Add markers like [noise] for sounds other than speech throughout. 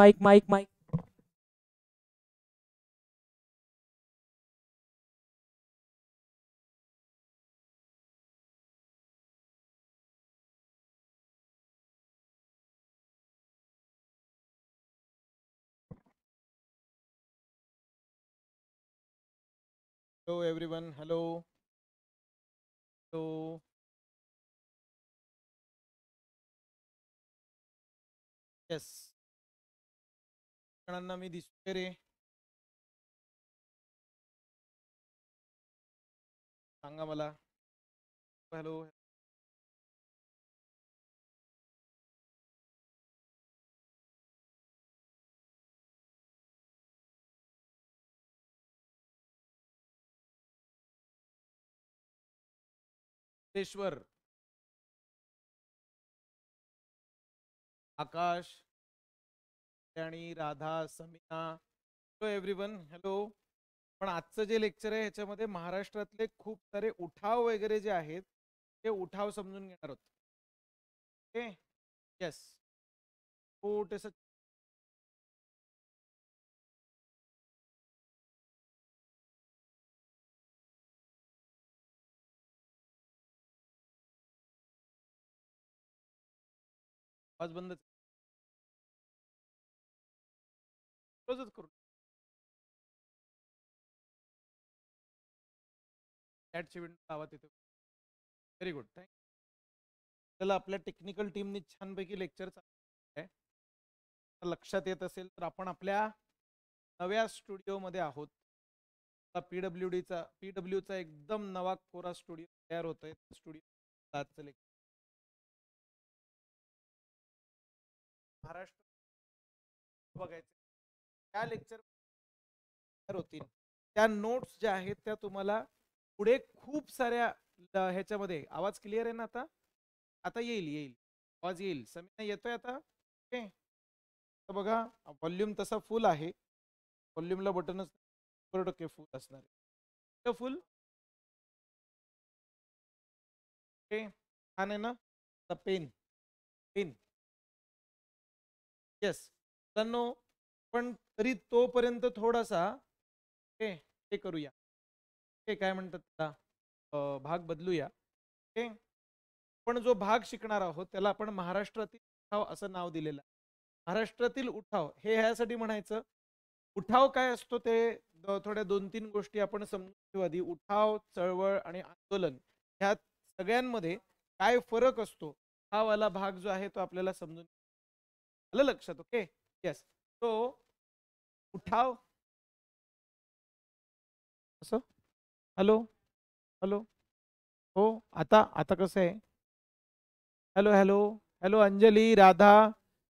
Mike, Mike, Mike. Hello everyone, hello. Hello. Yes. जणांना मी दिसतोय रे सांगा मला hello Akash Kalyani Radha Sameena hello everyone hello पण आजचं जे लेक्चर आहे ह्याच्यामध्ये महाराष्ट्रातले खूप सारे उठाव वगैरे जे आहेत ते उठाव समजून घेणार होते ओके येस छोटस बंदच बंद क्लोजच करून चॅटची विंडो लावा तिथे व्हेरी गुड थँक त्याला आपल्या टेक्निकल टीमनी छानपैकी लेक्चर चालू आहे लक्षात येत असेल तर आपण आपल्या नव्या मध्ये आहोत पी डब्ल्यू डीचा पी डब्ल्यूचा एकदम नवा कोरा स्टुडिओ तयार होत आहे स्टुडिओ आजचं लेक्चर महाराष्ट्र बघायचं या लेक्चर होतील त्या नोट्स ज्या आहेत त्या तुम्हाला पुढे खूप साऱ्या ह्याच्यामध्ये आवाज क्लिअर आहे ना आता आता येईल येईल आवाज येईल समीना येतोय आता ओके बघा व्हॉल्यूम तसा फुल आहे व्हॉल्यूमला बटनच शंभर टक्के फुल असणार आहे फुल ओके छान आहे ना पेन पेन येस मुलांनो पण तरी तोपर्यंत थोडासा ओके हे करूया काय म्हणतात त्याला भाग बदलूया ओके पण जो भाग शिकणार आहोत त्याला आपण महाराष्ट्रातील उठाव असं नाव दिलेलं आहे महाराष्ट्रातील उठाव हे ह्यासाठी म्हणायचं उठाव काय असतो ते थोड्या दोन तीन गोष्टी आपण समजून घेऊ आधी उठाव चळवळ आणि आंदोलन ह्या सगळ्यांमध्ये काय फरक असतो हा वाला भाग जो आहे तो आपल्याला समजून आलं लक्षात ओके येस तो उठाव असं हॅलो हॅलो हो आता आता कसं आहे hello hello hello Anjali Radha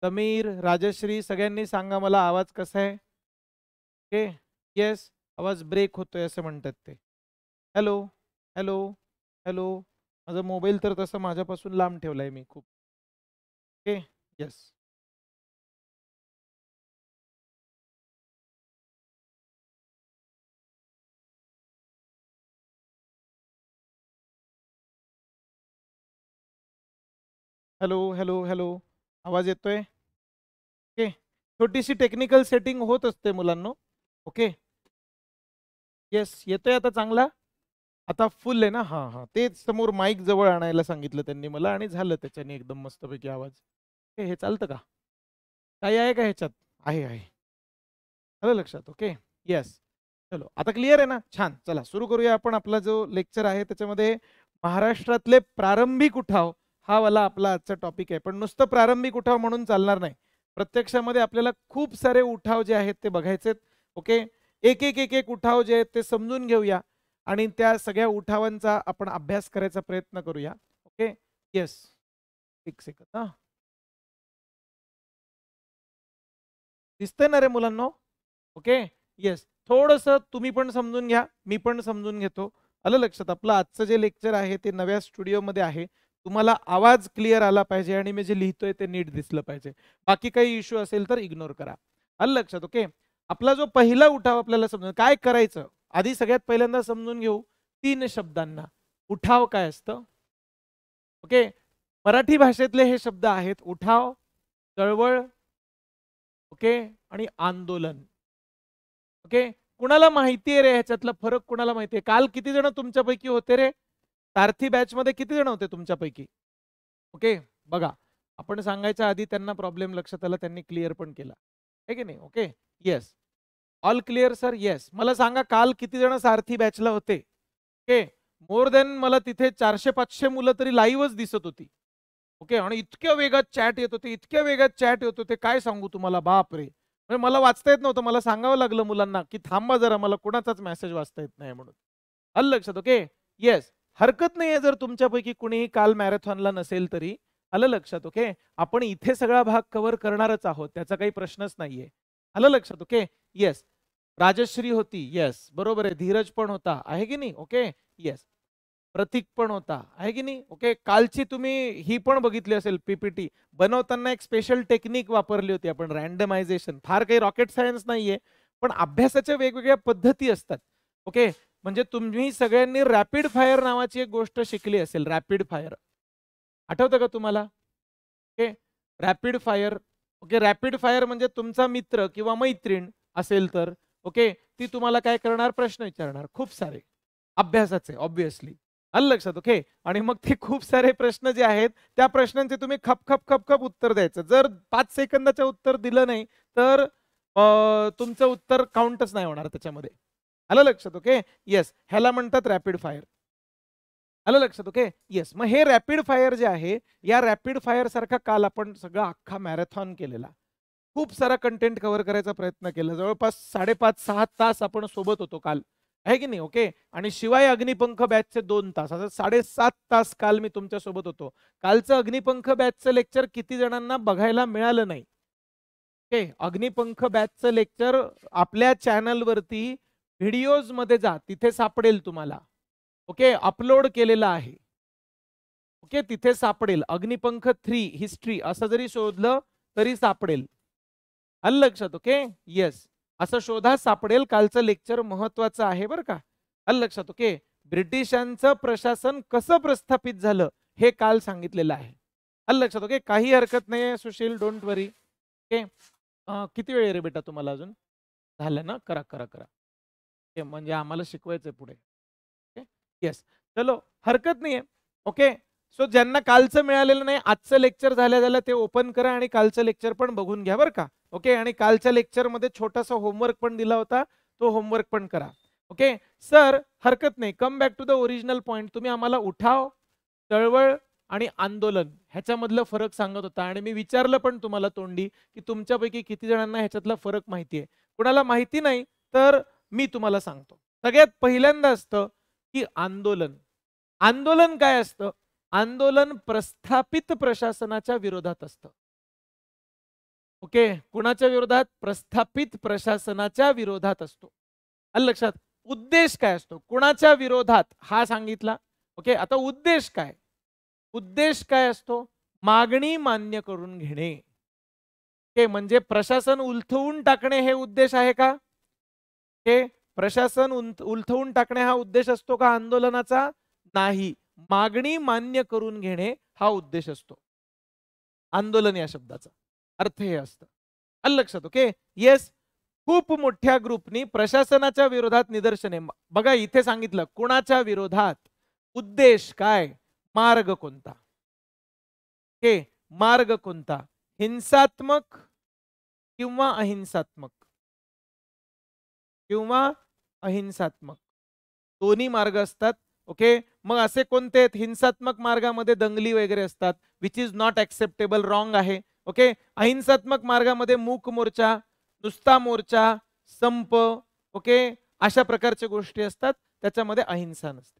Sameer Rajshree सगळ्यांनी सांगा मला आवाज कसा आहे ओके येस आवाज ब्रेक होतोय असं म्हणतात ते हॅलो हॅलो हॅलो माझा मोबाईल तर तसं माझ्यापासून लांब ठेवला आहे मी खूप okay yes hello hello hello आवाज येतोय ओके छोटीशी टेक्निकल सेटिंग होत असते मुलांनो ओके येस येतोय आता चांगला आता फुल आहे ना हां हां तेच समोर माईक जवळ आणायला सांगितलं त्यांनी मला आणि झालं त्याच्याने एकदम मस्तपैकी आवाज हे हे चालतं का काही आहे का ह्याच्यात आहे आहे आलं लक्षात ओके येस चलो आता क्लिअर आहे ना छान चला सुरू करूया आपण आपला जो लेक्चर आहे त्याच्यामध्ये महाराष्ट्रातले प्रारंभिक उठाव हा वाला आपला आजचा टॉपिक आहे पण नुसतं प्रारंभिक उठाव म्हणून चालणार नाही प्रत्यक्षामध्ये आपल्याला खूप सारे उठाव जे आहेत ते बघायचे ओके एक एक एक एक उठाव जे आहेत ते समजून घेऊया आणि त्या सगळ्या उठावांचा आपण अभ्यास करायचा प्रयत्न करूया ओके येस एक सेकंद हा दिसतंय ना रे मुलांना ओके येस थोडस तुम्ही पण समजून घ्या मी पण समजून घेतो आलं लक्षात आपलं आजचं जे लेक्चर आहे ते नव्या स्टुडिओमध्ये आहे तुम्हाला आवाज क्लिअर आला पाहिजे आणि मी जे लिहितोय ते नीट दिसलं पाहिजे बाकी काही इश्यू असेल तर इग्नोर करा आलं लक्षात ओके आपला जो पहिला उठाव आपल्याला समजून काय करायचं आधी सगळ्यात पहिल्यांदा समजून घेऊ तीन शब्दांना उठाव काय असतं ओके मराठी भाषेतले हे शब्द आहेत उठाव चळवळ ओके आणि आंदोलन ओके कुणाला माहिती आहे रे ह्याच्यातला फरक कुणाला माहिती आहे काल किती जण तुमच्यापैकी होते रे सारथी बॅच मध्ये किती जण होते तुमच्यापैकी ओके बघा आपण सांगायच्या आधी त्यांना प्रॉब्लेम लक्षात आला त्यांनी क्लिअर पण केला आहे की नाही okay yes all clear sir yes मला सांगा काल किती जण सारथी बॅचला होते ओके मोर देन मला तिथे चारशे पाचशे मुलं तरी लाईव्हच दिसत होती ओके आणि इतक्या वेगात चॅट येत होते इतक्या वेगात चॅट येत होते काय सांगू तुम्हाला बाप रे म्हणजे मला वाचता येत नव्हतं मला सांगावं लागलं मुलांना की थांबा जरा मला कोणाचाच मेसेज वाचता येत नाही म्हणून अल लक्षात ओके येस हरकत नाहीये जर तुमच्यापैकी कुणीही काल मॅरेथॉनला नसेल तरी आलं लक्षात ओके आपण इथे सगळा भाग कव्हर करणारच आहोत त्याचा काही प्रश्नच नाहीये आलं लक्षात ओके येस राजश्री होती येस बरोबर आहे धीरज पण होता आहे की नाही ओके येस प्रतीक पण होता आहे की नाही ओके कालची तुम्ही ही पण बघितली असेल पीपीटी बनवताना एक स्पेशल टेक्निक वापरली होती आपण रॅन्डमायझेशन फार काही रॉकेट सायन्स नाहीये पण अभ्यासाच्या वेगवेगळ्या पद्धती असतात ओके म्हणजे तुम्ही सगळ्यांनी रॅपिड फायर नावाची एक गोष्ट शिकली असेल रॅपिड फायर आठवतं का तुम्हाला okay rapid fire okay rapid fire म्हणजे तुमचा मित्र किंवा मैत्रीण असेल तर ओके ती तुम्हाला काय करणार प्रश्न विचारणार खूप सारे अभ्यासाचे ऑब्विसली आलं लक्षात ओके आणि मग ते खूप सारे प्रश्न जे आहेत त्या प्रश्नांचे तुम्ही खप खप खप खप उत्तर द्यायचं जर पाच सेकंदाचं उत्तर दिलं नाही तर तुमचं उत्तर काउंटच नाही होणार त्याच्यामध्ये आलं लक्षात ओके येस ह्याला म्हणतात रॅपिड फायर आलं लक्षात ओके येस मग हे रॅपिड फायर जे आहे या रॅपिड फायर सारखा काल आपण सगळं अख्खा मॅरेथॉन केलेला खूप सारा कंटेंट कव्हर करायचा प्रयत्न केला जवळपास साडेपाच सहा तास आपण सोबत होतो काल आहे की नाही ओके आणि शिवाय अग्निपंख बॅचचे दोन तास आता साडेसात तास काल मी तुमच्या सोबत होतो कालचं अग्निपंख बॅचचं लेक्चर किती जणांना बघायला मिळालं नाही ओके अग्निपंख बॅचचं लेक्चर आपल्या चॅनलवरती व्हिडिओज मध्ये जा तिथे सापडेल तुम्हाला ओके अपलोड केलेला आहे ओके तिथे सापडेल अग्निपंख थ्री हिस्ट्री असं जरी शोधलं तरी सापडेल अल लक्षात ओके येस असं शोधा सापडेल कालचं लेक्चर महत्वाचं आहे बरं का अल लक्षात ओके ब्रिटिशांचं प्रशासन कसं प्रस्थापित झालं हे काल सांगितलेलं आहे अल लक्षात ओके काही हरकत नाही सुशील डोंट वरी ओके किती वेळ रे बेटा तुम्हाला अजून झालं ना करा करा करा म्हणजे आम्हाला शिकवायचंय पुढे येस चलो हरकत नाहीये ओके सो ज्यांना कालचं मिळालेलं नाही आजचं लेक्चर झालं झालं ते ओपन करा आणि कालचं लेक्चर पण बघून घ्या बरं का ओके आणि कालच्या लेक्चरमध्ये छोटासा होमवर्क पण दिला होता तो होमवर्क पण करा ओके सर हरकत नाही come back to the original point तुम्ही आम्हाला उठाव चळवळ आणि आंदोलन ह्याच्यामधला फरक सांगत होता आणि मी विचारलं पण तुम्हाला तोंडी की तुमच्यापैकी किती जणांना ह्याच्यातला फरक माहिती आहे कुणाला माहिती नाही तर मी तुम्हाला सांगतो सगळ्यात पहिल्यांदा असतं की आंदोलन आंदोलन काय असतं आंदोलन प्रस्थापित प्रशासनाच्या विरोधात असतं ओके कुणाच्या विरोधात प्रस्थापित प्रशासनाच्या विरोधात असतो लक्षात उद्देश काय असतो कुणाच्या विरोधात हा सांगितला ओके आता उद्देश काय उद्देश काय असतो मागणी मान्य करून घेणे म्हणजे प्रशासन उलथवून टाकणे हे उद्देश आहे का हे प्रशासन उलथवून टाकणे हा उद्देश असतो का आंदोलनाचा नाही मागणी मान्य करून घेणे हा उद्देश असतो आंदोलन या शब्दाचा अर्थ हे असतं लक्षात ओके येस खूप मोठ्या ग्रुपनी प्रशासनाच्या विरोधात निदर्शने बघा इथे सांगितलं कुणाच्या विरोधात उद्देश काय मार्ग कोणता हे मार्ग कोणता हिंसात्मक किंवा अहिंसात्मक किंवा अहिंसात्मक दोन्ही मार्ग असतात ओके मग असे कोणते आहेत हिंसात्मक मार्गामध्ये दंगली वगैरे असतात which is not acceptable wrong आहे ओके अहिंसात्मक मार्गामध्ये मूक मोर्चा नुसता मोर्चा संप ओके अशा प्रकारच्या गोष्टी असतात त्याच्यामध्ये अहिंसा नसते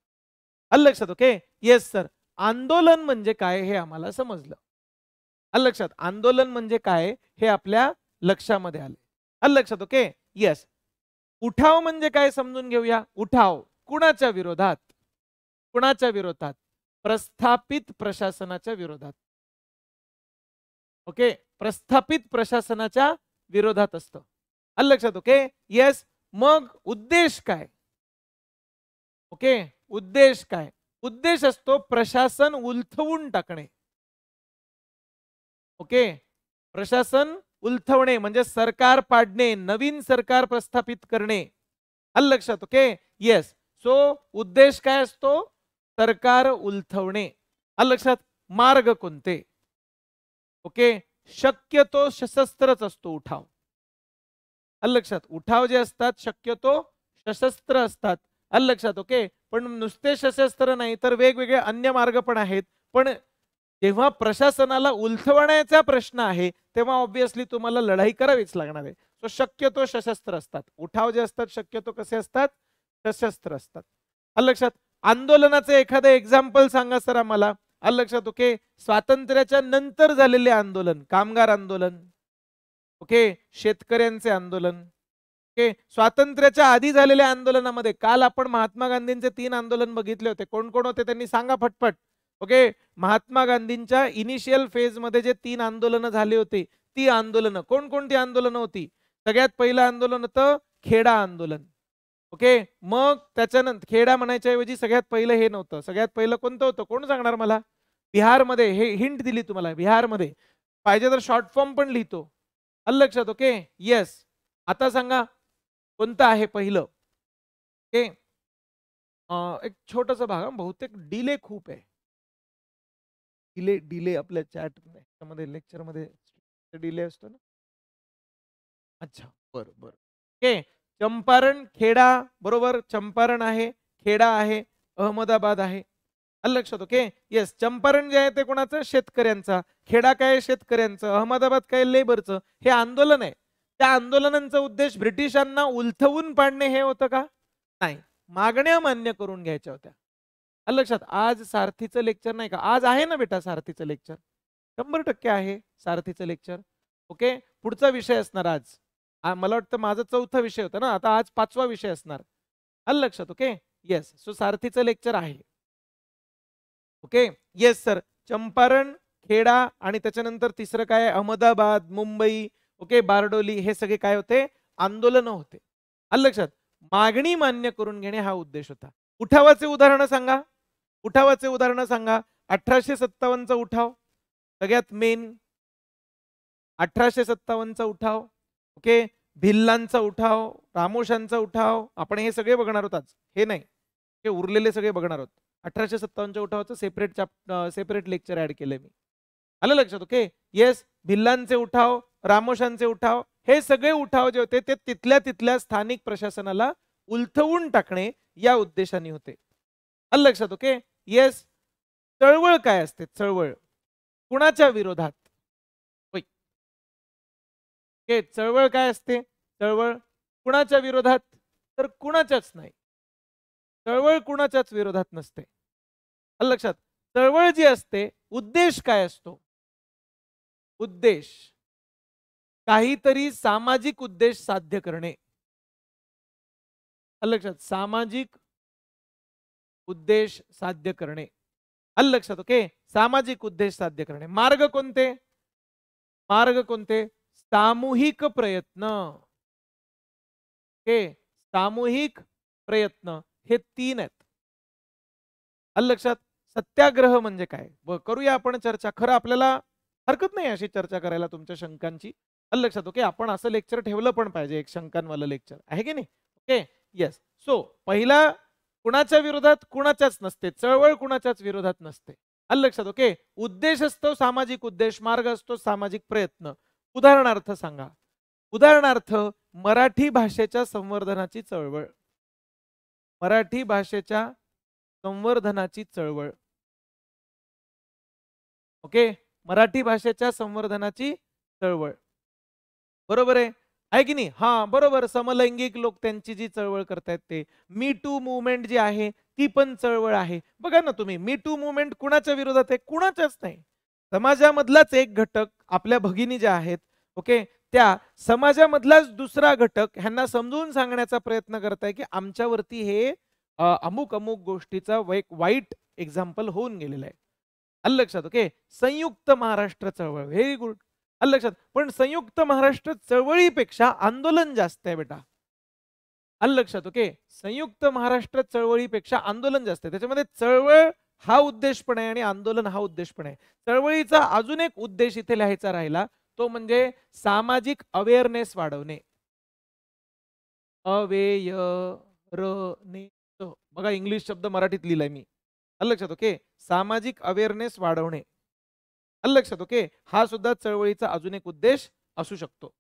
अल्लक्षात लक्षात ओके येस सर आंदोलन म्हणजे काय हे आम्हाला समजलं अल्लक्षात लक्षात आंदोलन म्हणजे काय हे आपल्या लक्षामध्ये आले आलं लक्षात ओके येस उठाव म्हणजे काय समजून घेऊया उठाव कुणाच्या विरोधात कुणाच्या विरोधात प्रस्थापित प्रशासनाच्या विरोधात ओके प्रस्थापित प्रशासनाच्या विरोधात असतं लक्षात ओके येस मग उद्देश काय ओके उद्देश काय उद्देश असतो प्रशासन उलथवून टाकणे ओके प्रशासन उलथवणे म्हणजे सरकार पाडणे नवीन सरकार प्रस्थापित करणे अल लक्षात ओके येस सो उद्देश काय असतो सरकार उलथवणे अल लक्षात मार्ग कोणते ओके शक्यतो सशस्त्रच असतो उठाव अल लक्षात उठाव जे असतात शक्यतो सशस्त्र असतात अल लक्षात ओके पण नुसते सशस्त्र नाही तर वेगवेगळे अन्य मार्ग पण आहेत पण जेव्हा प्रशासनाला उलथवण्याचा प्रश्न आहे तेव्हा ऑब्व्हियसली तुम्हाला लढाई करावीच लागणार आहे सो शक्यतो सशस्त्र असतात उठाव जे असतात शक्यतो कसे असतात सशस्त्र असतात आलं लक्षात आंदोलनाचं एखादं एक्झाम्पल सांगा सर आम्हाला आलं लक्षात ओके स्वातंत्र्याच्या नंतर झालेले आंदोलन कामगार आंदोलन ओके शेतकऱ्यांचे आंदोलन ओके स्वातंत्र्याच्या आधी झालेल्या आंदोलनामध्ये काल आपण महात्मा गांधींचे तीन आंदोलन बघितले होते कोण कोण होते त्यांनी सांगा फटफट ओके महात्मा गांधींच्या इनिशियल फेज मध्ये जे तीन आंदोलनं झाले होते ती आंदोलनं कोणकोणती आंदोलनं होती सगळ्यात पहिलं आंदोलन होतं खेडा आंदोलन ओके मग त्याच्यानंतर खेडा म्हणायच्याऐवजी सगळ्यात पहिलं हे नव्हतं सगळ्यात पहिलं कोणतं होतं कोण सांगणार मला बिहारमध्ये हे हिंट दिली तुम्हाला बिहारमध्ये पाहिजे तर शॉर्ट फॉर्म पण लिहितो लक्षात ओके येस आता सांगा कोणतं आहे पहिलं ओके एक छोटस भाग बहुतेक डिले खूप आहे डिले डिले आपल्या चॅट मध्ये लेक्चरमध्ये डिले असतो ना अच्छा बरोबर ओके चंपारण खेडा बरोबर चंपारण आहे खेडा आहे अहमदाबाद आहे लक्षात ओके येस चंपारण जे आहे ते कोणाचं शेतकऱ्यांचा खेडा काय शेतकऱ्यांचं अहमदाबाद काय लेबरचं हे आंदोलन आहे त्या आंदोलनांचा उद्देश ब्रिटिशांना उलथवून पाडणे हे होतं का नाही मागण्या मान्य करून घ्यायच्या होत्या लक्षात आज सारथीचं लेक्चर नाही का आज आहे ना बेटा सारथीचं लेक्चर शंभर टक्के आहे सारथीचं लेक्चर ओके पुढचा विषय असणार आज मला वाटतं माझा चौथा विषय होता ना आता आज पाचवा विषय असणार अल लक्षात ओके येस सो सारथीचं लेक्चर आहे okay yes sir Champaran Kheda आणि त्याच्यानंतर तिसरं काय अहमदाबाद मुंबई ओके बारडोली हे सगळे काय होते आंदोलन होते अल लक्षात मागणी मान्य करून घेणे हा उद्देश होता उठावाचे उदाहरण सांगा उठावाचे उदाहरण सांगा अठराशे सत्तावन्नचा उठाव सगळ्यात मेन अठराशे सत्तावन्नचा उठाव ओके भिल्लांचा उठाव रामोशांचा उठाव आपण हे सगळे बघणार होत आज हे नाही हे उरलेले सगळे बघणार आहोत अठराशे सत्तावन्नच्या उठावाचं separate chap separate lecture add केले मी आलं लक्षात ओके येस भिल्लांचे उठाव रामोशांचे उठाव हे सगळे उठाव जे होते ते तिथल्या तिथल्या स्थानिक प्रशासनाला उलथवून टाकणे या उद्देशाने होते आलं लक्षात ओके येस चळवळ काय असते चळवळ कुणाच्या विरोधात हे चळवळ काय असते चळवळ कुणाच्या विरोधात तर कुणाच्याच नाही चळवळ कुणाच्याच विरोधात नसते लक्षात चळवळ जी असते उद्देश काय असतो उद्देश काहीतरी सामाजिक उद्देश साध्य करणे लक्षात सामाजिक उद्देश साध्य करणे अल लक्षात ओके सामाजिक उद्देश साध्य करणे मार्ग कोणते मार्ग कोणते सामूहिक प्रयत्न ओके सामूहिक प्रयत्न हे तीन आहेत अल लक्षात सत्याग्रह म्हणजे काय करूया आपण चर्चा खरं आपल्याला हरकत नाही अशी चर्चा करायला तुमच्या शंकांची अल लक्षात ओके आपण असं लेक्चर ठेवलं पण पाहिजे एक शंकांवालं लेक्चर आहे की नाही ओके येस सो पहिला कुणाच्या विरोधात कुणाच्याच नसते चळवळ कुणाच्याच विरोधात नसते आलं लक्षात ओके उद्देश असतो सामाजिक उद्देश मार्ग असतो सामाजिक प्रयत्न उदाहरणार्थ सांगा उदाहरणार्थ मराठी भाषेच्या संवर्धनाची चळवळ मराठी भाषेच्या संवर्धनाची चळवळ ओके मराठी भाषेच्या संवर्धनाची चळवळ बरोबर आहे आहे की नाही हा बरोबर समलैंगिक लोक त्यांची जी चळवळ करतायत ते मी टू मुवमेंट जी आहे ती पण चळवळ आहे बघा ना तुम्ही मी टू मुवमेंट कुणाच्या विरोधात आहे कुणाच्याच नाही समाजामधलाच एक घटक आपल्या भगिनी ज्या आहेत ओके त्या समाजामधलाच दुसरा घटक ह्यांना समजून सांगण्याचा प्रयत्न करताय की आमच्यावरती हे अमुक अमुक गोष्टीचा एक वाईट एक्झाम्पल होऊन गेलेला आहे लक्षात ओके संयुक्त महाराष्ट्र चळवळ व्हेरी गुड लक्षात पण संयुक्त महाराष्ट्र चळवळीपेक्षा आंदोलन जास्त आहे बेटा अल लक्षात ओके संयुक्त महाराष्ट्र चळवळीपेक्षा आंदोलन जास्त आहे त्याच्यामध्ये चळवळ हा उद्देश पण आहे आणि आंदोलन हा उद्देश पण आहे चळवळीचा अजून एक उद्देश इथे लिहायचा राहिला तो म्हणजे सामाजिक अवेअरनेस वाढवणे तो बघा इंग्लिश शब्द मराठीत लिहिलाय मी लक्षात ओके सामाजिक अवेअरनेस वाढवणे लक्षात ओके हा सुद्धा चळवळीचा अजून एक उद्देश असू शकतो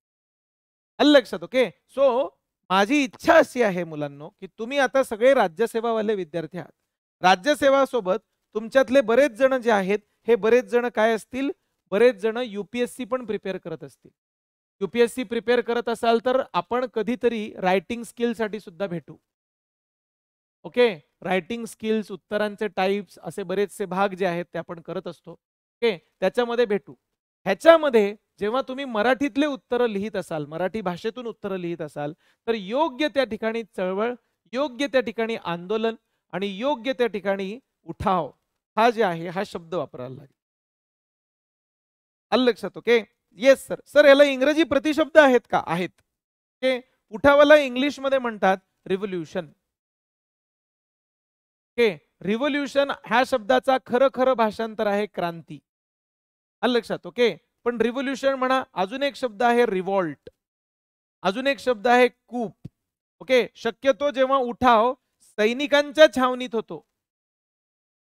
लक्षात ओके सो माझी इच्छा अशी आहे मुलांना की तुम्ही आता सगळे राज्यसेवावाले विद्यार्थी आहात राज्यसेवासोबत तुमच्यातले बरेच जण जे आहेत हे बरेच जण काय असतील बरेच जण युपीएससी पण प्रिपेअर करत असतील युपीएससी प्रिपेअर करत असाल तर आपण कधीतरी रायटिंग स्किलसाठी सुद्धा भेटू ओके रायटिंग स्किल्स उत्तरांचे टाईप्स असे बरेचसे भाग जे आहेत ते आपण करत असतो ओके त्याच्यामध्ये भेटू ह्याच्यामध्ये जेव्हा तुम्ही मराठीतले उत्तर लिहित असाल मराठी भाषेतून उत्तरं लिहित असाल तर योग्य त्या ठिकाणी चळवळ योग्य त्या ठिकाणी आंदोलन आणि योग्य त्या ठिकाणी उठाव हा जे आहे हा शब्द वापरायला लागेल लक्षात ओके येस सर सर याला इंग्रजी प्रतिशब्द आहेत का आहेत ओके उठावाला इंग्लिशमध्ये म्हणतात रिव्होल्युशन ओके रिव्होल्युशन ह्या शब्दाचा खरं खरं भाषांतर आहे क्रांती लक्षात ओके पण रिव्होल्युशन म्हणा अजून एक शब्द आहे रिव्हॉल्ट अजून एक शब्द आहे कूप ओके शक्यतो जेव्हा उठाव सैनिकांच्या छावणीत होतो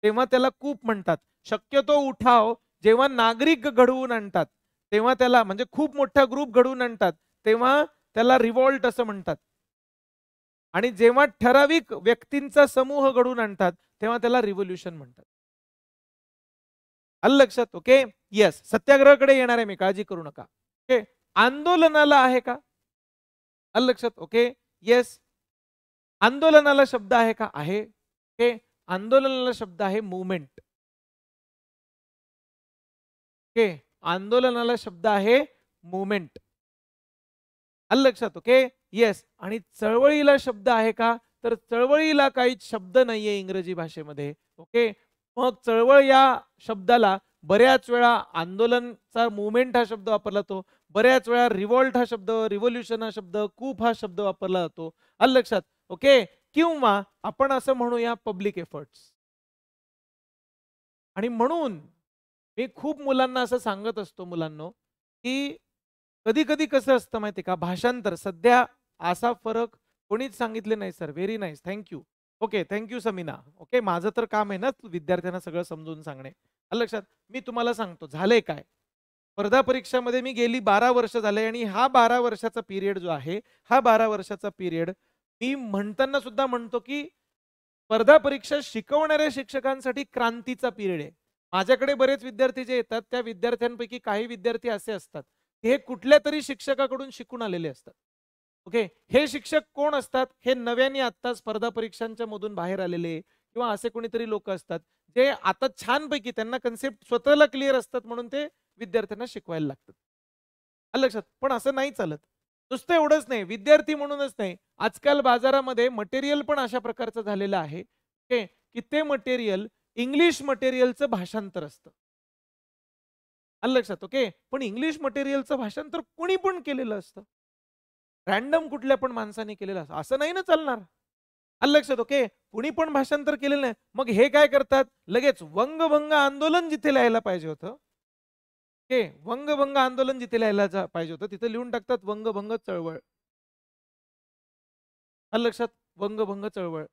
तेव्हा त्याला कूप म्हणतात शक्यतो उठाव जेव्हा नागरिक घडवून आणतात तेव्हा त्याला म्हणजे खूप मोठा ग्रुप घडवून आणतात तेव्हा त्याला रिव्हॉल्ट असं म्हणतात आणि जेव्हा ठराविक व्यक्तींचा समूह घडून आणतात तेव्हा त्याला रिव्होल्युशन म्हणतात अल लक्षात ओके येस सत्याग्रहाकडे येणार आहे मी काळजी करू नका ओके आंदोलनाला आहे का अल लक्षात ओके येस आंदोलनाला शब्द आहे का आहे ओके आंदोलनाला शब्द आहे मुवमेंट ओके आंदोलनाला शब्द आहे मुवमेंट अल लक्षात ओके येस आणि चळवळीला शब्द आहे का तर चळवळीला काहीच शब्द नाही आहे इंग्रजी भाषेमध्ये ओके मग चळवळ या शब्दाला बऱ्याच वेळा आंदोलनचा मुवमेंट हा शब्द वापरला जातो बऱ्याच वेळा रिव्हॉल्ट हा शब्द रिव्होल्युशन हा शब्द कूप हा शब्द वापरला जातो अल लक्षात ओके किंवा आपण असं म्हणूया पब्लिक एफर्ट्स आणि म्हणून मी खूप मुलांना असं सांगत असतो मुलांना की कधी कधी कसं असतं माहिती का भाषांतर सध्या असा फरक कोणीच सांगितले नाही sir very nice thank you okay thank you Sameena okay माझं तर काम आहे ना विद्यार्थ्यांना सगळं समजून सांगणे लक्षात मी तुम्हाला सांगतो झालंय काय स्पर्धा परीक्षामध्ये मी गेली बारा वर्ष झाले आणि हा बारा वर्षाचा पिरियड जो आहे हा बारा वर्षाचा पिरियड मी म्हणताना सुद्धा म्हणतो की स्पर्धा परीक्षा शिकवणाऱ्या शिक्षकांसाठी क्रांतीचा पिरियड आहे माझ्याकडे बरेच विद्यार्थी जे येतात त्या विद्यार्थ्यांपैकी काही विद्यार्थी असे असतात हे कुठल्या तरी शिक्षकाकडून शिकून आलेले असतात ओके हे शिक्षक कोण असतात हे नव्याने आत्ता स्पर्धा परीक्षांच्या मधून बाहेर आलेले किंवा असे कोणीतरी लोक असतात जे आता छानपैकी त्यांना कन्सेप्ट स्वतःला क्लिअर असतात म्हणून ते विद्यार्थ्यांना शिकवायला लागतात लक्षात पण असं नाही चालत नुसतं एवढंच नाही विद्यार्थी म्हणूनच नाही आजकाल बाजारामध्ये मटेरियल पण अशा प्रकारचं झालेलं आहे ओके की ते मटेरियल इंग्लिश मटेरियलचं भाषांतर असतं लक्षात ओके पण इंग्लिश मटेरियलचं भाषांतर कोणी पण केलेलं असतं रॅन्डम कुठल्या पण माणसाने केलेलं असं नाही ना चालणार आलं लक्षात ओके कुणी पण भाषांतर केलेलं नाही मग हे काय करतात लगेच वंगभंग आंदोलन जिथे लिहायला पाहिजे होतं ओके वंगभंग आंदोलन जिथे लिहायला पाहिजे होतं तिथे लिहून टाकतात वंगभंग चळवळ आलं लक्षात वंगभंग चळवळ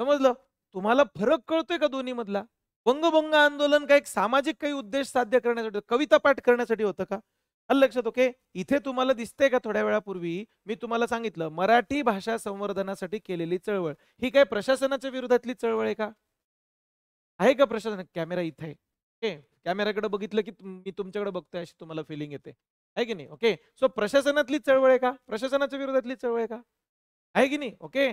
समजलं तुम्हाला फरक कळतोय का दोन्ही मधला वंगभंग आंदोलन काही एक सामाजिक काही उद्देश साध्य करण्यासाठी कविता पाठ करण्यासाठी होतं का लक्षात ओके इथे तुम्हाला दिसते का थोड्या वेळापूर्वी मी तुम्हाला सांगितलं मराठी भाषा संवर्धनासाठी केलेली चळवळ ही काय प्रशासनाच्या विरोधातली चळवळ आहे का आहे का प्रशासन कॅमेरा इथे ओके कॅमेराकडे बघितलं की मी तुमच्याकडे बघतोय अशी तुम्हाला फिलिंग येते आहे की नाही ओके सो प्रशासनातली चळवळ आहे का प्रशासनाच्या विरोधातली चळवळ आहे का आहे की नाही ओके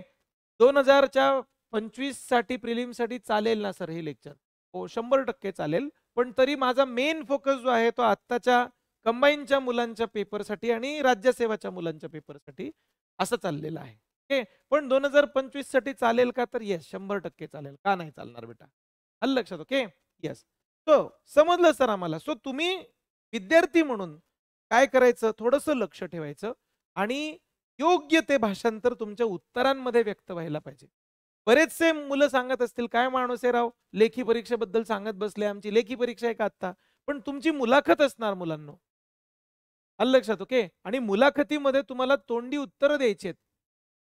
दोन हजारच्या पंचवीस साठी प्रिलिम साठी चालेल ना सर हे लेक्चर हो शंभर टक्के चालेल पण तरी माझा मेन फोकस जो आहे तो आत्ताच्या कंबाईनच्या मुलांच्या पेपरसाठी आणि राज्यसेवाच्या मुलांच्या पेपरसाठी असं चाललेलं आहे ओके पण दोन हजार पंचवीस साठी चालेल का तर येस शंभर टक्के चालेल का नाही चालणार बेटा हल लक्षात ओके येस सो समजलं सर आम्हाला सो तुम्ही विद्यार्थी म्हणून काय करायचं थोडंसं लक्ष ठेवायचं आणि योग्य ते भाषांतर तुमच्या उत्तरांमध्ये व्यक्त व्हायला पाहिजे बरेचसे मुलं सांगत असतील काय माणूस आहे राव लेखी परीक्षेबद्दल सांगत बसले आमची लेखी परीक्षा आहे का आत्ता पण तुमची मुलाखत असणार मुलांना लक्षात ओके आणि मुलाखतीमध्ये तुम्हाला तोंडी उत्तरं द्यायची आहेत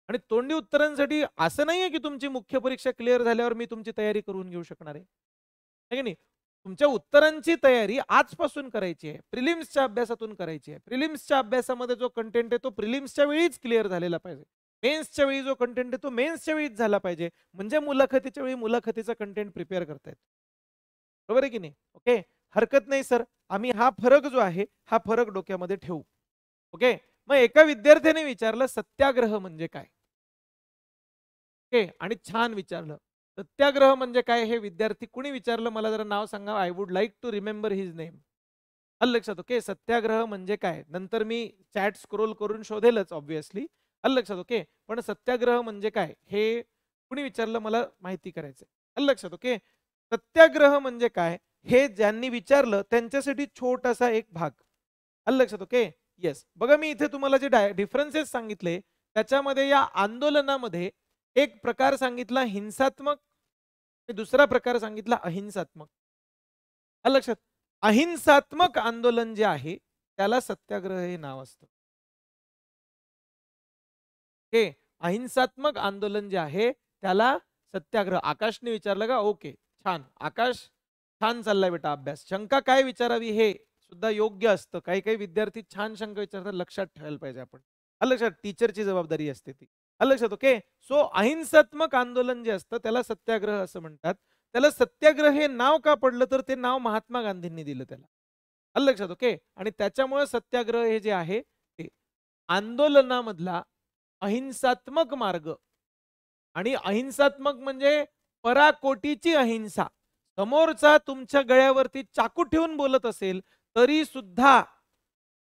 आणि तोंडी उत्तरांसाठी असं नाहीये की तुमची मुख्य परीक्षा क्लिअर झाल्यावर मी तुमची तयारी करून घेऊ शकणार आहे की नाही तुमच्या उत्तरांची तयारी आजपासून करायची आहे प्रिलिम्सच्या अभ्यासातून करायची आहे प्रिलिम्सच्या अभ्यासामध्ये जो कंटेंट आहे तो प्रिलिम्सच्या वेळीच क्लिअर झालेला पाहिजे मेन्सच्या वेळी जो कंटेंट आहे तो मेन्सच्या वेळीच झाला पाहिजे म्हणजे मुलाखतीच्या वेळी मुलाखतीचा कंटेंट प्रिपेअर करतायत बरोबर आहे की नाही ओके हरकत नाही सर आम्ही हा फरक जो आहे हा फरक डोक्यामध्ये ठेवू ओके मग एका विद्यार्थ्याने विचारलं सत्याग्रह म्हणजे काय ओके आणि छान विचारलं सत्याग्रह म्हणजे काय हे विद्यार्थी कुणी विचारलं मला जरा नाव सांगा I would like to remember his name अल लक्षात ओके सत्याग्रह म्हणजे काय नंतर मी चॅट स्क्रोल करून शोधेलच ऑब्विसली अल लक्षात ओके पण सत्याग्रह म्हणजे काय हे कुणी विचारलं मला माहिती करायचंय अल लक्षात ओके सत्याग्रह म्हणजे काय हे ज्यांनी विचारलं त्यांच्यासाठी छोटासा एक भाग आलं लक्षात ओके येस बघा मी इथे तुम्हाला जे डाय डिफरन्सेस सांगितले त्याच्यामध्ये या आंदोलनामध्ये एक प्रकार सांगितला हिंसात्मक दुसरा प्रकार सांगितला अहिंसात्मक आलं लक्षात अहिंसात्मक आंदोलन जे आहे त्याला सत्याग्रह हे नाव असतं ओके अहिंसात्मक आंदोलन जे आहे त्याला सत्याग्रह आकाशने विचारलं का ओके छान आकाश छान चाललाय बेटा अभ्यास शंका काय विचारावी हे सुद्धा योग्य असतं काही काही विद्यार्थी छान शंका विचारतात लक्षात ठेवायला पाहिजे आपण लक्षात टीचरची जबाबदारी असते ती लक्षात ओके सो अहिंसात्मक आंदोलन जे असतं त्याला सत्याग्रह असं म्हणतात त्याला सत्याग्रह हे नाव का पडलं तर ते नाव महात्मा गांधींनी दिलं त्याला लक्षात ओके आणि त्याच्यामुळे सत्याग्रह हे जे आहे ते आंदोलनामधला अहिंसात्मक मार्ग आणि अहिंसात्मक म्हणजे पराकोटीची अहिंसा समोरचा तुमच्या गळ्यावरती चाकू ठेवून बोलत असेल तरी सुद्धा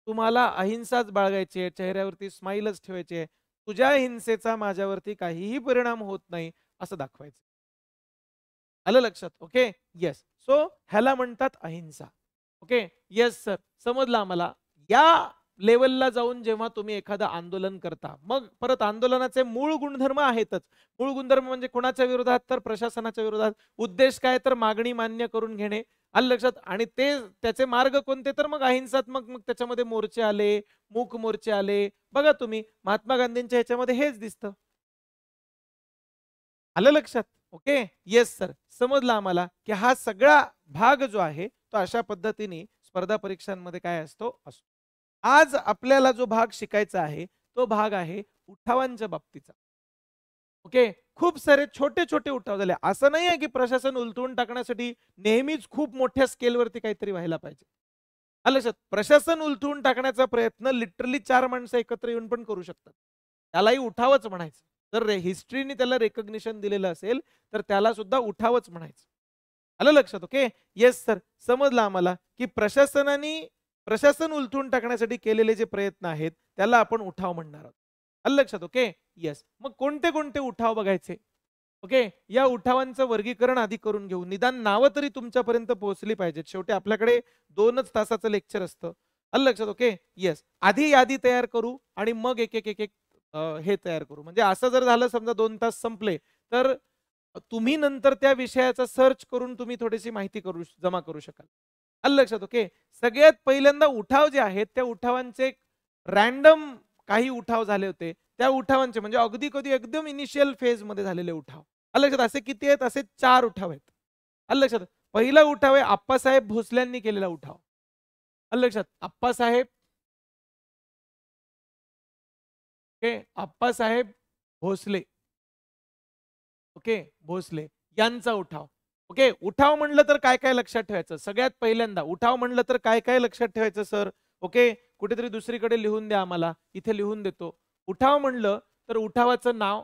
तुम्हाला अहिंसाच बाळगायची आहे चेहऱ्यावरती स्माईलच ठेवायची आहे तुझ्या हिंसेचा माझ्यावरती काहीही परिणाम होत नाही असं दाखवायचं आलं लक्षात ओके येस सो ह्याला म्हणतात अहिंसा ओके येस सर समजला आम्हाला या लेवलला जाऊन जेव्हा तुम्ही एखादं आंदोलन करता मग परत आंदोलनाचे मूळ गुणधर्म आहेतच मूळ गुणधर्म म्हणजे कोणाच्या विरोधात तर प्रशासनाच्या विरोधात उद्देश काय तर मागणी मान्य करून घेणे आलं लक्षात आणि ते त्याचे मार्ग कोणते तर मग अहिंसात्मक मग त्याच्यामध्ये मोर्चे आले मूक मोर्चे आले बघा तुम्ही महात्मा गांधींच्या ह्याच्यामध्ये हेच दिसतं आलं लक्षात ओके येस सर समजलं आम्हाला की हा सगळा भाग जो आहे तो अशा पद्धतीने स्पर्धा परीक्षांमध्ये काय असतो असतो आज आपल्याला जो भाग शिकायचा आहे तो भाग आहे उठावांच्या बाबतीचा ओके खूप सारे छोटे छोटे उठाव झाले असं नाही आहे की प्रशासन उलथून टाकण्यासाठी नेहमीच खूप मोठ्या स्केलवरती काहीतरी व्हायला पाहिजे आलं प्रशासन उलथून टाकण्याचा प्रयत्न लिटरली चार माणसं एकत्र येऊन पण करू शकतात त्यालाही उठावच म्हणायचं जर हिस्ट्रीने त्याला रेकग्निशन दिलेलं असेल तर त्याला सुद्धा उठावच म्हणायचं आलं लक्षात ओके येस सर समजलं आम्हाला की प्रशासनाने प्रशासन उलथून टाकण्यासाठी केलेले जे प्रयत्न आहेत त्याला आपण उठाव म्हणणार आहोत आलं लक्षात ओके येस मग कोणते कोणते उठाव बघायचे ओके या उठावांचं वर्गीकरण आधी करून घेऊ निदान नाव तरी तुमच्यापर्यंत पोहोचली पाहिजेत शेवटी आपल्याकडे दोनच तासाचं लेक्चर असतं अल लक्षात ओके येस आधी यादी तयार करू आणि मग एक एक एक एक हे तयार करू म्हणजे असं जर झालं समजा दोन तास संपले तर तुम्ही नंतर त्या विषयाचा सर्च करून तुम्ही थोडीशी माहिती करू जमा करू शकाल लक्षात ओके सगळ्यात पहिल्यांदा उठाव जे आहेत त्या उठावांचे रॅन्डम काही उठाव झाले होते त्या उठावांचे म्हणजे अगदी कधी एकदम इनिशियल फेज मध्ये झालेले उठाव आलं लक्षात असे किती आहेत असे चार उठाव आहेत अल लक्षात पहिला उठाव आहे आप्पासाहेब भोसल्यांनी केलेला उठाव अल लक्षात आप्पासाहेब ओके आप्पासाहेब भोसले ओके भोसले यांचा उठाव ओके उठाव म्हणलं तर काय काय लक्षात ठेवायचं सगळ्यात पहिल्यांदा उठाव म्हणलं तर काय काय लक्षात ठेवायचं सर ओके कुठेतरी दुसरीकडे लिहून द्या आम्हाला इथे लिहून देतो उठाव म्हणलं तर उठावाचं नाव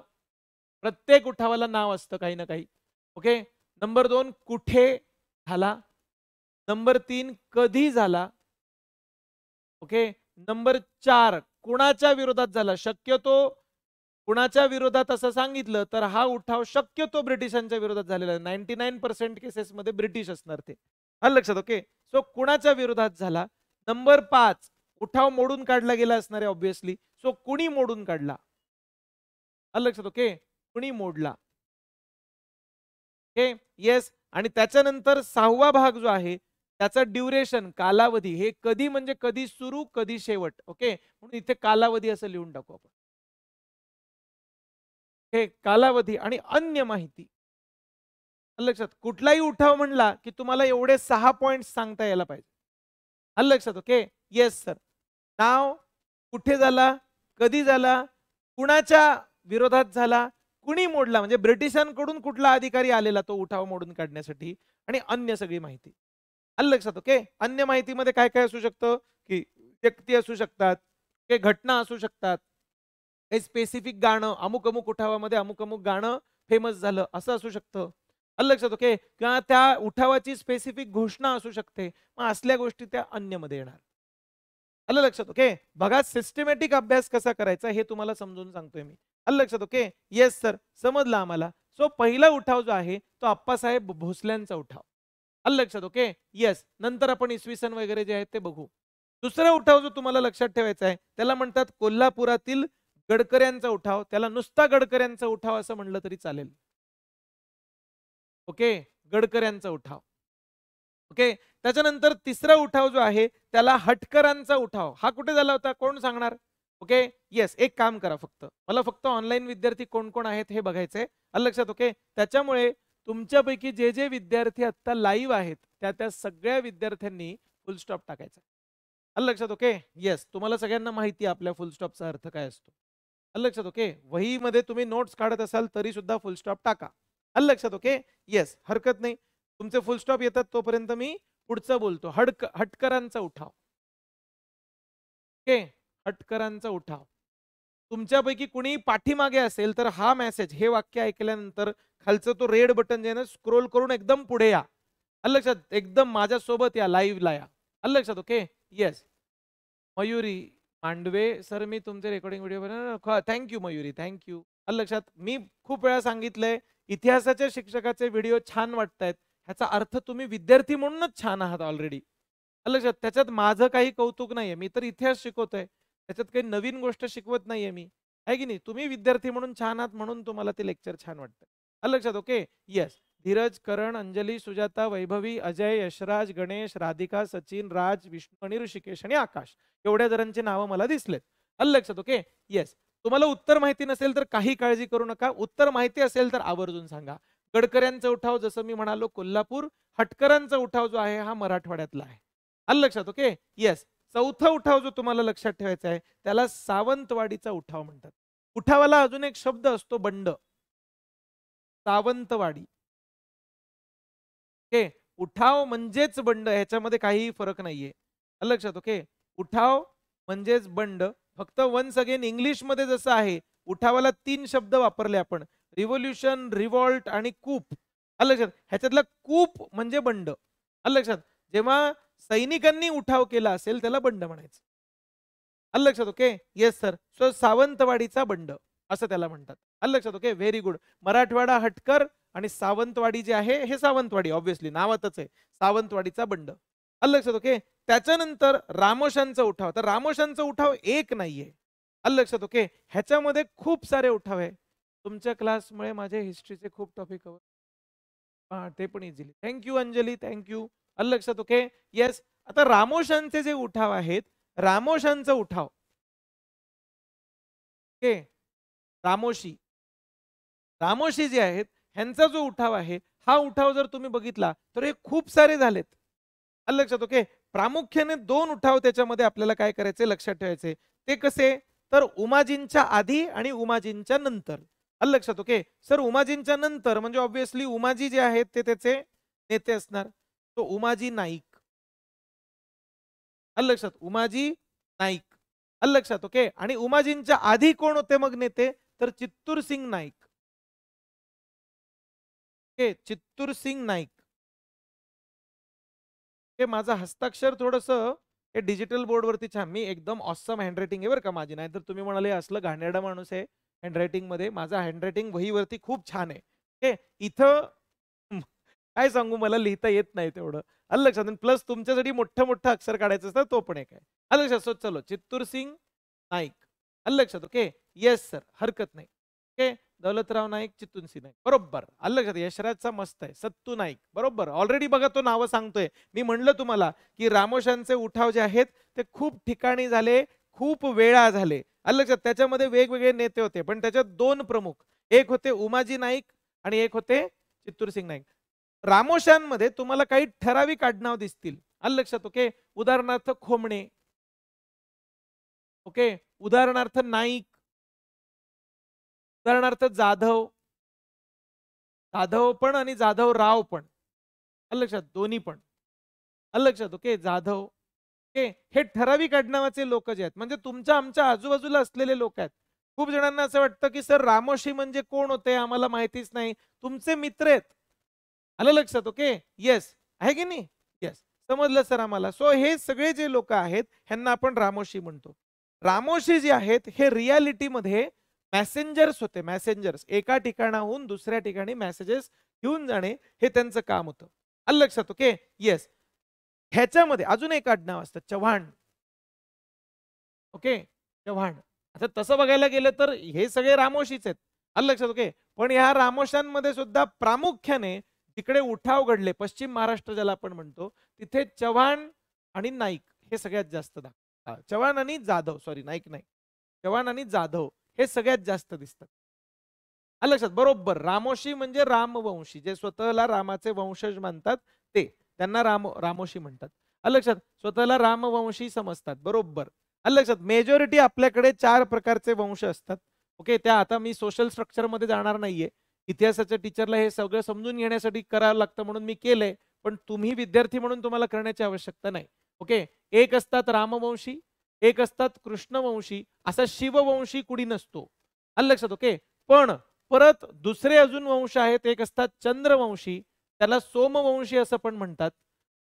प्रत्येक उठावाला नाव असतं काही ना काही ओके नंबर दोन कुठे झाला नंबर तीन कधी झाला ओके नंबर चार कुणाच्या विरोधात झाला शक्यतो कुणाच्या विरोधात असं सांगितलं तर हा उठाव शक्यतो ब्रिटिशांच्या विरोधात झालेला नाईन्टी नाईन पर्सेंट केसेसमध्ये ब्रिटिश असणार ते हा लक्षात ओके सो कुणाच्या विरोधात झाला नंबर पाच उठाव मोडून काढला गेला असणार आहे ऑब्विसली सो कुणी मोडून काढला हा लक्षात ओके कुणी मोडला ओके येस आणि त्याच्यानंतर सहावा भाग जो आहे त्याचा ड्युरेशन कालावधी हे कधी म्हणजे कधी सुरू कधी शेवट ओके म्हणून इथे कालावधी असं लिहून टाकू आपण हे कालावधी आणि अन्य माहिती लक्षात कुठलाही उठाव म्हणला की तुम्हाला एवढे सहा पॉइंट सांगता यायला पाहिजे हा लक्षात ओके येस सर नाव कुठे झाला कधी झाला कुणाच्या विरोधात झाला कुणी मोडला म्हणजे ब्रिटिशांकडून कुठला अधिकारी आलेला तो उठाव मोडून काढण्यासाठी आणि अन्य सगळी माहिती हा लक्षात ओके अन्य माहितीमध्ये काय काय असू शकतं की व्यक्ती असू शकतात घटना असू शकतात काही स्पेसिफिक गाणं अमुक अमुक उठावामध्ये अमुक अमुक गाणं फेमस झालं असं असू शकतं लक्षात ओके किंवा त्या उठावाची स्पेसिफिक घोषणा असू शकते मग असल्या गोष्टी त्या अन्य मध्ये येणार आलं लक्षात ओके बघा सिस्टमॅटिक अभ्यास कसा करायचा हे तुम्हाला समजून सांगतोय मी आलं लक्षात ओके येस सर समजलं आम्हाला सो पहिला उठाव जो आहे तो आप्पासाहेब भोसल्यांचा उठाव आलं लक्षात ओके येस नंतर आपण इसवी वगैरे जे आहेत ते बघू दुसरा उठाव जो तुम्हाला लक्षात ठेवायचा आहे त्याला म्हणतात कोल्हापुरातील गडकऱ्यांचा उठाव त्याला नुसता गडकऱ्यांचा उठाव असं म्हणलं तरी चालेल ओके गडकऱ्यांचा उठाव ओके त्याच्यानंतर तिसरा उठाव जो आहे त्याला हटकरांचा उठाव हा कुठे झाला होता कोण सांगणार ओके येस एक काम करा फक्त मला फक्त ऑनलाईन विद्यार्थी कोण कोण आहेत हे बघायचंय अल लक्षात ओके त्याच्यामुळे तुमच्यापैकी जे जे विद्यार्थी आत्ता लाईव्ह आहेत त्या त्या सगळ्या विद्यार्थ्यांनी फुलस्टॉप टाकायचा अल लक्षात ओके येस तुम्हाला सगळ्यांना माहिती आहे आपल्या फुलस्टॉपचा अर्थ काय असतो लक्षात ओके वहीमध्ये तुम्ही नोट्स काढत असाल तरी सुद्धा फुलस्टॉप टाका अल लक्षात ओके येस हरकत नाही तुमचे फुल स्टॉप येतात तोपर्यंत मी पुढचं बोलतो हडक हटकरांचा उठाव ओके हटकरांचा उठाव तुमच्यापैकी कुणी पाठीमागे असेल तर हा मेसेज हे वाक्य ऐकल्यानंतर खालचं तो रेड बटन जे ना स्क्रोल करून एकदम पुढे या अल लक्षात एकदम माझ्यासोबत या लाईव्हला या अल लक्षात okay yes Mayuri Mandve sir मी तुमचे recording video thank you Mayuri thank you लक्षात मी खूप वेळा सांगितलंय इतिहासाच्या शिक्षकाचे व्हिडिओ छान वाटतायत ह्याचा अर्थ तुम्ही विद्यार्थी म्हणूनच छान आहात ऑलरेडी लक्षात त्याच्यात माझं काही कौतुक नाहीये मी तर इतिहास शिकवतोय त्याच्यात काही नवीन गोष्ट शिकवत नाहीये मी आहे की नाही तुम्ही विद्यार्थी म्हणून छान आहात म्हणून तुम्हाला ते लेक्चर छान वाटतंय लक्षात ओके येस धीरज करण अंजली सुजाता वैभवी अजय यशराज गणेश राधिका सचिन राज विष्णू आणि ऋषिकेश आणि आकाश एवढ्या जणांची नावं मला दिसलेत आलं लक्षात ओके येस तुम्हाला उत्तर माहिती नसेल तर काही काळजी करू नका उत्तर माहिती असेल तर आवर्जून सांगा गडकऱ्यांचा उठाव जसं मी म्हणालो कोल्हापूर हटकरांचा उठाव जो आहे हा मराठवाड्यातला आहे आलं लक्षात ओके येस चौथा उठाव जो तुम्हाला लक्षात ठेवायचा आहे त्याला सावंतवाडीचा उठाव म्हणतात उठावाला अजून एक शब्द असतो बंड सावंतवाडी ओके उठाव म्हणजेच बंड ह्याच्यामध्ये काही फरक नाहीये लक्षात ओके उठाव म्हणजेच बंड फक्त वन्स अगेन इंग्लिश मध्ये जसं आहे उठावाला तीन शब्द वापरले आपण रिव्होल्युशन रिवॉल्ट आणि कूप लक्षात ह्याच्यातला कूप म्हणजे बंड लक्षात जेव्हा सैनिकांनी उठाव केला असेल त्याला बंड म्हणायचं लक्षात ओके येस सर सो सावंतवाडीचा बंड असं त्याला म्हणतात आलं लक्षात ओके व्हेरी गुड मराठवाडा हटकर आणि सावंतवाडी जे आहे हे सावंतवाडी ऑब्व्हियसली नावातच आहे सावंतवाडीचा बंड आलं लक्षात ओके त्याच्यानंतर रामोशांचा उठाव तर रामोशांचा उठाव एक नाहीये आलं लक्षात ओके ह्याच्यामध्ये खूप सारे उठाव आहे तुमच्या क्लासमुळे माझे हिस्ट्रीचे खूप टॉपिक कव्हर हां ते पण इझिली थँक्यू अंजली थँक्यू आलं लक्षात ओके येस आता रामोशांचे जे उठाव आहेत रामोशांचा उठाव ओके रामोशी रामोशी जे आहेत ह्यांचा जो उठाव आहे हा उठाव जर तुम्ही बघितला तर हे खूप सारे झालेत लक्षात ओके प्रामुख्याने दोन उठाव त्याच्यामध्ये आपल्याला काय करायचे लक्षात ठेवायचे ते कसे तर उमाजींच्या आधी आणि उमाजींच्या नंतर लक्षात ओके सर उमाजींच्या नंतर म्हणजे ऑब्विसली उमाजी जे आहेत ते त्याचे नेते असणार तो उमाजी नाईक लक्षात उमाजी नाईक लक्षात ओके आणि उमाजींच्या आधी कोण होते मग नेते तर चित्तूर सिंग नाईक ओके चित्तूर सिंग नाईक हे माझं हस्ताक्षर थोडस हे डिजिटल वरती छान मी एकदम ऑसम हँडरायटिंग आहे बरं का माझी नाहीतर तुम्ही म्हणाले असलं घाणेडा माणूस आहे हँड मध्ये माझा हँडरायटिंग वहीवरती खूप छान आहे इथं काय सांगू मला लिहिता येत नाही तेवढं अल लक्षात प्लस तुमच्यासाठी मोठं मोठं अक्षर काढायचं असतं तो पण एक आहे अल लक्षात सो चलो चित्तूर सिंग नाईक अल लक्षात ओके येस सर हरकत नाही ओके दौलतराव नाईक चित्तुनसी नाईक बरोबर आलं का यशराजचा मस्त आहे सत्तू नाईक बरोबर ऑलरेडी बघा तो नावं सांगतोय मी म्हणलं तुम्हाला की रामोशांचे उठाव जे आहेत ते खूप ठिकाणी झाले खूप वेळा झाले आलं त्याच्यामध्ये वेगवेगळे नेते होते पण त्याच्यात दोन प्रमुख एक होते उमाजी नाईक आणि एक होते चित्तूर सिंग नाईक रामोशांमध्ये तुम्हाला काही ठराविक आडनाव दिसतील आलं लक्षात ओके उदाहरणार्थ खोमणे ओके उदाहरणार्थ नाईक उदाहरणार्थ जाधव जाधव पण आणि जाधव राव पण लक्षात दोन्ही पण लक्षात ओके जाधव ओके हे ठराविक आडनावाचे लोक जे आहेत म्हणजे तुमच्या आमच्या आजूबाजूला असलेले लोक आहेत खूप जणांना असं वाटतं की सर रामोशी म्हणजे कोण होते आम्हाला माहितीच नाही तुमचे मित्र आहेत आलं लक्षात ओके येस आहे की नाही येस समजलं सर आम्हाला सो हे सगळे जे लोक आहेत ह्यांना आपण रामोशी म्हणतो रामोशी जे आहेत हे रियालिटीमध्ये मॅसेंजर्स होते मॅसेंजर्स एका ठिकाणाहून दुसऱ्या ठिकाणी मेसेजेस घेऊन जाणे हे त्यांचं काम होतं आलं लक्षात ओके येस ह्याच्यामध्ये अजून एक आडनाव असतं चव्हाण ओके चव्हाण आता तसं बघायला गेलं तर हे सगळे रामोशीच आहेत आलं लक्षात ओके पण ह्या रामोशांमध्ये सुद्धा प्रामुख्याने तिकडे उठाव घडले पश्चिम महाराष्ट्र ज्याला आपण म्हणतो तिथे चव्हाण आणि नाईक हे सगळ्यात जास्त दाखवतात चव्हाण आणि जाधव सॉरी नाईक नाईक चव्हाण आणि जाधव हे सगळ्यात जास्त दिसतात लक्षात बरोबर रामोशी म्हणजे रामवंशी जे स्वतःला रामाचे वंशज मानतात ते त्यांना राम रामोशी म्हणतात लक्षात स्वतःला रामवंशी समजतात बरोबर लक्षात मेजॉरिटी आपल्याकडे चार प्रकारचे वंश असतात ओके त्या आता मी सोशल स्ट्रक्चर मध्ये जाणार नाहीये इतिहासाच्या टीचरला हे सगळं समजून घेण्यासाठी करावं लागतं म्हणून मी केलंय पण तुम्ही विद्यार्थी म्हणून तुम्हाला करण्याची आवश्यकता नाही ओके एक असतात रामवंशी एक असतात कृष्णवंशी असा शिववंशी कुणी नसतो आलं लक्षात ओके पण परत दुसरे अजून वंश आहेत एक असतात चंद्रवंशी त्याला सोमवंशी असं पण म्हणतात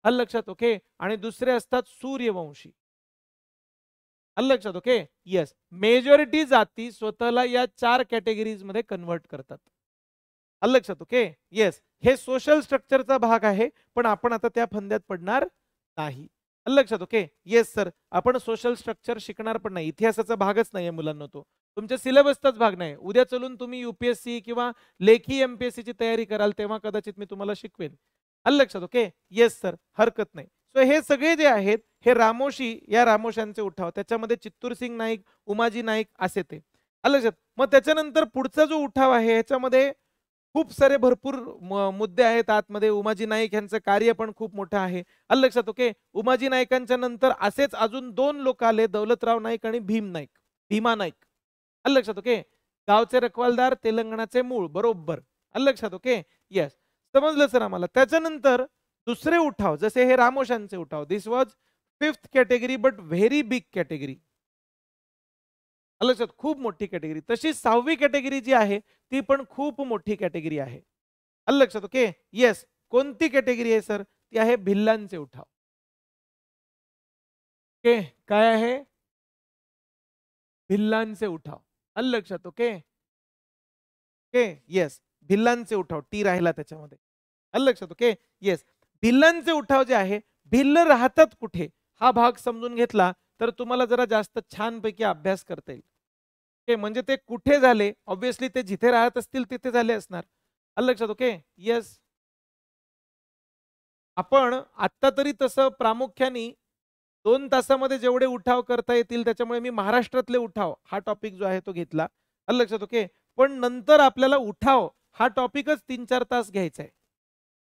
अल लक्षात ओके आणि दुसरे असतात सूर्यवंशी आलं लक्षात ओके येस मेजॉरिटी जाती स्वतःला या चार कॅटेगरीज मध्ये कन्वर्ट करतात आलं लक्षात ओके येस हे सोशल स्ट्रक्चरचा भाग आहे पण आपण आता त्या फंद्यात पडणार नाही लक्षात ओके येस सर आपण सोशल स्ट्रक्चर शिकणार पण नाही इतिहासाचा भागच नाही मुलांना तो तुमच्या सिलेबसचाच भाग नाही उद्या चलून तुम्ही युपीएससी किंवा लेखी एमपीएससी ची तयारी कराल तेव्हा कदाचित मी तुम्हाला शिकवेन अल लक्षात ओके येस सर हरकत नाही सो हे सगळे जे आहेत हे रामोशी या रामोशांचे उठाव त्याच्यामध्ये चित्तूर सिंग नाईक उमाजी नाईक असे ते अल लक्षात मग त्याच्यानंतर पुढचा जो उठाव आहे ह्याच्यामध्ये खूप सारे भरपूर मुद्दे आहेत आतमध्ये उमाजी नाईक यांचं कार्य पण खूप मोठं आहे आलं लक्षात ओके उमाजी नाईकांच्या नंतर असेच अजून दोन लोक आले दौलतराव नाईक आणि भीम नाईक भीमा नाईक आलं लक्षात ओके गावचे रखवालदार तेलंगणाचे मूळ बरोबर आलं लक्षात ओके येस समजलं सर आम्हाला त्याच्यानंतर दुसरे उठाव जसे हे रामोशांचे उठाव this was fifth category but very big category लक्षात खूप मोठी कॅटेगरी तशी सहावी कॅटेगरी जी आहे ती पण खूप मोठी कॅटेगरी आहे आलं लक्षात ओके येस कोणती कॅटेगरी आहे सर ती आहे भिल्लांचे उठाव ओके काय आहे भिल्लांचे उठाव आलं लक्षात ओके ओके येस भिल्लांचे उठाव टी राहिला त्याच्यामध्ये आलं लक्षात ओके येस भिल्लांचे उठाव जे आहे भिल्ल राहतात कुठे हा भाग समजून घेतला तर तुम्हाला जरा जास्त छानपैकी अभ्यास करता येईल ओके म्हणजे ते कुठे झाले ऑब्व्हियसली ते जिथे राहत असतील तिथे झाले असणार आलं लक्षात ओके येस आपण आत्ता तरी तसं प्रामुख्याने दोन तासामध्ये जेवढे उठाव करता येतील त्याच्यामुळे मी महाराष्ट्रातले उठाव हा टॉपिक जो आहे तो घेतला आलं लक्षात ओके पण नंतर आपल्याला उठाव हा टॉपिकच तीन चार तास घ्यायचा आहे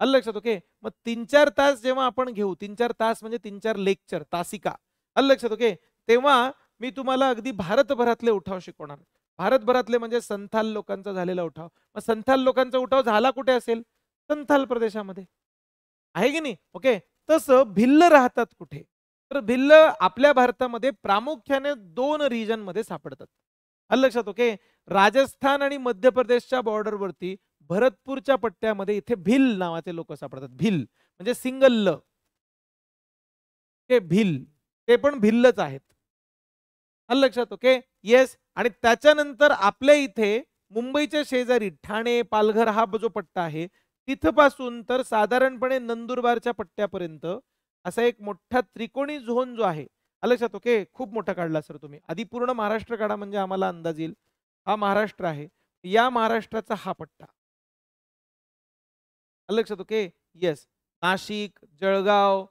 आलं लक्षात ओके मग तीन चार तास जेव्हा आपण घेऊ तीन चार तास म्हणजे तीन चार लेक्चर तासिका आलं लक्षात ओके तेव्हा मी तुम्हाला अगदी भारतभरातले उठाव शिकवणार भारतभरातले म्हणजे संथाल लोकांचा झालेला उठाव मग संथाल लोकांचा उठाव झाला कुठे असेल संथाल प्रदेशामध्ये आहे की नाही ओके तसं भिल्ल राहतात कुठे तर भिल्ल आपल्या भारतामध्ये प्रामुख्याने दोन रिजन मध्ये सापडतात आलं लक्षात ओके राजस्थान आणि मध्य प्रदेशच्या बॉर्डरवरती भरतपूरच्या पट्ट्यामध्ये इथे भिल नावाचे लोक सापडतात भिल म्हणजे सिंगल ल भिल ते पण भिल्लच आहेत हा लक्षात ओके येस आणि त्याच्यानंतर आपल्या इथे मुंबईच्या शेजारी ठाणे पालघर हा जो पट्टा आहे तिथपासून तर साधारणपणे नंदुरबारच्या पट्ट्यापर्यंत असा एक मोठा त्रिकोणी झोन जो आहे लक्षात ओके खूप मोठा काढला सर तुम्ही आधी पूर्ण महाराष्ट्र काढा म्हणजे आम्हाला अंदाज येईल हा महाराष्ट्र आहे या महाराष्ट्राचा हा पट्टा लक्षात ओके येस नाशिक जळगाव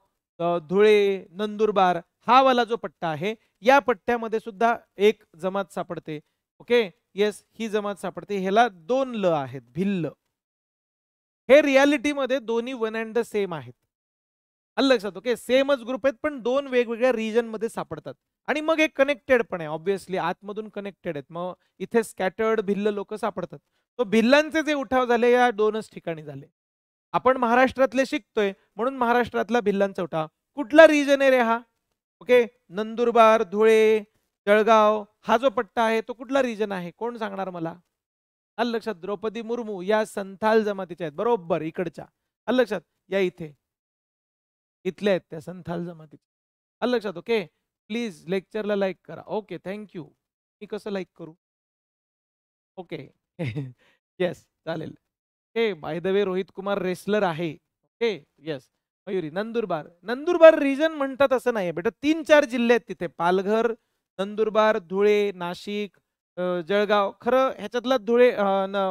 धुळे नंदुरबार हा वाला जो पट्टा आहे या पट्ट्यामध्ये सुद्धा एक जमात सापडते ओके येस ही जमात सापडते ह्याला दोन ल आहेत भिल्ल हे रियालिटीमध्ये दोन्ही वन अँड द सेम आहेत आलं लक्षात ओके सेमच ग्रुप आहेत पण दोन वेगवेगळ्या रिजन मध्ये सापडतात आणि मग एक कनेक्टेड पण आहे ऑब्व्हियसली आतमधून कनेक्टेड आहेत मग इथे स्कॅटर्ड भिल्ल लोक सापडतात तो भिल्लांचे जे उठाव झाले या दोनच ठिकाणी झाले आपण महाराष्ट्रातले शिकतोय म्हणून महाराष्ट्रातला भिल्लांचा उठाव कुठला रिजन आहे रे हा ओके नंदुरबार धुळे जळगाव हा जो पट्टा आहे तो कुठला रिजन आहे कोण सांगणार मला अल लक्षात द्रौपदी मुर्मू या संथाल जमातीच्या आहेत बरोबर इकडच्या अल लक्षात या इथे इथल्या आहेत त्या संथाल जमातीच्या अल लक्षात ओके प्लीज लेक्चरला लाईक करा ओके थँक्यू मी कसं लाईक करू ओके येस [laughs] चालेल हे by the way Rohit Kumar wrestler आहे okay yes Mayuri Nandurbar Nandurbar region म्हणतात असं नाही बेटा तीन चार जिल्हे आहेत तिथे पालघर नंदुरबार धुळे नाशिक जळगाव खरं ह्याच्यातला धुळे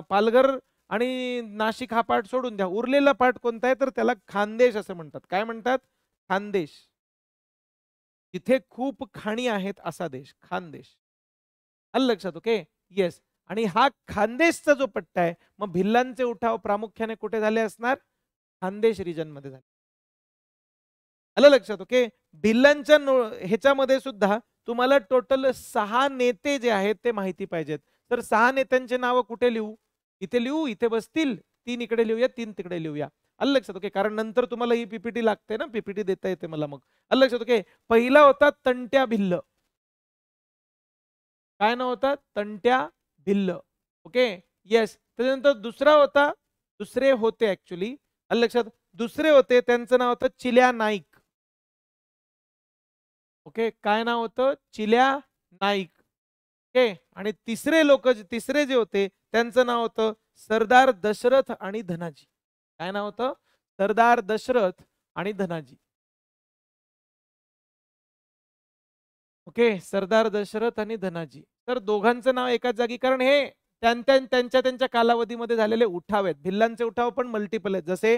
पालघर आणि नाशिक हा पार्ट सोडून द्या उरलेला पार्ट कोणता आहे तर त्याला खानदेश असं म्हणतात काय म्हणतात खानदेश तिथे खूप खाणी आहेत असा देश खानदेश अल लक्षात ओके येस आणि हा खानदेशचा जो पट्टा आहे मग भिल्लांचे उठाव प्रामुख्याने कुठे झाले असणार खानदेश रिजन मध्ये झाले आलं लक्षात ओके भिल्लांच्या ह्याच्यामध्ये सुद्धा तुम्हाला टोटल सहा नेते जे आहेत ते माहिती पाहिजेत तर सहा नेत्यांचे नावं कुठे लिहू इथे लिहू इथे बसतील तीन इकडे लिहूया तीन तिकडे लिहूया अल लक्षात ओके कारण नंतर तुम्हाला ही पीपीटी लागते ना पीपीटी देता येते मला मग अल लक्षात ओके पहिला होता तंट्या भिल्ल काय नाव होता तंट्या भिल्ल ओके येस त्याच्यानंतर दुसरा होता दुसरे होते ऍक्च्युली अल लक्षात दुसरे होते त्यांचं नाव होतं चिल्या नाईक ओके काय नाव होतं चिल्या नाईक ओके आणि तिसरे लोक तिसरे जे होते त्यांचं नाव होतं सरदार दशरथ आणि धनाजी काय नाव होतं सरदार दशरथ आणि धनाजी ओके सरदार दशरथ आणि धनाजी तर दोघांचं नाव एकाच जागी कारण हे त्यांच्या त्यांच्या कालावधीमध्ये झालेले उठाव आहेत भिल्लांचे उठाव पण मल्टिपल आहेत जसे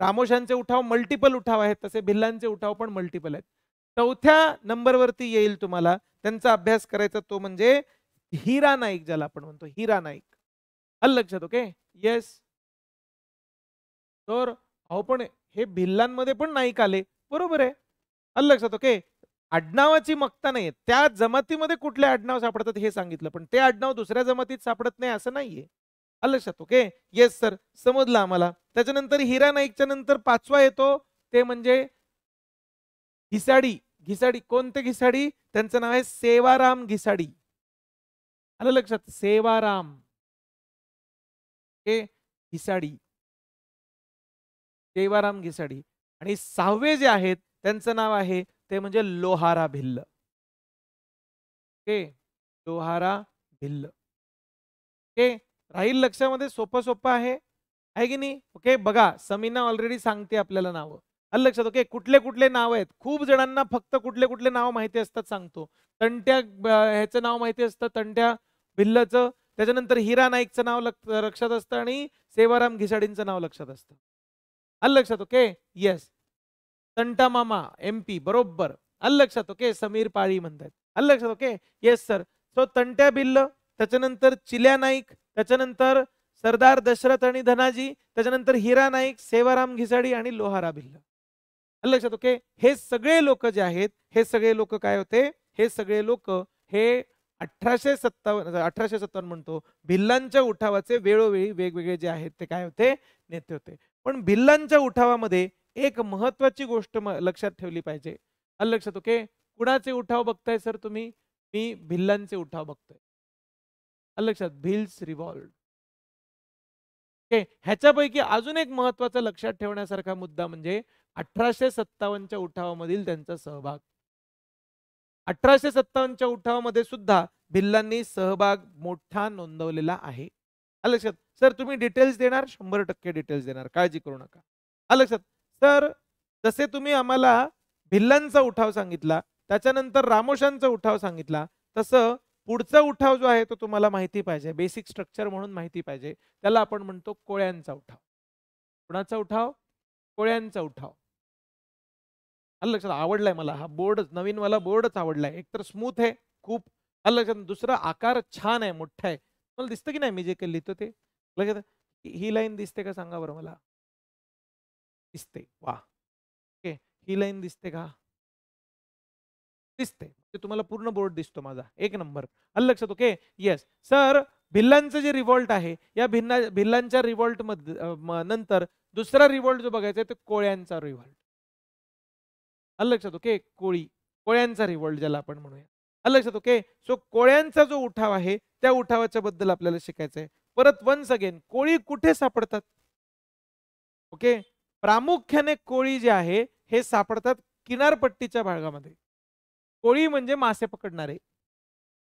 रामोशांचे उठाव मल्टिपल उठाव आहेत तसे भिल्लांचे उठाव पण मल्टिपल आहेत चौथ्या नंबरवरती येईल तुम्हाला त्यांचा अभ्यास करायचा तो म्हणजे हिरा नाईक ज्याला आपण म्हणतो हिरा नाईक अल लक्षात ओके येस तर अहो पण हे भिल्लांमध्ये पण नाईक आले बरोबर आहे अल लक्षात ओके आडनावाची मक्ता नाहीये त्या जमातीमध्ये कुठले आडनाव सापडतात हे सांगितलं पण ते आडनाव दुसऱ्या जमातीत सापडत नाही असं नाहीये लक्षात ओके येस सर समजलं आम्हाला त्याच्यानंतर हिरा नाईकच्या नंतर पाचवा येतो ते म्हणजे हिसाडी घिसाडी कोणते घिसाडी त्यांचं नाव आहे सेवाराम घिसाडी आलं लक्षात सेवाराम हे घिसाडी सेवाराम घिसाडी आणि सहावे जे आहेत त्यांचं नाव आहे ते म्हणजे लोहारा भिल्ल लोहारा भिल्ल ओके राहील लक्षामध्ये सोपं सोपं आहे की नाही ओके बघा समीना ऑलरेडी सांगते आपल्याला नावं अल लक्षात ओके कुठले कुठले नाव आहेत खूप जणांना फक्त कुठले कुठले नाव माहिती असतात सांगतो तंट्या ह्याचं नाव माहिती असतं तंट्या भिल्लचं त्याच्यानंतर हिरा नाईकचं नाव लक्षात असतं आणि सेवाराम घिसाडींचं नाव लक्षात असतं अल लक्षात ओके येस तंटा मामा एम पी बरोबर अल लक्षात ओके समीर पाळी म्हणतात अल लक्षात okay yes sir so Tantya Bhil त्याच्यानंतर चिल्या नाईक त्याच्यानंतर सरदार दशरथ आणि धनाजी त्याच्यानंतर हिरा नाईक सेवाराम घिसाडी आणि लोहारा भिल्ल लक्षात ओके हे सगळे लोक जे आहेत हे सगळे लोक काय होते हे सगळे लोक हे अठराशे सत्तावन्न अठराशे सत्तावन्न म्हणतो भिल्लांच्या उठावाचे वेळोवेळी वेगवेगळे जे आहेत ते काय होते नेते होते पण भिल्लांच्या उठावामध्ये एक महत्वाची गोष्ट लक्षात ठेवली पाहिजे लक्षात ओके कुणाचे उठाव बघताय सर तुम्ही मी भिल्लांचे उठाव बघतोय लक्षात भिल्स रिव्हॉल्ड ह्याच्यापैकी अजून एक महत्वाचा लक्षात ठेवण्यासारखा मुद्दा म्हणजे अठराशे सत्तावन्नच्या उठावामधील त्यांचा सहभाग अठराशे सत्तावन्नच्या उठावामध्ये सुद्धा भिल्लांनी सहभाग मोठा नोंदवलेला आहे अलक्षात सर तुम्ही डिटेल्स देणार शंभर टक्के डिटेल्स देणार काळजी करू नका अलक्षात सर जसे तुम्ही आम्हाला भिल्लांचा उठाव सांगितला त्याच्यानंतर रामोशांचा उठाव सांगितला तसं पुढचा उठाव जो आहे तो तुम्हाला माहिती पाहिजे बेसिक स्ट्रक्चर म्हणून माहिती पाहिजे त्याला आपण म्हणतो कोळ्यांचा उठाव कुणाचा उठाव कोळ्यांचा उठाव अल लक्षात आवडलाय मला हा बोर्ड नवीन मला बोर्डच आवडलाय एक तर स्मूथ आहे खूप आलं लक्षात दुसरा आकार छान आहे मोठा आहे मला दिसतं की नाही मी जे काही लिहितो ते लक्षात ही लाईन दिसते का सांगा बरं मला दिसते वा ओके ही लाईन दिसते का दिसते म्हणजे तुम्हाला पूर्ण बोर्ड दिसतो माझा एक नंबर आलं लक्षात ओके येस सर भिल्लांचं जे रिव्हॉल्ट आहे या भिन्ना भिल्लांच्या रिवॉल्ट नंतर दुसरा रिव्हॉल्ट जो बघायचा आहे तो कोळ्यांचा रिव्हॉल्ट आलं लक्षात ओके कोळी कोळ्यांचा रिवॉल्ट ज्याला आपण म्हणूया आलं लक्षात ओके सो कोळ्यांचा जो उठाव आहे त्या उठावाच्या बद्दल आपल्याला शिकायचं आहे परत वन्स अगेन कोळी कुठे सापडतात ओके प्रामुख्याने कोळी जे आहे हे सापडतात किनारपट्टीच्या भागामध्ये कोळी म्हणजे मासे पकडणारे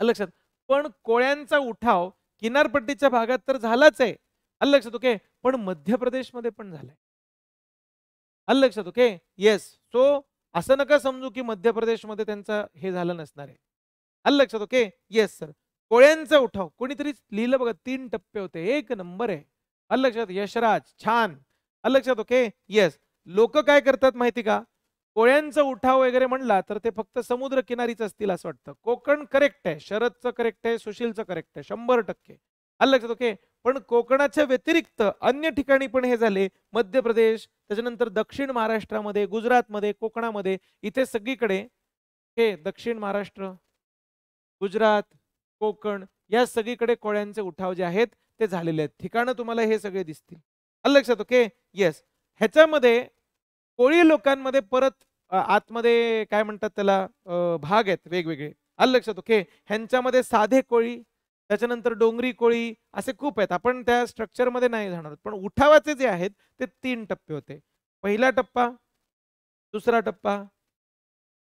लक्षात पण कोळ्यांचा उठाव किनारपट्टीच्या भागात तर झालाच आहे अल लक्षात ओके पण मध्य प्रदेशमध्ये पण झालाय अल लक्षात ओके येस सो असं नका समजू की मध्य प्रदेशमध्ये त्यांचं हे झालं नसणार आहे आलं लक्षात ओके येस सर कोळ्यांचा उठाव कोणीतरी लिहिलं बघा तीन टप्पे होते एक नंबर आहे आलं लक्षात यशराज छान आलं लक्षात ओके येस लोक काय करतात माहिती का कोळ्यांचा उठाव वगैरे म्हणला तर ते फक्त समुद्र किनारीच असतील असं वाटतं कोकण करेक्ट आहे शरदचं करेक्ट आहे सुशीलचं करेक्ट आहे शंभर टक्के आलं लक्षात ओके पण कोकणाच्या व्यतिरिक्त अन्य ठिकाणी पण हे झाले मध्य प्रदेश त्याच्यानंतर दक्षिण महाराष्ट्रामध्ये गुजरातमध्ये कोकणामध्ये इथे सगळीकडे हे दक्षिण महाराष्ट्र गुजरात कोकण या सगळीकडे कोळ्यांचे उठाव जे आहेत ते झालेले आहेत ठिकाणं तुम्हाला हे सगळे दिसतील आलं लक्षात ओके येस ह्याच्यामध्ये कोळी लोकांमध्ये परत आतमध्ये काय म्हणतात त्याला भाग आहेत वेगवेगळे आलं लक्षात ओके ह्यांच्यामध्ये साधे कोळी त्याच्यानंतर डोंगरी कोळी असे खूप आहेत आपण त्या स्ट्रक्चरमध्ये नाही जाणार पण उठावाचे जे आहेत ते तीन टप्पे होते पहिला टप्पा दुसरा टप्पा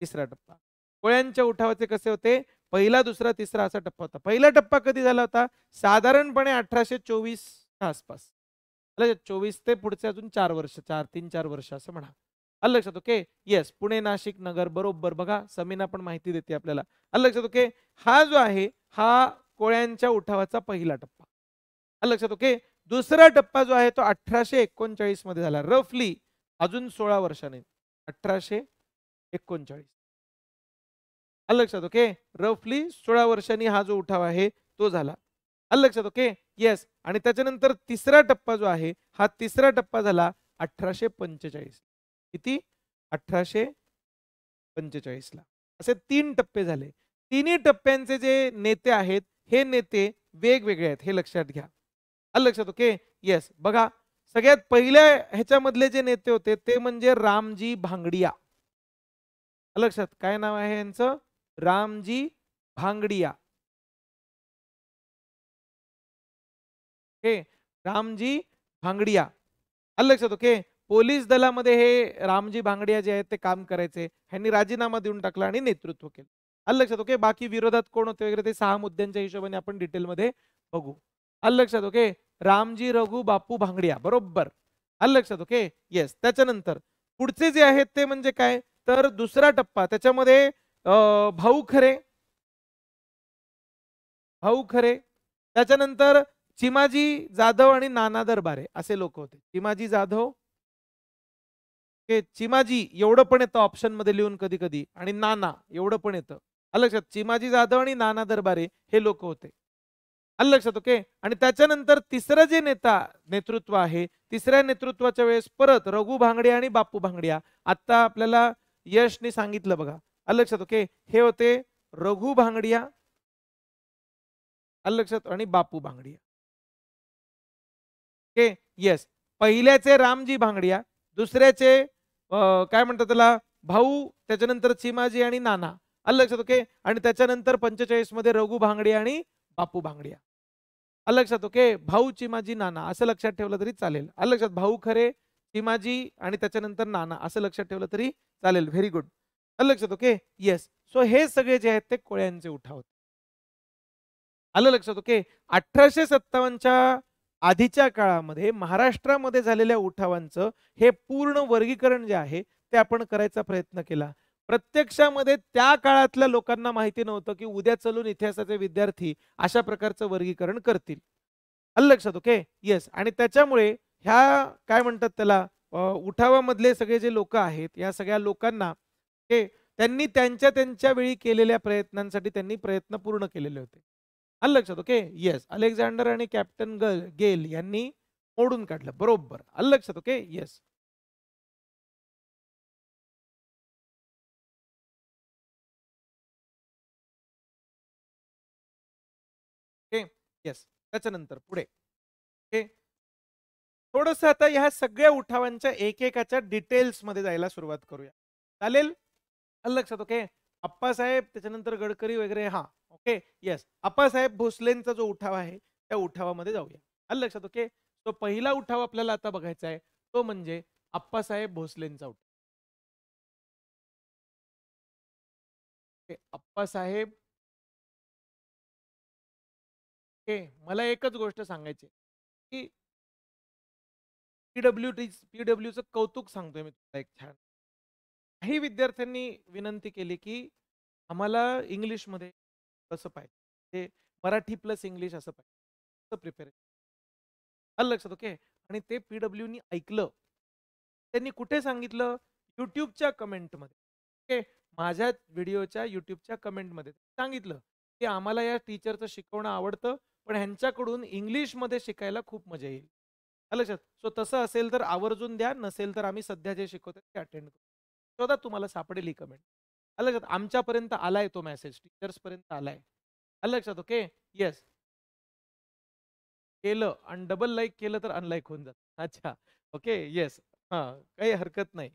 तिसरा टप्पा कोळ्यांच्या उठावाचे कसे होते पहिला दुसरा तिसरा असा टप्पा होता पहिला टप्पा कधी झाला होता साधारणपणे अठराशे चोवीसच्या आसपास चोवीस ते पुढचे अजून चार वर्ष चार तीन चार वर्ष असं म्हणा अल लक्षात ओके येस पुणे नाशिक नगर बरोबर बघा समीना पण माहिती देते आपल्याला अल लक्षात ओके हा जो आहे हा कोळ्यांच्या उठावाचा पहिला टप्पा लक्षात ओके दुसरा टप्पा जो आहे तो अठराशे एकोणचाळीस मध्ये झाला रफली अजून सोळा वर्षाने अठराशे एकोणचाळीस आलं लक्षात ओके रफली सोळा वर्षांनी हा जो उठाव आहे तो झाला आलं लक्षात ओके येस आणि त्याच्यानंतर तिसरा टप्पा जो आहे हा तिसरा टप्पा झाला अठराशे पंचेचाळीस किती अठराशे ला असे तीन टप्पे झाले तिन्ही टप्प्यांचे जे नेते आहेत हे नेते वेगवेगळे आहेत हे लक्षात घ्या आलं लक्षात ओके येस बघा सगळ्यात पहिल्या ह्याच्यामधले जे नेते होते ते म्हणजे रामजी भांगडिया लक्षात काय नाव आहे यांचं रामजी भांगडिया हे रामजी भांगडिया आलं लक्षात ओके पोलीस दलामध्ये हे रामजी भांगडिया जे आहेत ते काम करायचे ह्यांनी राजीनामा देऊन टाकला आणि नेतृत्व केलं आलं लक्षात ओके बाकी विरोधात कोण होते वगैरे ते सहा मुद्द्यांच्या हिशोबाने आपण डिटेलमध्ये बघू आलं लक्षात ओके रामजी रघु बापू भांगडिया बरोबर आलं लक्षात ओके येस त्याच्यानंतर पुढचे जे आहेत ते म्हणजे काय तर दुसरा टप्पा त्याच्यामध्ये भाऊ खरे भाऊ खरे त्याच्यानंतर चिमाजी जाधव आणि नाना दरबारे असे लोक होते चिमाजी जाधव चिमाजी एवढं पण येतं ऑप्शन मध्ये लिहून कधी कधी आणि नाना एवढं पण येतं अलक्षात लक्षात चिमाजी जाधव आणि नाना दरबारे हे लोक होते आलं लक्षात ओके आणि त्याच्यानंतर तिसरं जे नेता नेतृत्व आहे तिसऱ्या नेतृत्वाच्या वेळेस परत रघु भांगडिया आणि बापू भांगडिया आता आपल्याला यशने सांगितलं बघा आलं लक्षात ओके हे होते रघु भांगडिया आलं लक्षात आणि बापू भांगडिया ओके येस पहिल्याचे रामजी भांगडिया दुसऱ्याचे काय म्हणतात त्याला भाऊ त्याच्यानंतर चिमाजी आणि नाना आलं लक्षात ओके आणि त्याच्यानंतर पंचेचाळीस मध्ये रघु भांगडिया आणि बापू भांगडिया आलं लक्षात ओके भाऊ चिमाजी नाना असं लक्षात ठेवलं तरी चालेल आलं लक्षात भाऊ खरे चिमाजी आणि त्याच्यानंतर नाना असं लक्षात ठेवलं तरी चालेल व्हेरी गुड आलं लक्षात ओके येस सो हे सगळे जे आहेत ते कोळ्यांचे उठाव आलं लक्षात ओके अठराशे सत्तावनच्या आधीच्या काळामध्ये महाराष्ट्रामध्ये झालेल्या उठावांचं हे पूर्ण वर्गीकरण जे आहे ते आपण करायचा प्रयत्न केला प्रत्यक्षामध्ये त्या काळातल्या लोकांना माहिती नव्हतं की उद्या चलून इतिहासाचे विद्यार्थी अशा प्रकारचं वर्गीकरण करतील आलं लक्षात ओके येस आणि त्याच्यामुळे ह्या काय म्हणतात त्याला उठावामधले सगळे जे लोक आहेत या सगळ्या लोकांना हे त्यांनी त्यांच्या त्यांच्या वेळी केलेल्या प्रयत्नांसाठी त्यांनी प्रयत्न पूर्ण केलेले होते आलं लक्षात ओके येस अलेक्झांडर आणि कॅप्टन गेल यांनी मोडून काढलं बरोबर आलं लक्षात ओके येस येस त्याच्यानंतर पुढे ओके थोडस आता ह्या सगळ्या उठावांच्या एकेकाच्या डिटेल्स मध्ये जायला सुरुवात करूया चालेल लक्षात ओके आप्पासाहेब त्याच्यानंतर गडकरी वगैरे हा ओके येस आप्पासाहेब भोसलेंचा जो उठाव आहे त्या उठावामध्ये जाऊया आलं लक्षात ओके तो पहिला उठाव आपल्याला आता बघायचा आहे तो म्हणजे आप्पासाहेब भोसलेंचा उठाव आप्पासाहेब ओके मला एकच गोष्ट सांगायची की पीडब्ल्यू टी पीडब्ल्यूचं कौतुक सांगतोय मी तुला एक छान काही विद्यार्थ्यांनी विनंती केली की आम्हाला इंग्लिशमध्ये कसं पाहिजे ते म्हणजे मराठी प्लस इंग्लिश असं पाहिजे प्रिपेरेशन आलं लक्षात ओके आणि ते पी डब्ल्यूनी ऐकलं त्यांनी कुठे सांगितलं यूट्यूबच्या कमेंटमध्ये ओके माझ्या व्हिडिओच्या यूट्यूबच्या कमेंटमध्ये सांगितलं की आम्हाला या टीचरचं शिकवणं आवडतं पण ह्यांच्याकडून इंग्लिशमध्ये शिकायला खूप मजा येईल लक्षात सो तसं असेल तर आवर्जून द्या नसेल तर आम्ही सध्या जे शिकवतो ते अटेंड करू शोधा तुम्हाला सापडेल ही कमेंट लक्षात आमच्यापर्यंत आलाय तो मेसेज टीचर्सपर्यंत आलाय लक्षात ओके येस केलं आणि डबल लाईक केलं तर अनलाईक होऊन जात अच्छा ओके येस हां काही हरकत नाही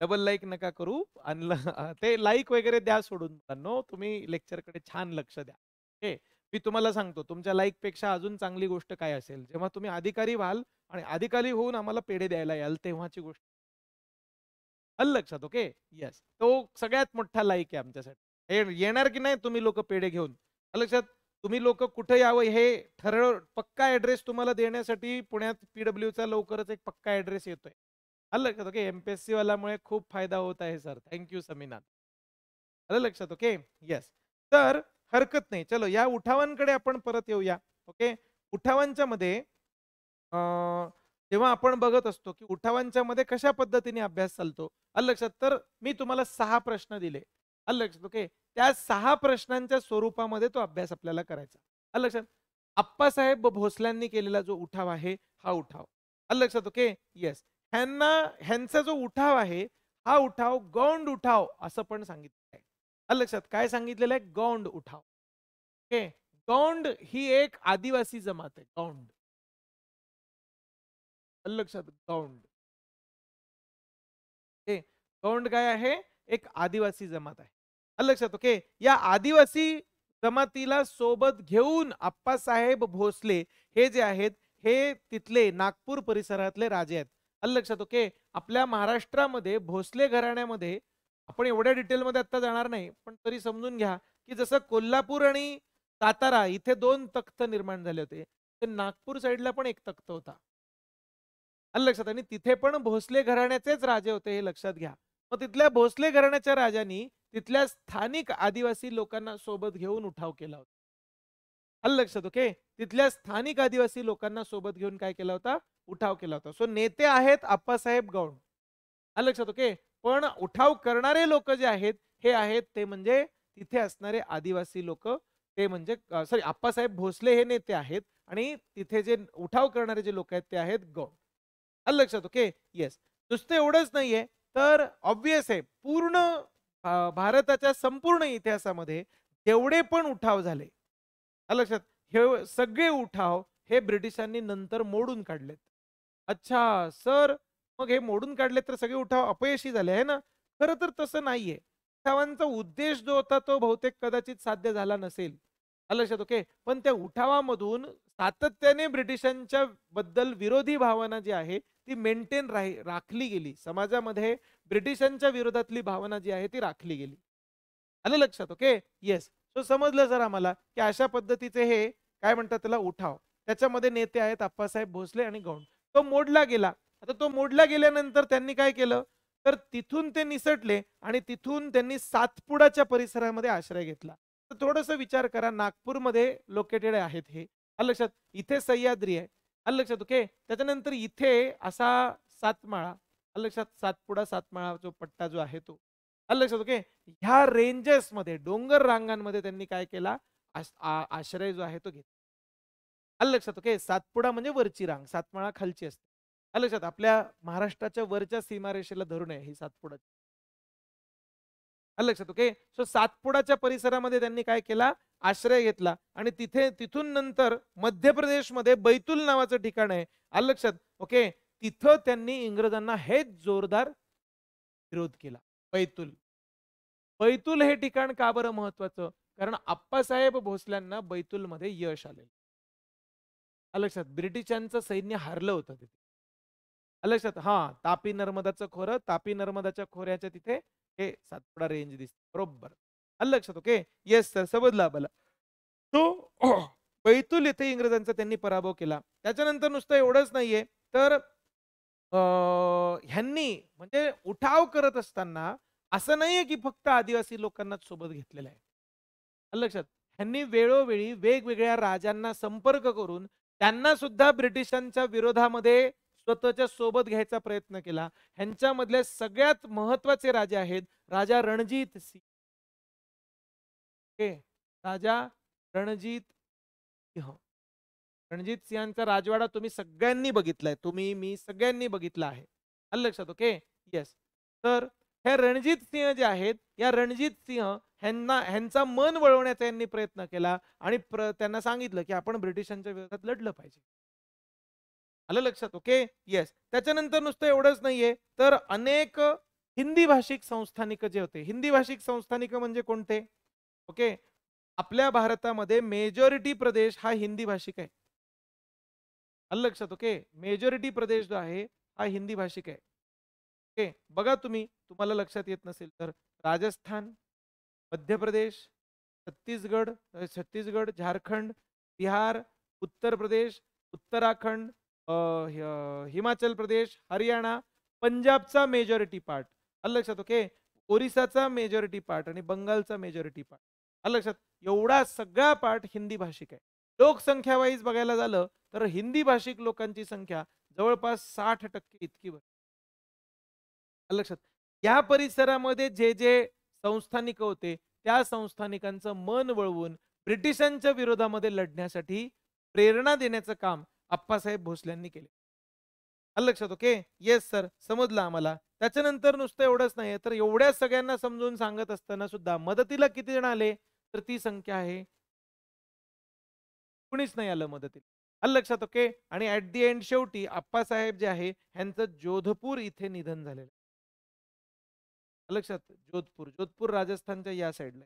डबल लाईक नका करू अनला ते लाईक वगैरे द्या सोडून मुलांना तुम्ही लेक्चरकडे छान लक्ष द्या ओके मी तुम्हाला सांगतो तुमच्या लाईक पेक्षा अजून चांगली गोष्ट काय असेल जेव्हा तुम्ही अधिकारी व्हाल आणि अधिकारी होऊन आम्हाला पेढे द्यायला याल तेव्हाची गोष्ट अल लक्षात ओके येस तो सगळ्यात मोठा लाईक आहे आमच्यासाठी येणार की नाही तुम्ही लोक पेढे घेऊन लक्षात तुम्ही लोक कुठे यावं हे ठरव पक्का ऍड्रेस तुम्हाला देण्यासाठी पुण्यात पीडब्ल्यूचा लवकरच एक पक्का ऍड्रेस येतोय आलं लक्षात okay M P S C वालामुळे खूप फायदा होत आहे सर थँक्यू समीनाथ आलं लक्षात ओके येस तर हरकत नाही चलो या उठावांकडे आपण परत येऊया ओके उठावांच्या मध्ये तेव्हा आपण बघत असतो की उठावांच्या मध्ये कशा पद्धतीने अभ्यास चालतो लक्षात तर मी तुम्हाला सहा प्रश्न दिले लक्षात ओके त्या सहा प्रश्नांच्या स्वरूपामध्ये तो अभ्यास आपल्याला करायचा लक्षात आप्पासाहेब भोसल्यांनी केलेला जो उठाव आहे हा उठाव लक्षात ओके येस ह्यांना ह्यांचा जो उठाव आहे हा उठाव गौंड उठाव असं पण सांगितलं लक्षात काय सांगितलेलं आहे गौंड उठाव ओके गौंड ही एक आदिवासी जमात आहे गौंड लक्षात गौंड ओके गौंड काय आहे एक आदिवासी जमात आहे लक्षात ओके या आदिवासी जमातीला सोबत घेऊन आप्पासाहेब भोसले हे जे आहेत हे तिथले नागपूर परिसरातले राजे आहेत लक्षात ओके आपल्या महाराष्ट्रामध्ये भोसले घराण्यामध्ये आपण एवढ्या डिटेलमध्ये आता जाणार नाही पण तरी समजून घ्या की जसं कोल्हापूर आणि सातारा इथे दोन तख्त निर्माण झाले होते तर नागपूर साईडला पण एक तख्त होता आलं लक्षात आणि तिथे पण भोसले घराण्याचेच राजे होते हे लक्षात घ्या मग तिथल्या भोसले घराण्याच्या राजांनी तिथल्या स्थानिक आदिवासी लोकांना सोबत घेऊन उठाव केला होता आलं लक्षात ओके तिथल्या स्थानिक आदिवासी लोकांना सोबत घेऊन काय केला होता उठाव केला होता सो नेते आहेत आप्पासाहेब गौड आलं लक्षात ओके पण उठाव करणारे लोक जे आहेत हे आहेत ते म्हणजे तिथे असणारे आदिवासी लोक ते म्हणजे सॉरी आप्पासाहेब भोसले हे नेते आहेत आणि तिथे जे उठाव करणारे जे लोक आहेत ते आहेत गौ लक्षात ओके येस नुसतं एवढंच नाहीये तर ऑब्विस आहे पूर्ण भारताच्या संपूर्ण इतिहासामध्ये जेवढे पण उठाव झाले लक्षात हे सगळे उठाव हे ब्रिटिशांनी नंतर मोडून काढलेत अच्छा सर मग हे मोडून काढले तर सगळे उठाव अपयशी झाले आहे ना खर तर तसं नाहीये उठावांचा उद्देश जो होता तो बहुतेक कदाचित साध्य झाला नसेल लक्षात ओके पण त्या उठावामधून सातत्याने ब्रिटिशांच्या बद्दल विरोधी भावना जी आहे ती मेंटेन राखली गेली समाजामध्ये ब्रिटिशांच्या विरोधातली भावना जी आहे ती राखली गेली आलं लक्षात ओके येस सो समजलं सर आम्हाला की अशा पद्धतीचे हे काय म्हणतात त्याला उठाव त्याच्यामध्ये नेते आहेत अप्पासाहेब भोसले आणि गौंड तो मोडला गेला आता तो मोडला गेल्यानंतर त्यांनी काय केलं तर तिथून ते निसटले आणि तिथून त्यांनी सातपुडाच्या परिसरामध्ये आश्रय घेतला तर थोडस विचार करा नागपूरमध्ये लोकेटेड आहेत हे आलं लक्षात इथे सह्याद्री आहे लक्षात ओके त्याच्यानंतर इथे असा सातमाळा अलक्षात लक्षात सातपुडा सातमाळा जो पट्टा जो आहे तो अलक्षात लक्षात ओके ह्या रेंजेसमध्ये डोंगर रांगांमध्ये त्यांनी काय केला आश्रय जो आहे तो घेतला आलं लक्षात ओके सातपुडा म्हणजे वरची रांग सातमाळा खालची असते लक्षात आपल्या महाराष्ट्राच्या वरच्या सीमारेषेला धरून आहे ही सातपुडाची लक्षात ओके सो सातपुडाच्या परिसरामध्ये त्यांनी काय केला आश्रय घेतला आणि तिथे तिथून नंतर मध्य प्रदेशमध्ये बैतुल नावाचं ठिकाण आहे आलं लक्षात ओके तिथं त्यांनी इंग्रजांना हेच जोरदार विरोध केला बैतुल बैतुल हे ठिकाण का बरं महत्वाचं कारण आप्पासाहेब भोसल्यांना बैतुलमध्ये यश आले लक्षात ब्रिटिशांचं सैन्य हारलं होतं तिथे लक्षात हा तापी नर्मदाचं खोरं तापी नर्मदाच्या खोऱ्याच्या तिथे हे सातपुडा रेंज दिसते बरोबर लक्षात ओके येस सर समजला बला तो येथे इंग्रजांचा त्यांनी पराभव केला त्याच्यानंतर नुसतं एवढंच नाहीये तर ह्यांनी म्हणजे उठाव करत असताना असं नाहीये की फक्त आदिवासी लोकांनाच सोबत घेतलेलं आहे लक्षात ह्यांनी वेळोवेळी वेगवेगळ्या राजांना संपर्क करून त्यांना सुद्धा ब्रिटिशांच्या विरोधामध्ये स्वतःच्या सोबत घ्यायचा प्रयत्न केला ह्यांच्यामधले सगळ्यात महत्वाचे राजे आहेत राजा रणजित सिंह राजा रणजित सिंह रणजित सिंहांचा राजवाडा तुम्ही सगळ्यांनी बघितलाय तुम्ही मी सगळ्यांनी बघितला आहे आलं लक्षात ओके येस तर हे रणजित सिंह जे आहेत या रणजित सिंह ह्यांना ह्यांचा मन वळवण्याचा यांनी प्रयत्न केला आणि त्यांना सांगितलं की आपण ब्रिटिशांच्या विरोधात लढलं पाहिजे आलं लक्षात ओके येस त्याच्यानंतर नुसतं एवढंच नाहीये तर अनेक हिंदी भाषिक संस्थानिक जे होते हिंदी भाषिक संस्थानिक म्हणजे कोणते ओके आपल्या भारतामध्ये मेजॉरिटी प्रदेश हा हिंदी भाषिक आहे आलं लक्षात ओके मेजॉरिटी प्रदेश जो आहे हा हिंदी भाषिक आहे ओके बघा तुम्ही तुम्हाला लक्षात येत नसेल तर राजस्थान मध्य प्रदेश छत्तीसगड छत्तीसगड झारखंड बिहार उत्तर प्रदेश उत्तराखंड हिमाचल प्रदेश हरियाणा पंजाबचा मेजॉरिटी पार्ट आलं लक्षात ओके ओरिसाचा मेजॉरिटी पार्ट आणि बंगालचा मेजॉरिटी पार्ट आलं लक्षात एवढा सगळा पार्ट हिंदी भाषिक आहे लोकसंख्या वाईज बघायला झालं तर हिंदी भाषिक लोकांची संख्या जवळपास साठ टक्के इतकी भर लक्षात या परिसरामध्ये जे जे संस्थानिक होते त्या संस्थानिकांचं मन वळवून ब्रिटिशांच्या विरोधामध्ये लढण्यासाठी प्रेरणा देण्याचं काम आप्पासाहेब भोसल्यांनी केले आलं लक्षात ओके येस सर समजलं आम्हाला त्याच्यानंतर नुसतं एवढंच नाही तर एवढ्या सगळ्यांना समजून सांगत असताना सुद्धा मदतीला किती जण आले तर ती संख्या आहे कुणीच नाही आलं मदतीला आलं लक्षात ओके आणि ऍट दी एंड शेवटी आप्पासाहेब जे आहे यांचं जोधपूर इथे निधन झालेलं लक्षात जोधपूर जोधपूर राजस्थानच्या या साईडला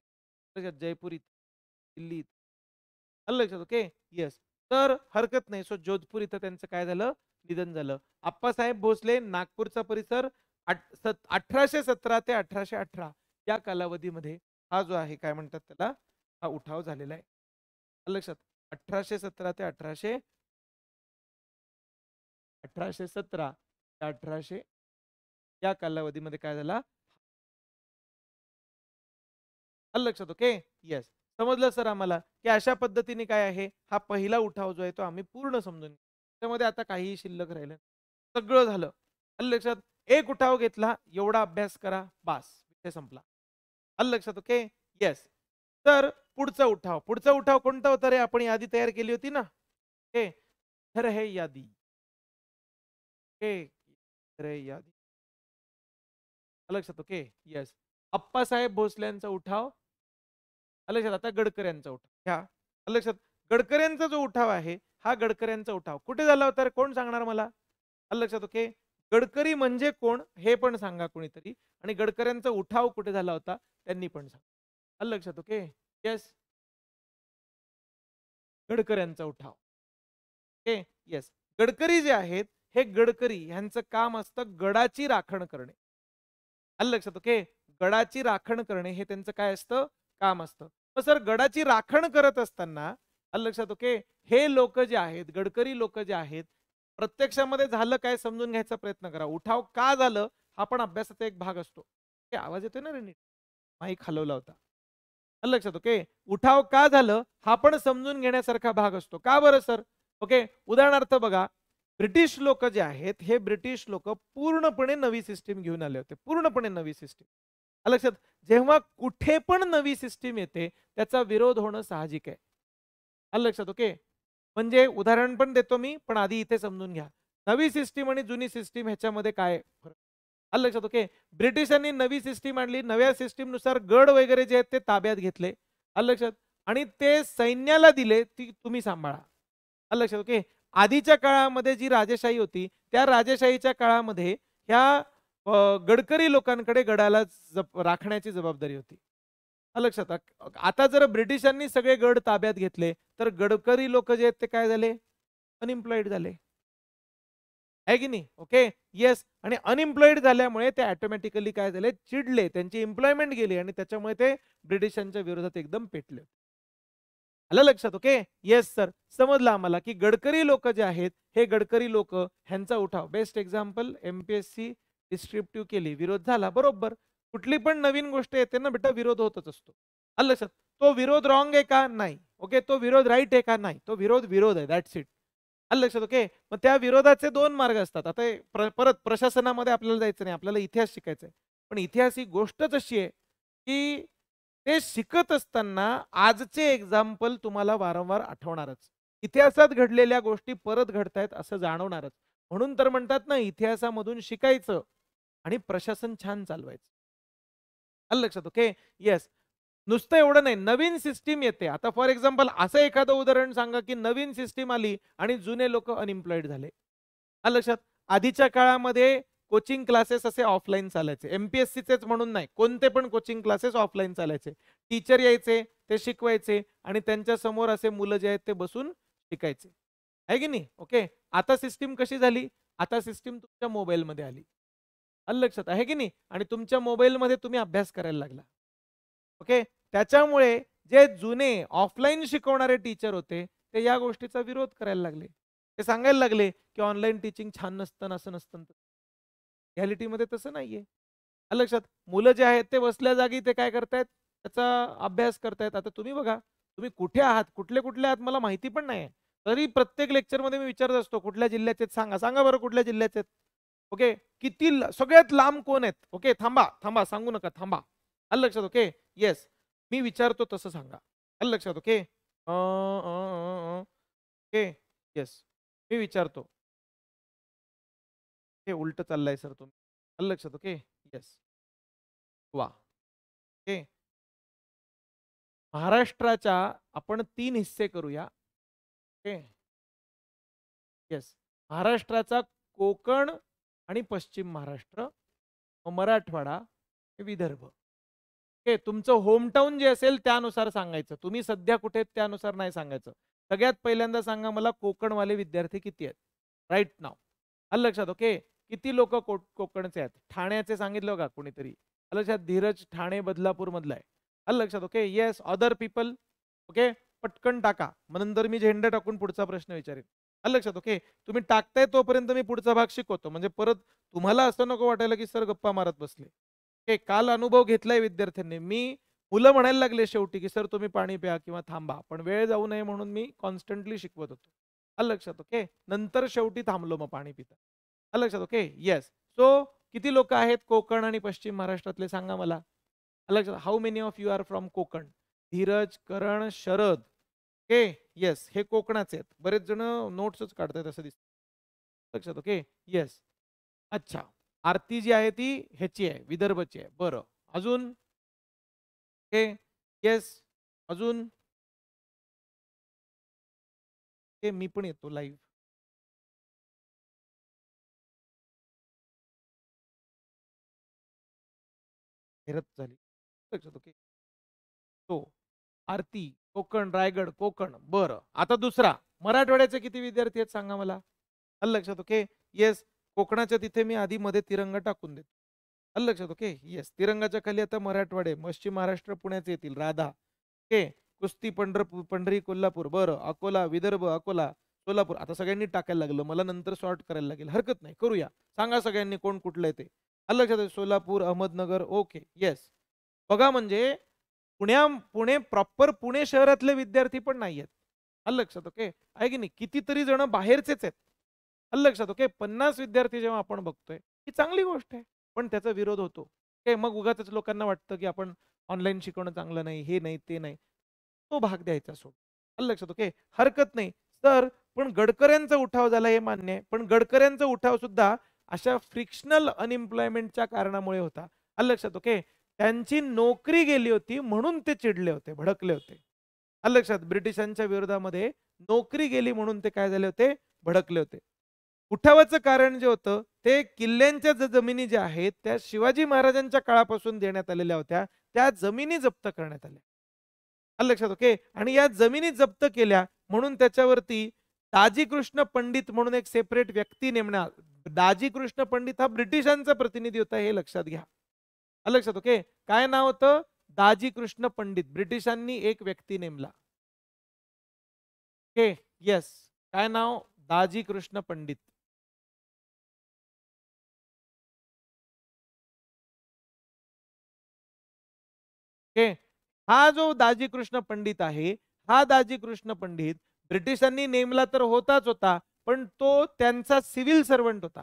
लक्षात जयपूर इथे दिल्ली इथे लक्षात ओके येस तर हरकत नाही सो जोधपूर इथं त्यांचं काय झालं निधन झालं आप्पासाहेब भोसले नागपूरचा परिसर अठराशे सतरा ते अठराशे अठरा या कालावधीमध्ये हा जो आहे काय म्हणतात त्याला हा उठाव झालेला आहे लक्षात अठराशे सतरा ते अठराशे अठराशे सतरा ते अठराशे या कालावधीमध्ये काय झाला लक्षात ओके येस समजलं सर आम्हाला की अशा पद्धतीने काय आहे हा पहिला उठाव जो आहे तो आम्ही पूर्ण समजून त्यामध्ये आता काहीही शिल्लक राहिलं सगळं झालं अल लक्षात एक उठाव घेतला एवढा अभ्यास करा बास विषय संपला अल लक्षात ओके येस तर पुढचा उठाव पुढचा उठाव कोणता होता रे आपण यादी तयार केली होती ना ओके तर हे यादी ओके यादी लक्षात ओके येस अप्पासाहेब भोसल्यांचा उठाव लक्षात आता गडकऱ्यांचा उठाव ह्या लक्षात गडकऱ्यांचा जो उठाव आहे हा गडकऱ्यांचा उठाव कुठे झाला होता कोण सांगणार मला लक्षात ओके गडकरी म्हणजे कोण हे पण सांगा कोणीतरी आणि गडकऱ्यांचा उठाव कुठे झाला होता त्यांनी पण सांगा लक्षात ओके येस गडकऱ्यांचा उठाव ओके येस गडकरी जे आहेत हे गडकरी यांचं काम असतं गडाची राखण करणे अल लक्षात ओके गडाची राखण करणे हे त्यांचं काय असतं काम असतं सर गडाची राखण करत असताना लक्षात ओके हे लोक जे आहेत गडकरी लोक जे आहेत प्रत्यक्षामध्ये झालं काय समजून घ्यायचा प्रयत्न करा उठाव का झालं हा पण अभ्यासाचा एक भाग असतो आवाज येतोय ना रे नीट खालवला हलवला होता लक्षात ओके उठाव का झालं हा पण समजून घेण्यासारखा भाग असतो का बरं सर ओके उदाहरणार्थ बघा ब्रिटिश लोक जे आहेत हे ब्रिटिश लोक पूर्णपणे नवी सिस्टीम घेऊन आले होते पूर्णपणे नवी सिस्टीम लक्षात जेव्हा कुठे पण नवी सिस्टीम येते त्याचा विरोध होणं साहजिक आहे आलं लक्षात ओके म्हणजे उदाहरण पण देतो मी पण आधी इथे समजून घ्या नवी सिस्टीम आणि जुनी सिस्टीम ह्याच्यामध्ये काय फरक आलं लक्षात ओके ब्रिटिशांनी नवी सिस्टीम आणली नव्या सिस्टीम नुसार गड वगैरे जे आहेत ते ताब्यात घेतले आलं लक्षात आणि ते सैन्याला दिले ती तुम्ही सांभाळा आलं लक्षात ओके आधीच्या काळामध्ये जी राजेशाही होती त्या राजेशाहीच्या काळामध्ये ह्या गडकरी लोकांकडे गडाला जप राखण्याची जबाबदारी होती लक्षात आता जर ब्रिटिशांनी सगळे गड ताब्यात घेतले तर गडकरी लोक जे आहेत ते काय झाले अनएम्प्लॉईड झाले आहे की नाही ओके येस आणि अनएम्प्लॉईड झाल्यामुळे ते ऑटोमॅटिकली काय झाले चिडले त्यांची एम्प्लॉयमेंट गेली आणि त्याच्यामुळे ते ब्रिटिशांच्या विरोधात एकदम पेटले आलं लक्षात ओके येस सर समजलं आम्हाला की गडकरी लोक जे आहेत हे गडकरी लोक ह्यांचा उठाव बेस्ट एक्झाम्पल एमपीएससी डिस्क्रिप्टिव्ह केली विरोध झाला बरोबर कुठली पण नवीन गोष्ट येते ना बेटा विरोध होतच असतो आलं लक्षात तो विरोध रॉंग आहे का नाही ओके तो विरोध राईट आहे का नाही तो विरोध विरोध आहे दॅट्स इट आलं लक्षात ओके मग त्या विरोधाचे दोन मार्ग असतात आता परत प्रशासनामध्ये आपल्याला जायचं नाही आपल्याला इतिहास शिकायचा आहे पण इतिहास ही गोष्टच अशी आहे की ते शिकत असताना आजचे एक्झाम्पल तुम्हाला वारंवार आठवणारच इतिहासात घडलेल्या गोष्टी परत घडतायत असं जाणवणारच म्हणून तर म्हणतात ना इतिहासामधून शिकायचं आणि प्रशासन छान चालवायचं लक्षात ओके येस नुसतं एवढं नाही नवीन सिस्टीम येते आता फॉर एक्झाम्पल असं एखादं उदाहरण सांगा की नवीन सिस्टीम आली आणि जुने लोक अनएम्प्लॉईड झाले आलं लक्षात आधीच्या काळामध्ये कोचिंग क्लासेस असे ऑफलाईन चालायचे एमपीएससीचेच म्हणून नाही कोणते पण कोचिंग क्लासेस ऑफलाईन चालायचे टीचर यायचे ते शिकवायचे आणि त्यांच्या समोर असे मुलं जे आहेत ते बसून शिकायचे आहे की नाही ओके आता सिस्टीम कशी झाली आता सिस्टीम तुमच्या मोबाईलमध्ये आली आलं लक्षात आहे की नाही आणि तुमच्या मोबाईलमध्ये तुम्ही अभ्यास करायला लागला ओके त्याच्यामुळे जे जुने ऑफलाईन शिकवणारे टीचर होते ते या गोष्टीचा विरोध करायला लागले ते सांगायला लागले की ऑनलाईन टीचिंग छान नसतं असं नसतं मध्ये तसं नाहीये लक्षात मुलं जे आहेत ते बसल्या जागी ते काय करतायत त्याचा अभ्यास करतायत आता तुम्ही बघा तुम्ही कुठे आहात कुठले कुठले आहात मला माहिती पण नाही तरी प्रत्येक लेक्चरमध्ये मी विचारत असतो कुठल्या जिल्ह्याचे सांगा सांगा बरं कुठल्या जिल्ह्याचे ओके किती सगळ्यात लांब कोण आहेत ओके थांबा थांबा सांगू नका थांबा आलं लक्षात ओके येस मी विचारतो तसं सांगा आलं लक्षात ओके ओके येस मी विचारतो हे उलट चाललंय सर तुम्ही आलं लक्षात ओके येस वा ओके महाराष्ट्राच्या आपण तीन हिस्से करूया ओके येस महाराष्ट्राचा कोकण आणि पश्चिम महाराष्ट्र मराठवाडा विदर्भ ओके तुमचं होमटाऊन जे असेल त्यानुसार सांगायचं तुम्ही सध्या कुठे त्यानुसार नाही सांगायचं सगळ्यात पहिल्यांदा सांगा मला कोकणवाले विद्यार्थी किती आहेत राईट नाव आलं लक्षात ओके किती लोक को कोकणचे आहेत ठाण्याचे सांगितलं का कोणीतरी आलं लक्षात धीरज ठाणे बदलापूर आहे आलं लक्षात okay yes other people okay पटकन टाका मग नंतर मी झेंडा टाकून पुढचा प्रश्न विचारेन आलं लक्षात ओके तुम्ही टाकताय तोपर्यंत मी पुढचा भाग शिकवतो म्हणजे परत तुम्हाला असं नको वाटायला की सर गप्पा मारत बसले ओके काल अनुभव घेतलाय विद्यार्थ्यांनी मी मुलं म्हणायला लागले शेवटी की सर तुम्ही पाणी प्या किंवा थांबा पण वेळ जाऊ नये म्हणून मी कॉन्स्टंटली शिकवत होतो आलं लक्षात ओके नंतर शेवटी थांबलो मग पाणी पिता आलं लक्षात ओके येस सो किती लोक आहेत कोकण आणि पश्चिम महाराष्ट्रातले सांगा मला लक्षात how many of you are from Konkan Dheeraj Karan Sharad okay yes हे कोकणाचे आहेत बरेच जण नोट्सच काढतात असं दिसत लक्षात ओके येस अच्छा आरती जी आहे ती ह्याची आहे विदर्भची आहे बरं अजून ओके येस अजून मी पण येतो लाईव्ह झाली लक्षात ओके तो हो. आरती कोकण रायगड कोकण बर आता दुसरा मराठवाड्याचे किती विद्यार्थी आहेत सांगा मला अल लक्षात ओके येस कोकणाच्या तिथे मी आधी मध्ये तिरंगा टाकून देतो अल लक्षात ओके येस तिरंगाच्या खाली आता मराठवाडे पश्चिम महाराष्ट्र पुण्याचे येतील राधा ओके कुस्ती पंढरपूर पंढरी कोल्हापूर बरं अकोला विदर्भ अकोला सोलापूर आता सगळ्यांनी टाकायला लागलं मला नंतर सॉर्ट करायला लागेल हरकत नाही करूया सांगा सगळ्यांनी कोण कुठलं ते अल लक्षात सोलापूर अहमदनगर ओके येस बघा म्हणजे पुण्या पुणे प्रॉपर पुणे शहरातले विद्यार्थी पण नाही आहेत लक्षात ओके आहे की नाही कितीतरी जण बाहेरचेच आहेत अल लक्षात ओके पन्नास विद्यार्थी जेव्हा आपण बघतोय ही चांगली गोष्ट आहे पण त्याचा विरोध होतो ओके मग उगाच लोकांना वाटतं की आपण ऑनलाईन शिकवणं चांगलं नाही हे नाही ते नाही तो भाग द्यायचा सोड अल लक्षात ओके हरकत नाही सर पण गडकऱ्यांचा उठाव झाला हे मान्य आहे पण गडकऱ्यांचा उठाव सुद्धा अशा फ्रिक्शनल अनएम्प्लॉयमेंटच्या कारणामुळे होता अल लक्षात ओके त्यांची नोकरी गेली होती म्हणून ते चिडले होते भडकले होते आलं लक्षात ब्रिटिशांच्या विरोधामध्ये नोकरी गेली म्हणून ते काय झाले होते भडकले होते उठावाचं कारण जे होतं ते किल्ल्यांच्या जमिनी ज्या आहेत त्या शिवाजी महाराजांच्या काळापासून देण्यात आलेल्या होत्या त्या जमिनी जप्त करण्यात आल्या आलं लक्षात ओके आणि या जमिनी जप्त केल्या म्हणून त्याच्यावरती दाजी कृष्ण पंडित म्हणून एक सेपरेट व्यक्ती नेमण्या कृष्ण पंडित हा ब्रिटिशांचा प्रतिनिधी होता हे लक्षात घ्या लक्षात ओके काय नाव होतं दाजी कृष्ण पंडित ब्रिटिशांनी एक व्यक्ती नेमला ओके येस काय नाव दाजी कृष्ण पंडित ओके हा जो दाजी कृष्ण पंडित आहे हा दाजी कृष्ण पंडित ब्रिटिशांनी नेमला तर होताच होता पण तो त्यांचा सिव्हिल सर्वंट होता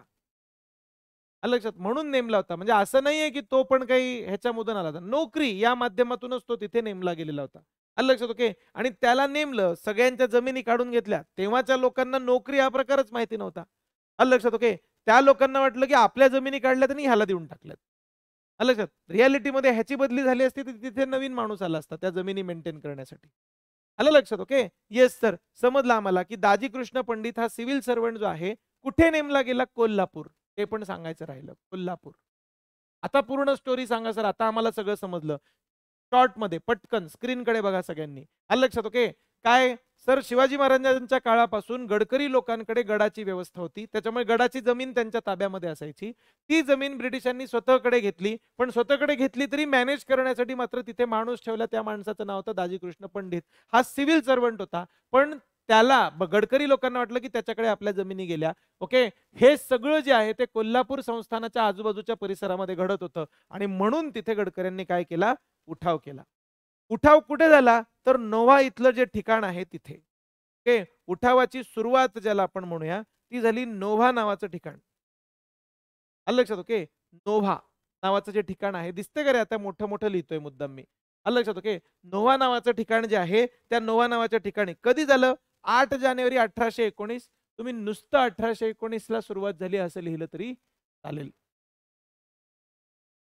लक्षात म्हणून नेमला होता म्हणजे असं नाहीये की तो पण काही ह्याच्यामधून आला होता नोकरी या माध्यमातूनच तो तिथे नेमला गेलेला होता आलं लक्षात ओके आणि त्याला नेमलं सगळ्यांच्या जमिनी काढून घेतल्या तेव्हाच्या लोकांना नोकरी हा प्रकारच माहिती नव्हता आलं लक्षात ओके त्या लोकांना वाटलं की आपल्या जमिनी काढल्यात आणि ह्याला देऊन टाकल्यात आलं लक्षात रियालिटीमध्ये ह्याची बदली झाली असती तर तिथे नवीन माणूस आला असता त्या जमिनी मेंटेन करण्यासाठी आलं लक्षात ओके येस सर समजलं आम्हाला की दाजी कृष्ण पंडित हा सिव्हिल सर्वंट जो आहे कुठे नेमला गेला कोल्हापूर ते पण सांगायचं राहिलं कोल्हापूर आता पूर्ण स्टोरी सांगा सर आता आम्हाला सगळं समजलं मध्ये पटकन स्क्रीनकडे बघा सगळ्यांनी आलं लक्षात ओके काय सर शिवाजी महाराजांच्या काळापासून गडकरी लोकांकडे गडाची व्यवस्था होती त्याच्यामुळे गडाची जमीन त्यांच्या ताब्यामध्ये असायची ती जमीन ब्रिटिशांनी स्वतःकडे घेतली पण स्वतःकडे घेतली तरी मॅनेज करण्यासाठी मात्र तिथे माणूस ठेवला त्या माणसाचं नाव होतं कृष्ण पंडित हा सिव्हिल सर्वंट होता पण त्याला गडकरी लोकांना वाटलं की त्याच्याकडे आपल्या जमिनी गेल्या ओके हे सगळं जे आहे ते कोल्हापूर संस्थानाच्या आजूबाजूच्या परिसरामध्ये घडत होतं आणि म्हणून तिथे गडकऱ्यांनी काय केला उठाव केला उठाव कुठे झाला तर नोव्हा इथलं जे ठिकाण आहे तिथे ओके उठावाची सुरुवात ज्याला आपण म्हणूया ती झाली नोव्हा नावाचं ठिकाण आलं लक्षात ओके नोव्हा नावाचं जे ठिकाण आहे दिसते का रे आता मोठं मोठं लिहितोय मुद्दाम मी आलं लक्षात ओके नोव्हा नावाचं ठिकाण जे आहे त्या नोव्हा नावाच्या ठिकाणी कधी झालं आठ जानेवारी अठराशे एकोणीस तुम्ही नुसतं अठराशे एकोणीस ला सुरुवात झाली असं लिहिलं तरी चालेल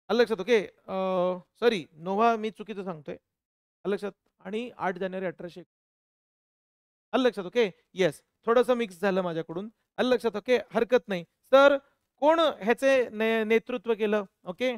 आलं लक्षात ओके सॉरी नोव्हा मी चुकीचं सांगतोय लक्षात आणि आठ जानेवारी अठराशे आलं लक्षात ओके येस थोडंसं मिक्स झालं माझ्याकडून आलं लक्षात ओके हरकत नाही तर कोण ह्याचे ने, नेतृत्व केलं ओके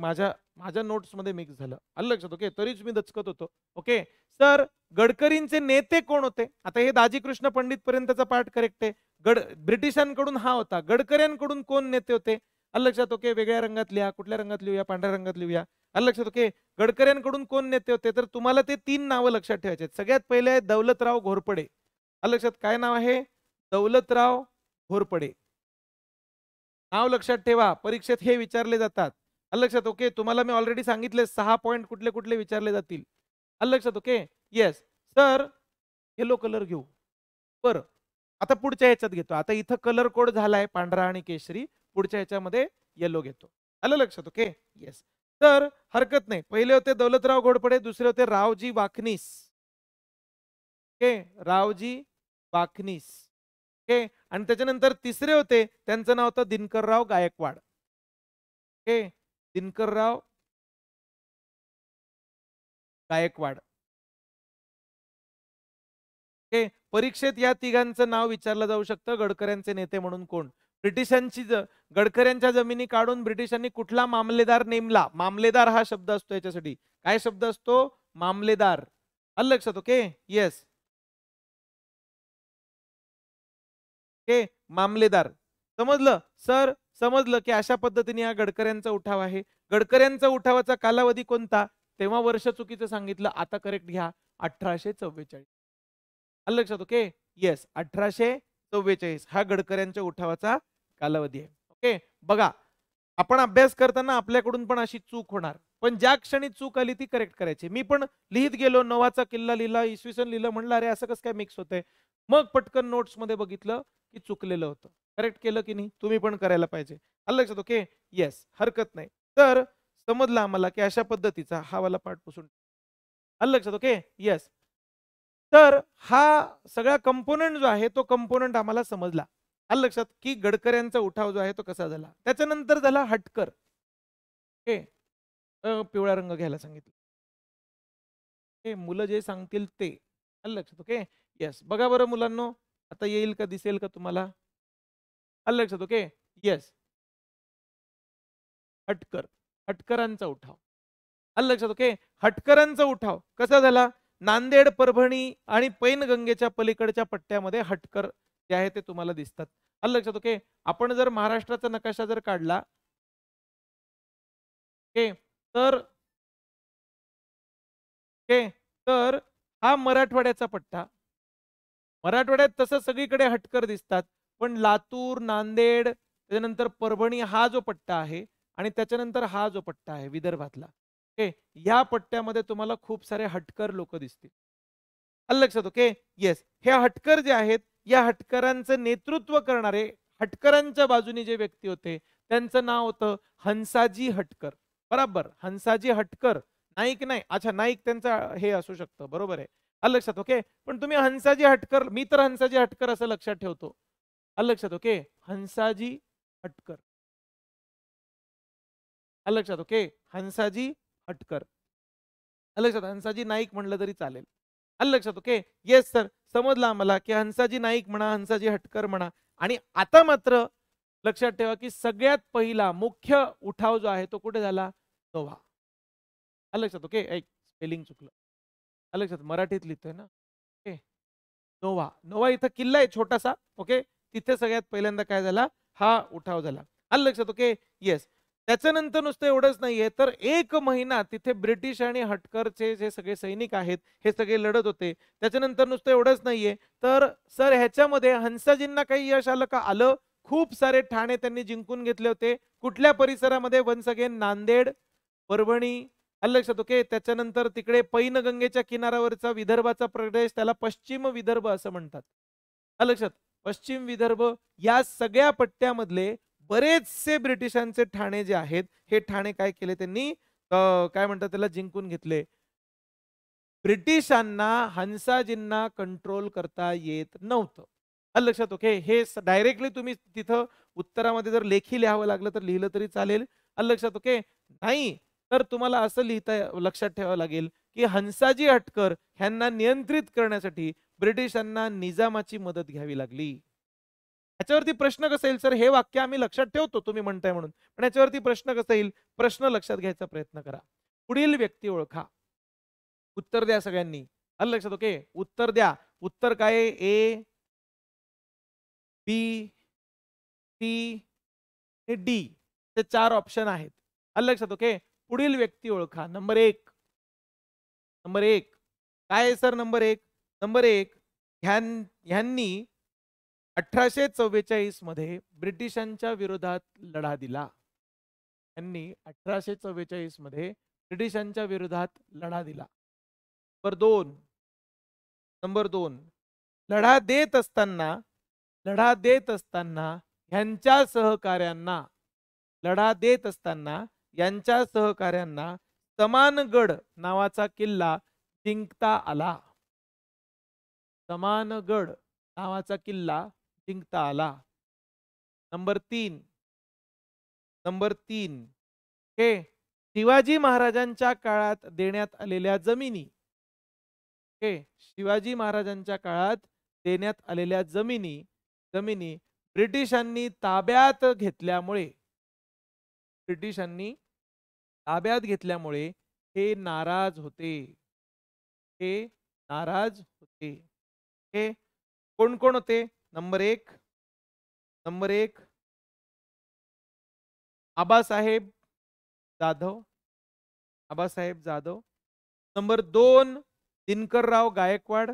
माझ्या माझ्या नोट्समध्ये मिक्स झालं आलं लक्षात ओके तरीच मी दचकत होतो ओके सर गडकरींचे नेते कोण होते आता हे दाजी कृष्ण पंडित पर्यंतचा पाठ करेक्ट आहे गड ब्रिटिशांकडून हा होता गडकऱ्यांकडून कोण नेते होते आलं लक्षात ओके वेगळ्या रंगात लिहा कुठल्या रंगात लिहूया पांढऱ्या रंगात लिहूया आलं लक्षात ओके गडकऱ्यांकडून कोण नेते होते तर तुम्हाला ते तीन नावं लक्षात ठेवायचे सगळ्यात पहिले आहे दौलतराव घोरपडे आलं लक्षात काय नाव आहे दौलतराव घोरपडे नाव लक्षात ठेवा परीक्षेत हे विचारले जातात लक्षात ओके तुम्हाला मी ऑलरेडी सांगितले सहा पॉईंट कुठले कुठले विचारले जातील लक्षात okay yes sir yellow colour घेऊ बर आता पुढच्या ह्याच्यात घेतो आता इथं कलर कोड झालाय पांढरा आणि केशरी पुढच्या ह्याच्यामध्ये येलो घेतो आलं लक्षात ओके येस तर हरकत नाही पहिले होते दौलतराव घोडपडे दुसरे होते रावजी वाखनीस ओके रावजी वाखनीस ओके आणि त्याच्यानंतर तिसरे होते त्यांचं नाव होतं दिनकरराव गायकवाड ओके दिनकरराव गायकवाड ओके परीक्षेत या तिघांचं नाव विचारलं जाऊ शकतं गडकऱ्यांचे नेते म्हणून कोण ब्रिटिशांची गडकऱ्यांच्या जमिनी काढून ब्रिटिशांनी कुठला मामलेदार नेमला मामलेदार हा शब्द असतो याच्यासाठी काय शब्द असतो मामलेदार अल लक्षात ओके येस ओके मामलेदार समजलं सर समजलं की अशा पद्धतीने हा गडकऱ्यांचा उठाव आहे गडकऱ्यांचा उठावाचा कालावधी कोणता तेव्हा वर्ष चुकीचं सांगितलं आता करेक्ट घ्या अठराशे चव्वेचाळीस आलं लक्षात ओके येस अठराशे चव्वेचाळीस हा गडकऱ्यांच्या उठावाचा कालावधी आहे ओके बघा आपण अभ्यास करताना आपल्याकडून पण अशी चूक होणार पण ज्या क्षणी चूक आली ती करेक्ट करायची मी पण लिहित गेलो नवाचा किल्ला लिहिला इसवी सन लिहिलं म्हणलं अरे असं कसं काय मिक्स होतंय मग पटकन नोट्स मध्ये बघितलं की चुकलेलं होतं करेक्ट केलं की नाही तुम्ही पण करायला पाहिजे आलं लक्षात ओके येस हरकत नाही तर समजलं आम्हाला की अशा पद्धतीचा हा वाला पाठ पुसून आलं लक्षात ओके येस तर हा सगळा कंपोनंट जो आहे तो कंपोनंट आम्हाला समजला आलं लक्षात की गडकऱ्यांचा उठाव जो आहे तो कसा झाला त्याच्यानंतर झाला हटकर ओके पिवळा रंग घ्यायला सांगितलं हे मुलं जे सांगतील ते आलं लक्षात ओके येस बघा बरं मुलांनो आता येईल का दिसेल का तुम्हाला आलं लक्षात ओके येस हटकर हटकरांचा उठाव आलं लक्षात ओके हटकरांचा उठाव कसा झाला नांदेड परभणी आणि पैनगंगेच्या पलीकडच्या पट्ट्यामध्ये हटकर जे आहे ते तुम्हाला दिसतात आलं लक्षात ओके आपण जर महाराष्ट्राचा नकाशा जर काढला ओके तर ओके तर हा मराठवाड्याचा पट्टा मराठवाड्यात तसं सगळीकडे हटकर दिसतात पण लातूर नांदेड त्याच्यानंतर परभणी हा जो पट्टा आहे आणि त्याच्यानंतर हा जो पट्टा आहे विदर्भातला ओके या पट्ट्यामध्ये तुम्हाला खूप सारे हटकर लोक दिसतील लक्षात ओके येस हे हटकर जे आहेत या हटकरांचं नेतृत्व करणारे हटकरांच्या बाजूने जे व्यक्ती होते त्यांचं नाव होतं हंसाजी हटकर बराबर हंसाजी हटकर नाईक नाही अच्छा नाईक त्यांचं हे असू शकतं बरोबर आहे लक्षात ओके पण तुम्ही हंसाजी हटकर मी तर हंसाजी हटकर असं लक्षात ठेवतो आलं लक्षात ओके हंसाजी हटकर आलं लक्षात ओके हंसाजी हटकर आलं लक्षात हंसाजी नाईक म्हणलं तरी चालेल आलं लक्षात ओके येस सर समजला आम्हाला की हंसाजी नाईक म्हणा हंसाजी हटकर म्हणा आणि आता मात्र लक्षात ठेवा की सगळ्यात पहिला मुख्य उठाव जो आहे तो कुठे झाला दोहा आलं लक्षात ओके ऐक स्पेलिंग चुकलं आलं लक्षात मराठीत लिहितोय ना ओके नोव्हा नोवा इथं किल्ला आहे छोटासा ओके तिथे सगळ्यात पहिल्यांदा काय झाला हा उठाव झाला आलं लक्षात ओके येस त्याच्यानंतर नुसतं एवढंच नाहीये तर एक महिना तिथे ब्रिटिश आणि हटकरचे जे सगळे सैनिक आहेत हे सगळे लढत होते त्याच्यानंतर नुसतं एवढंच नाहीये तर सर ह्याच्यामध्ये हंसाजींना काही यश आलं का आलं खूप सारे ठाणे त्यांनी जिंकून घेतले होते कुठल्या परिसरामध्ये वन्स अगेन नांदेड परभणी लक्षात ओके त्याच्यानंतर तिकडे पैनगंगेच्या किनाऱ्यावरचा विदर्भाचा प्रदेश त्याला पश्चिम विदर्भ असं म्हणतात लक्षात पश्चिम विदर्भ या सगळ्या पट्ट्यामधले बरेचसे ब्रिटिशांचे ठाणे जे आहेत हे ठाणे काय केले त्यांनी काय म्हणतात त्याला जिंकून घेतले ब्रिटिशांना हंसाजींना कंट्रोल करता येत नव्हतं लक्षात ओके हे डायरेक्टली तुम्ही तिथं उत्तरामध्ये जर लेखी लिहावं लागलं तर लिहिलं तरी चालेल लक्षात ओके नाही तर तुम्हाला असं लिहिता लक्षात ठेवावं लागेल की हंसाजी हटकर ह्यांना नियंत्रित करण्यासाठी ब्रिटिशांना निजामाची मदत घ्यावी लागली याच्यावरती प्रश्न कसा येईल सर हे वाक्य आम्ही लक्षात ठेवतो तुम्ही म्हणताय म्हणून पण याच्यावरती प्रश्न कसा येईल प्रश्न लक्षात घ्यायचा प्रयत्न करा पुढील व्यक्ती ओळखा उत्तर द्या सगळ्यांनी अल लक्षात ओके उत्तर द्या उत्तर काय ए बी सी डी ते चार ऑप्शन आहेत अल लक्षात ओके पुढील व्यक्ती ओळखा नंबर एक नंबर एक काय सर नंबर एक नंबर एक ह्यांनी अठराशे चव्वेचाळीस मध्ये ब्रिटिशांच्या विरोधात लढा दिला यांनी अठराशे चव्वेचाळीस मध्ये ब्रिटिशांच्या विरोधात लढा दिला नंबर दोन नंबर दोन लढा देत असताना लढा देत असताना ह्यांच्या सहकार्यांना लढा देत असताना यांच्या सहकार्यांना समानगड नावाचा किल्ला जिंकता आला समानगड नावाचा किल्ला जिंकता आला नंबर तीन नंबर तीन हे शिवाजी महाराजांच्या काळात देण्यात आलेल्या जमिनी हे शिवाजी महाराजांच्या काळात देण्यात आलेल्या जमिनी जमिनी ब्रिटिशांनी ताब्यात घेतल्यामुळे ब्रिटिशांनी ताब्यात घेतल्यामुळे हे नाराज होते हे नाराज होते हे कोण कोण होते नंबर एक नंबर एक आबासाहेब जाधव आबासाहेब जाधव नंबर दोन दिनकरराव गायकवाड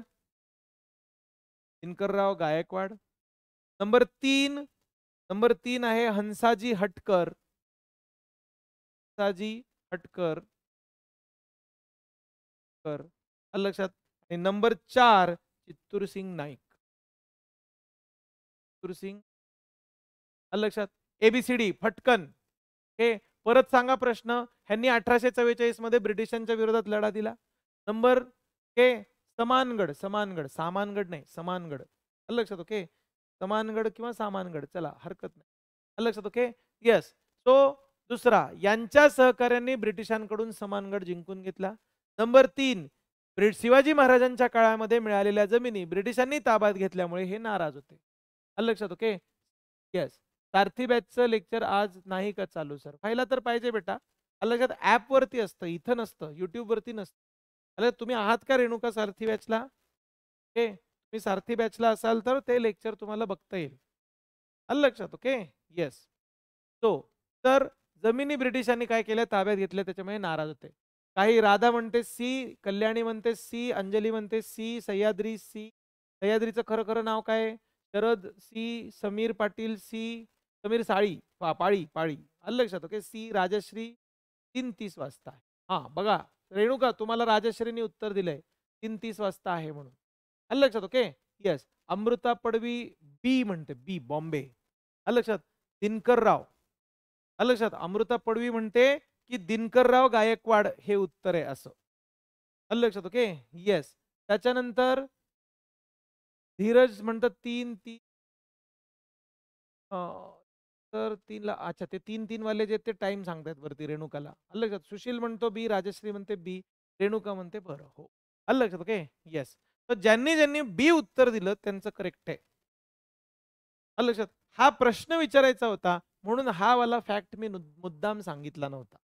दिनकरराव गायकवाड नंबर तीन नंबर तीन आहे हंसाजी हटकर साजी हटकर कर लक्षात आणि नंबर चार चित्तूर सिंग नाईक चित्तूर सिंग लक्षात एबीसीडी फटकन हे परत सांगा प्रश्न ह्यांनी अठराशे चव्वेचाळीस मध्ये ब्रिटिशांच्या विरोधात लढा दिला नंबर के समानगड समानगड सामानगड नाही समानगड लक्षात ओके समानगड किंवा सामानगड चला हरकत नाही लक्षात ओके येस सो दुसरा यांच्या सहकार्यांनी ब्रिटिशांकडून समानगड जिंकून घेतला नंबर तीन शिवाजी महाराजांच्या काळामध्ये मिळालेल्या जमिनी ब्रिटिशांनी ताब्यात घेतल्यामुळे हे नाराज होते लक्षात ओके येस सारथी बॅचचं लेक्चर आज नाही का चालू सर व्हायला तर पाहिजे बेटा लक्षात लक्षात वरती असतं इथं नसतं वरती नसतं अरे तुम्ही आहात का रेणुका सारथी बॅचला ओके तुम्ही सारथी बॅचला असाल तर ते लेक्चर तुम्हाला बघता येईल लक्षात ओके येस तो तर जमिनी ब्रिटिशांनी काय केल्या ताब्यात घेतल्या त्याच्यामुळे नाराज होते काही राधा म्हणते सी कल्याणी म्हणते सी अंजली म्हणते सी सह्याद्री सी सह्याद्रीचं खरं खरं नाव काय शरद सी समीर पाटील सी समीर साळी पा पाळी पाळी आलं लक्षात ओके सी राजश्री तीन तीस वाजता आहे हां बघा रेणुका तुम्हाला राजश्रीनी उत्तर दिलंय तीन तीस वाजता आहे म्हणून आलं लक्षात okay yes Amrita Padvi B म्हणते बी बॉम्बे आलं लक्षात दिनकर राव अलक्षात लक्षात अमृता पडवी म्हणते की दिनकरराव गायकवाड हे उत्तर आहे असं अलक्षात ओके येस त्याच्यानंतर धीरज म्हणतात तीन तीन तर तीनला अच्छा ते तीन तीन वाले जे ते टाइम सांगतात वरती रेणुकाला अलक्षात लक्षात सुशील म्हणतो बी राजश्री म्हणते बी रेणुका म्हणते बरं हो अलक्षात लक्षात ओके येस तर ज्यांनी ज्यांनी बी उत्तर दिलं त्यांचं करेक्ट आहे अलक्षात लक्षात हा प्रश्न विचारायचा होता म्हणून हा वाला फॅक्ट मी मुद्दाम सांगितला नव्हता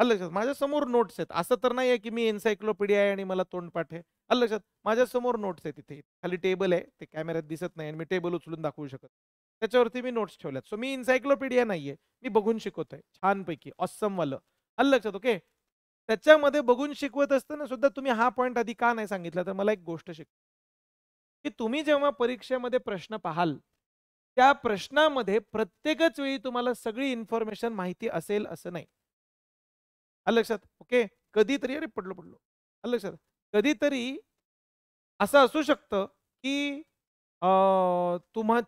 अल लक्षात समोर नोट्स आहेत असं तर नाही आहे की मी एन्सायक्लोपीडिया आहे आणि मला तोंडपाठ आहे अल लक्षात समोर नोट्स आहेत तिथे खाली टेबल आहे ते कॅमेऱ्यात दिसत नाही आणि मी टेबल उचलून दाखवू शकत त्याच्यावरती मी नोट्स ठेवल्यात सो मी एन्सायक्लोपीडिया नाहीये मी बघून शिकवतोय छानपैकी ऑसमवालं अल लक्षात ओके त्याच्यामध्ये बघून शिकवत असताना सुद्धा तुम्ही हा पॉईंट आधी का नाही सांगितला तर मला एक गोष्ट शिक की तुम्ही जेव्हा परीक्षेमध्ये प्रश्न पाहाल त्या प्रश्नामध्ये प्रत्येकच वेळी तुम्हाला सगळी इन्फॉर्मेशन माहिती असेल असं नाही लक्षात ओके कधीतरी अरे पडलो पडलो लक्षात कधीतरी असं असू शकतं की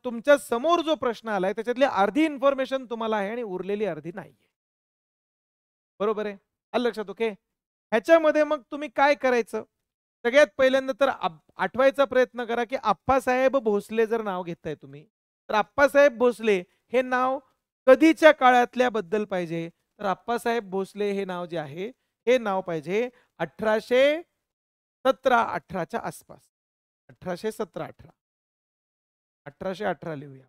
तुमच्या समोर जो प्रश्न आलाय त्याच्यातली अर्धी इन्फॉर्मेशन तुम्हाला आहे आणि उरलेली अर्धी नाही आहे बरोबर आहे आलं लक्षात ओके ह्याच्यामध्ये मग तुम्ही काय करायचं सगळ्यात पहिल्यांदा तर आठवायचा प्रयत्न करा की आप्पासाहेब भोसले जर नाव घेताय तुम्ही तर अप्पासाहेब भोसले हे नाव कधीच्या काळातल्या बद्दल पाहिजे तर आप्पासाहेब भोसले हे नाव जे आहे हे नाव पाहिजे अठराशे सतरा अठराच्या आसपास अठराशे सतरा अठरा अठराशे अठरा लिहूया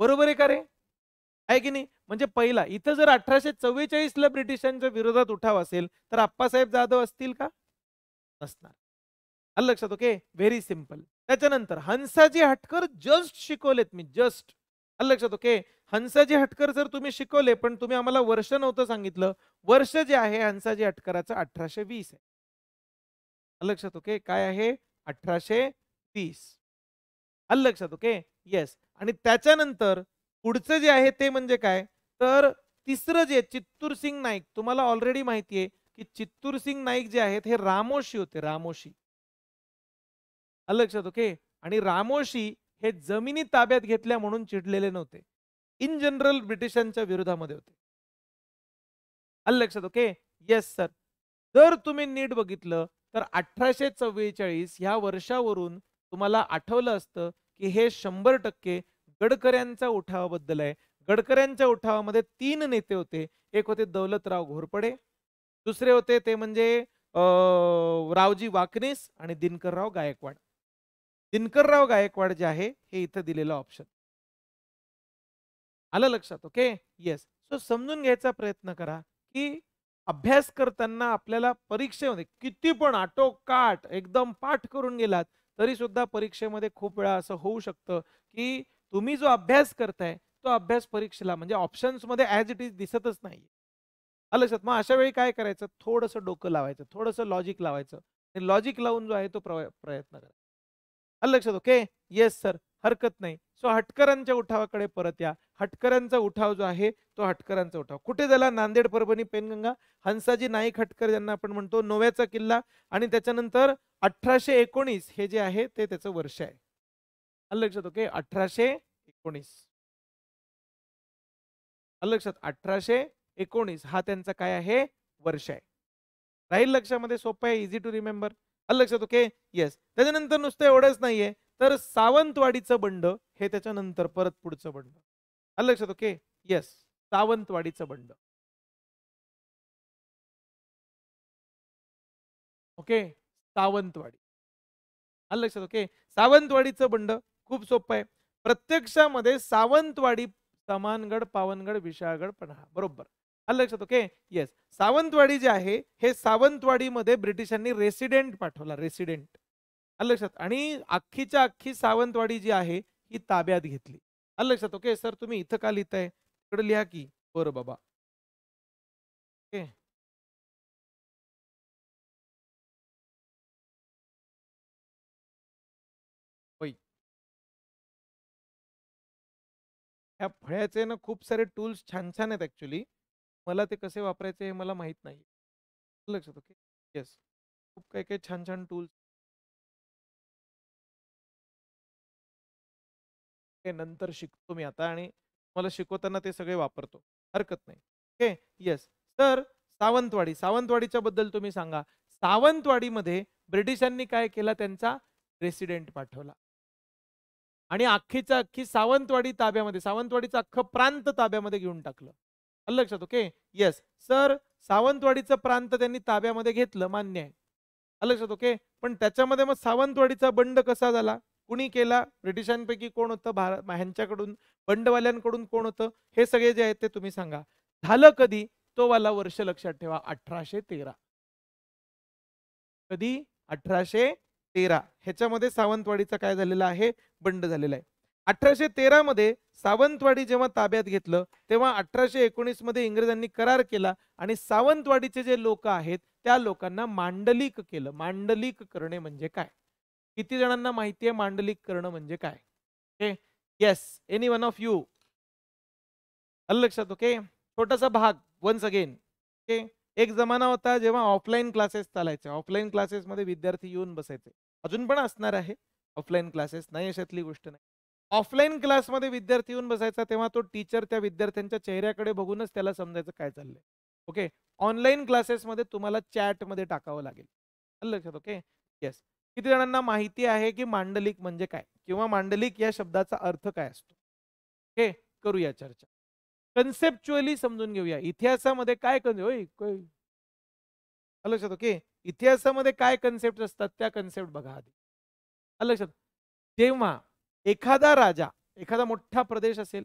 बरोबर आहे का रे आहे की नाही म्हणजे पहिला इथं जर अठराशे चव्वेचाळीसला ब्रिटिशांच्या विरोधात उठाव असेल तर आप्पासाहेब जाधव असतील का नसणार लक्षात ओके व्हेरी सिम्पल त्याच्यानंतर हंसाजी हटकर जस्ट शिकवलेत मी जस्ट लक्षात ओके हंसाजी हटकर जर तुम्ही शिकवले पण तुम्ही आम्हाला वर्ष नव्हतं सांगितलं वर्ष जे आहे हंसाजी हटकराचं अठराशे वीस आहे लक्षात ओके काय आहे अठराशे तीस लक्षात ओके येस आणि त्याच्यानंतर पुढचं जे आहे ते म्हणजे काय तर तिसरं जे चित्तूर सिंग नाईक तुम्हाला ऑलरेडी माहितीये की चित्तूर सिंग नाईक जे आहेत हे रामोशी होते रामोशी लक्षात ओके आणि रामोशी हे जमिनी ताब्यात घेतल्या म्हणून चिडलेले नव्हते इन जनरल ब्रिटिशांच्या विरोधामध्ये होते लक्षात ओके येस सर जर तुम्ही नीट बघितलं तर अठराशे चव्वेचाळीस ह्या वर्षावरून तुम्हाला आठवलं असतं की हे शंभर टक्के गडकऱ्यांच्या उठावाबद्दल आहे गडकऱ्यांच्या उठावामध्ये तीन नेते होते एक होते दौलतराव घोरपडे दुसरे होते ते म्हणजे रावजी वाकनीस आणि दिनकरराव गायकवाड दिनकरराव गायकवाड जे आहे हे इथं दिलेलं ऑप्शन आलं लक्षात ओके येस सो समजून घ्यायचा प्रयत्न करा की अभ्यास करताना आपल्याला परीक्षेमध्ये किती पण आटोकाट एकदम पाठ करून गेलात तरी सुद्धा परीक्षेमध्ये खूप वेळा असं होऊ शकतं की तुम्ही जो अभ्यास करताय तो अभ्यास परीक्षेला म्हणजे ऑप्शन्समध्ये ॲज इट इज दिसतच नाही आलं लक्षात मग अशा वेळी काय करायचं थोडंसं डोकं लावायचं थोडंसं लॉजिक लावायचं आणि लॉजिक लावून जो आहे तो प्रयत्न करा लक्षात ओके येस सर हरकत नाही सो हटकरांच्या उठावाकडे परत या हटकरांचा उठाव जो आहे तो हटकरांचा उठाव कुठे झाला नांदेड परभणी पेनगंगा हंसाजी नाईक हटकर ज्यांना आपण म्हणतो नोव्याचा किल्ला आणि त्याच्यानंतर अठराशे एकोणीस हे जे आहे ते त्याचं वर्ष आहे लक्षात ओके अठराशे एकोणीस लक्षात अठराशे एकोणीस हा त्यांचा काय आहे वर्ष आहे राहील लक्षामध्ये सोपं आहे इझी टू रिमेंबर आलं लक्षात ओके येस त्याच्यानंतर नुसतं एवढंच नाहीये तर सावंतवाडीचं बंड हे त्याच्यानंतर परत पुढचं बंड आलं लक्षात ओके येस सावंतवाडीचं बंड ओके सावंतवाडी आलं लक्षात ओके सावंतवाडीचं बंड खूप सोपं आहे प्रत्यक्षामध्ये सावंतवाडी सामानगड पावनगड विशाळगड हा बरोबर आलं लक्षात ओके येस सावंतवाडी जे आहे हे सावंतवाडीमध्ये ब्रिटिशांनी रेसिडेंट पाठवला रेसिडेंट आलं लक्षात आणि अख्खीच्या अख्खी सावंतवाडी जी आहे ही ताब्यात घेतली आलं लक्षात ओके सर तुम्ही इथं का लिहिताय इकडे लिहा की बरं बाबा ओके ह्या फळ्याचे ना खूप सारे टूल्स छान छान आहेत ऍक्च्युली मला ते कसे वापरायचे हे मला माहीत नाही लक्षात ओके येस खूप काही काही छान छान टूल्स नंतर शिकतो मी आता आणि मला शिकवताना ते सगळे वापरतो हरकत नाही ओके येस तर सावंतवाडी सावंतवाडीच्या बद्दल तुम्ही सांगा सावंतवाडीमध्ये ब्रिटिशांनी काय केला त्यांचा रेसिडेंट पाठवला आणि अख्खीच्या अख्खी सावंतवाडी ताब्यामध्ये सावंतवाडीचा अख्खं प्रांत ताब्यामध्ये घेऊन टाकलं लक्षात ओके येस सर सावंतवाडीचं प्रांत त्यांनी ताब्यामध्ये घेतलं मान्य आहे लक्षात ओके पण त्याच्यामध्ये मग सावंतवाडीचा बंड कसा झाला कुणी केला ब्रिटिशांपैकी कोण होतं भारत ह्यांच्याकडून बंडवाल्यांकडून कोण होतं हे सगळे जे आहेत ते तुम्ही सांगा झालं कधी तो वाला वर्ष लक्षात ठेवा अठराशे तेरा कधी अठराशे तेरा ह्याच्यामध्ये सावंतवाडीचा काय झालेला आहे बंड झालेला आहे अठराशे तेरा मध्ये सावंतवाडी जेव्हा ताब्यात घेतलं तेव्हा अठराशे एकोणीस मध्ये इंग्रजांनी करार केला आणि सावंतवाडीचे जे लोक आहेत त्या लोकांना मांडलिक केलं मांडलिक करणे म्हणजे काय किती जणांना माहिती आहे मांडलिक करणं म्हणजे काय yes any one of you लक्षात ओके छोटासा भाग वन्स अगेन ओके एक जमाना होता जेव्हा ऑफलाईन क्लासेस चालायचे ऑफलाईन क्लासेसमध्ये विद्यार्थी येऊन बसायचे अजून पण असणार आहे ऑफलाईन क्लासेस नाही अशातली गोष्ट नाही ऑफलाईन क्लासमध्ये विद्यार्थी येऊन बसायचा तेव्हा तो टीचर त्या विद्यार्थ्यांच्या चेहऱ्याकडे बघूनच त्याला समजायचं काय चाललंय ओके ऑनलाईन क्लासेसमध्ये तुम्हाला चॅटमध्ये टाकावं लागेल लक्षात ओके येस किती जणांना माहिती आहे की मांडलिक म्हणजे काय किंवा मांडलिक या शब्दाचा अर्थ काय असतो ओके करूया चर्चा कन्सेप्च्युअली समजून घेऊया इतिहासामध्ये काय लक्षात ओके इतिहासामध्ये काय कन्सेप्ट असतात त्या कन्सेप्ट बघा आधी लक्षात तेव्हा एखादा राजा एखादा मोठा प्रदेश असेल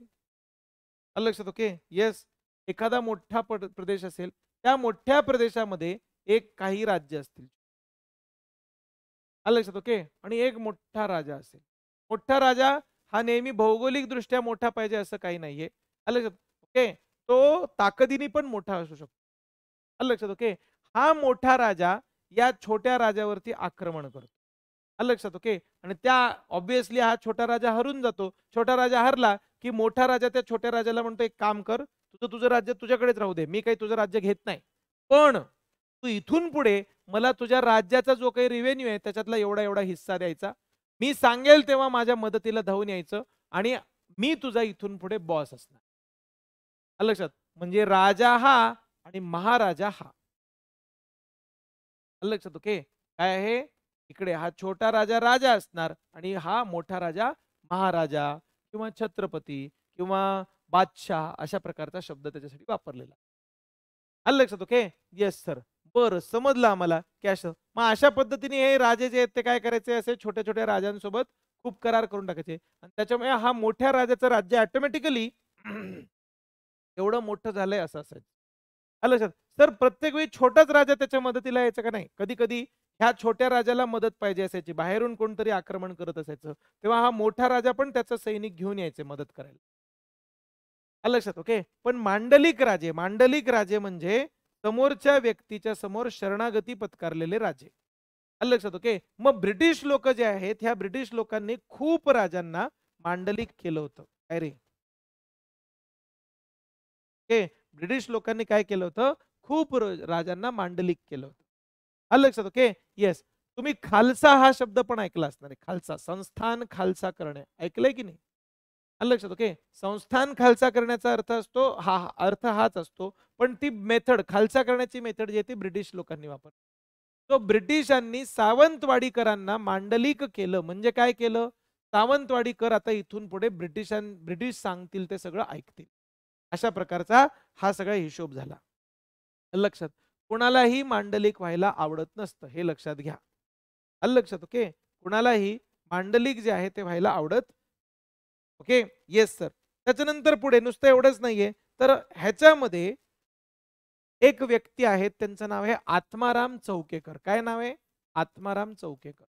आलं लक्षात ओके येस एखादा मोठा प्रदेश असेल त्या मोठ्या प्रदेशामध्ये एक काही राज्य असतील आलं लक्षात ओके आणि एक मोठा राजा असेल मोठा राजा हा नेहमी भौगोलिक दृष्ट्या मोठा पाहिजे असं काही नाहीये आलं लक्षात ओके तो ताकदीने पण मोठा असू शकतो आलं लक्षात ओके हा मोठा राजा या छोट्या राजावरती आक्रमण करतो लक्षात ओके आणि त्या ऑब्विसली हा छोटा राजा हरून जातो छोटा राजा हरला की मोठा राजा त्या छोट्या राजाला म्हणतो एक काम कर तुझं तुझं राज्य तुझ्याकडेच राहू दे मी काही तुझं राज्य घेत नाही पण तू इथून पुढे मला तुझ्या राज्याचा जो काही रिव्हेन्यू आहे त्याच्यातला एवढा एवढा हिस्सा द्यायचा मी सांगेल तेव्हा माझ्या मदतीला धावून यायचं आणि मी तुझा इथून पुढे बॉस असणार लक्षात म्हणजे राजा हा आणि महाराजा हा लक्षात ओके काय आहे इकडे हा छोटा राजा राजा असणार आणि हा मोठा राजा महाराजा किंवा छत्रपती किंवा बादशाह अशा प्रकारचा शब्द त्याच्यासाठी वापरलेला आलं लक्षात ओके येस सर बर समजलं आम्हाला कॅश मग अशा पद्धतीने हे राजे जे आहेत ते काय करायचे असे छोट्या छोट्या राजांसोबत खूप करार करून टाकायचे आणि त्याच्यामुळे हा मोठ्या राजाचं राज्य ऑटोमॅटिकली [clears throat] एवढं मोठं झालंय असं असायचं आलं लक्षात सर प्रत्येक वेळी छोटाच राजा त्याच्या मदतीला यायचा का नाही कधी कधी ह्या छोट्या राजाला मदत पाहिजे असायची बाहेरून कोणतरी आक्रमण करत असायचं तेव्हा हा मोठा राजा पण त्याचा सैनिक घेऊन यायचे मदत करायला लक्षात ओके पण मांडलिक राजे मांडलिक राजे म्हणजे समोरच्या व्यक्तीच्या समोर शरणागती पत्कारलेले राजे लक्षात ओके मग ब्रिटिश लोक जे आहेत ह्या ब्रिटिश लोकांनी खूप राजांना मांडलिक केलं होतं काय रे ब्रिटिश लोकांनी काय केलं होतं खूप राजांना मांडलिक केलं होतं लक्षात ओके येस तुम्ही खालसा हा शब्द पण ऐकला असणार आहे खालसा संस्थान खालसा करणे ऐकलंय की नाही लक्षात ओके संस्थान खालसा करण्याचा अर्थ असतो हा अर्थ हाच असतो पण ती मेथड खालसा करण्याची मेथड जी आहे ती ब्रिटिश लोकांनी वापरली तो ब्रिटिशांनी सावंतवाडीकरांना मांडलिक केलं म्हणजे काय केलं सावंतवाडीकर आता इथून पुढे ब्रिटिशां ब्रिटिश सांगतील ते सगळं ऐकतील अशा प्रकारचा हा सगळा हिशोब झाला लक्षात कोणालाही मांडलिक व्हायला आवडत नसतं हे लक्षात घ्या आलं लक्षात ओके कुणालाही मांडलिक जे आहे ते व्हायला आवडत ओके येस सर त्याच्यानंतर पुढे नुसतं एवढंच नाहीये तर ह्याच्यामध्ये एक व्यक्ती आहे त्यांचं नाव आहे आत्माराम चौकेकर काय नाव आहे आत्माराम चौकेकर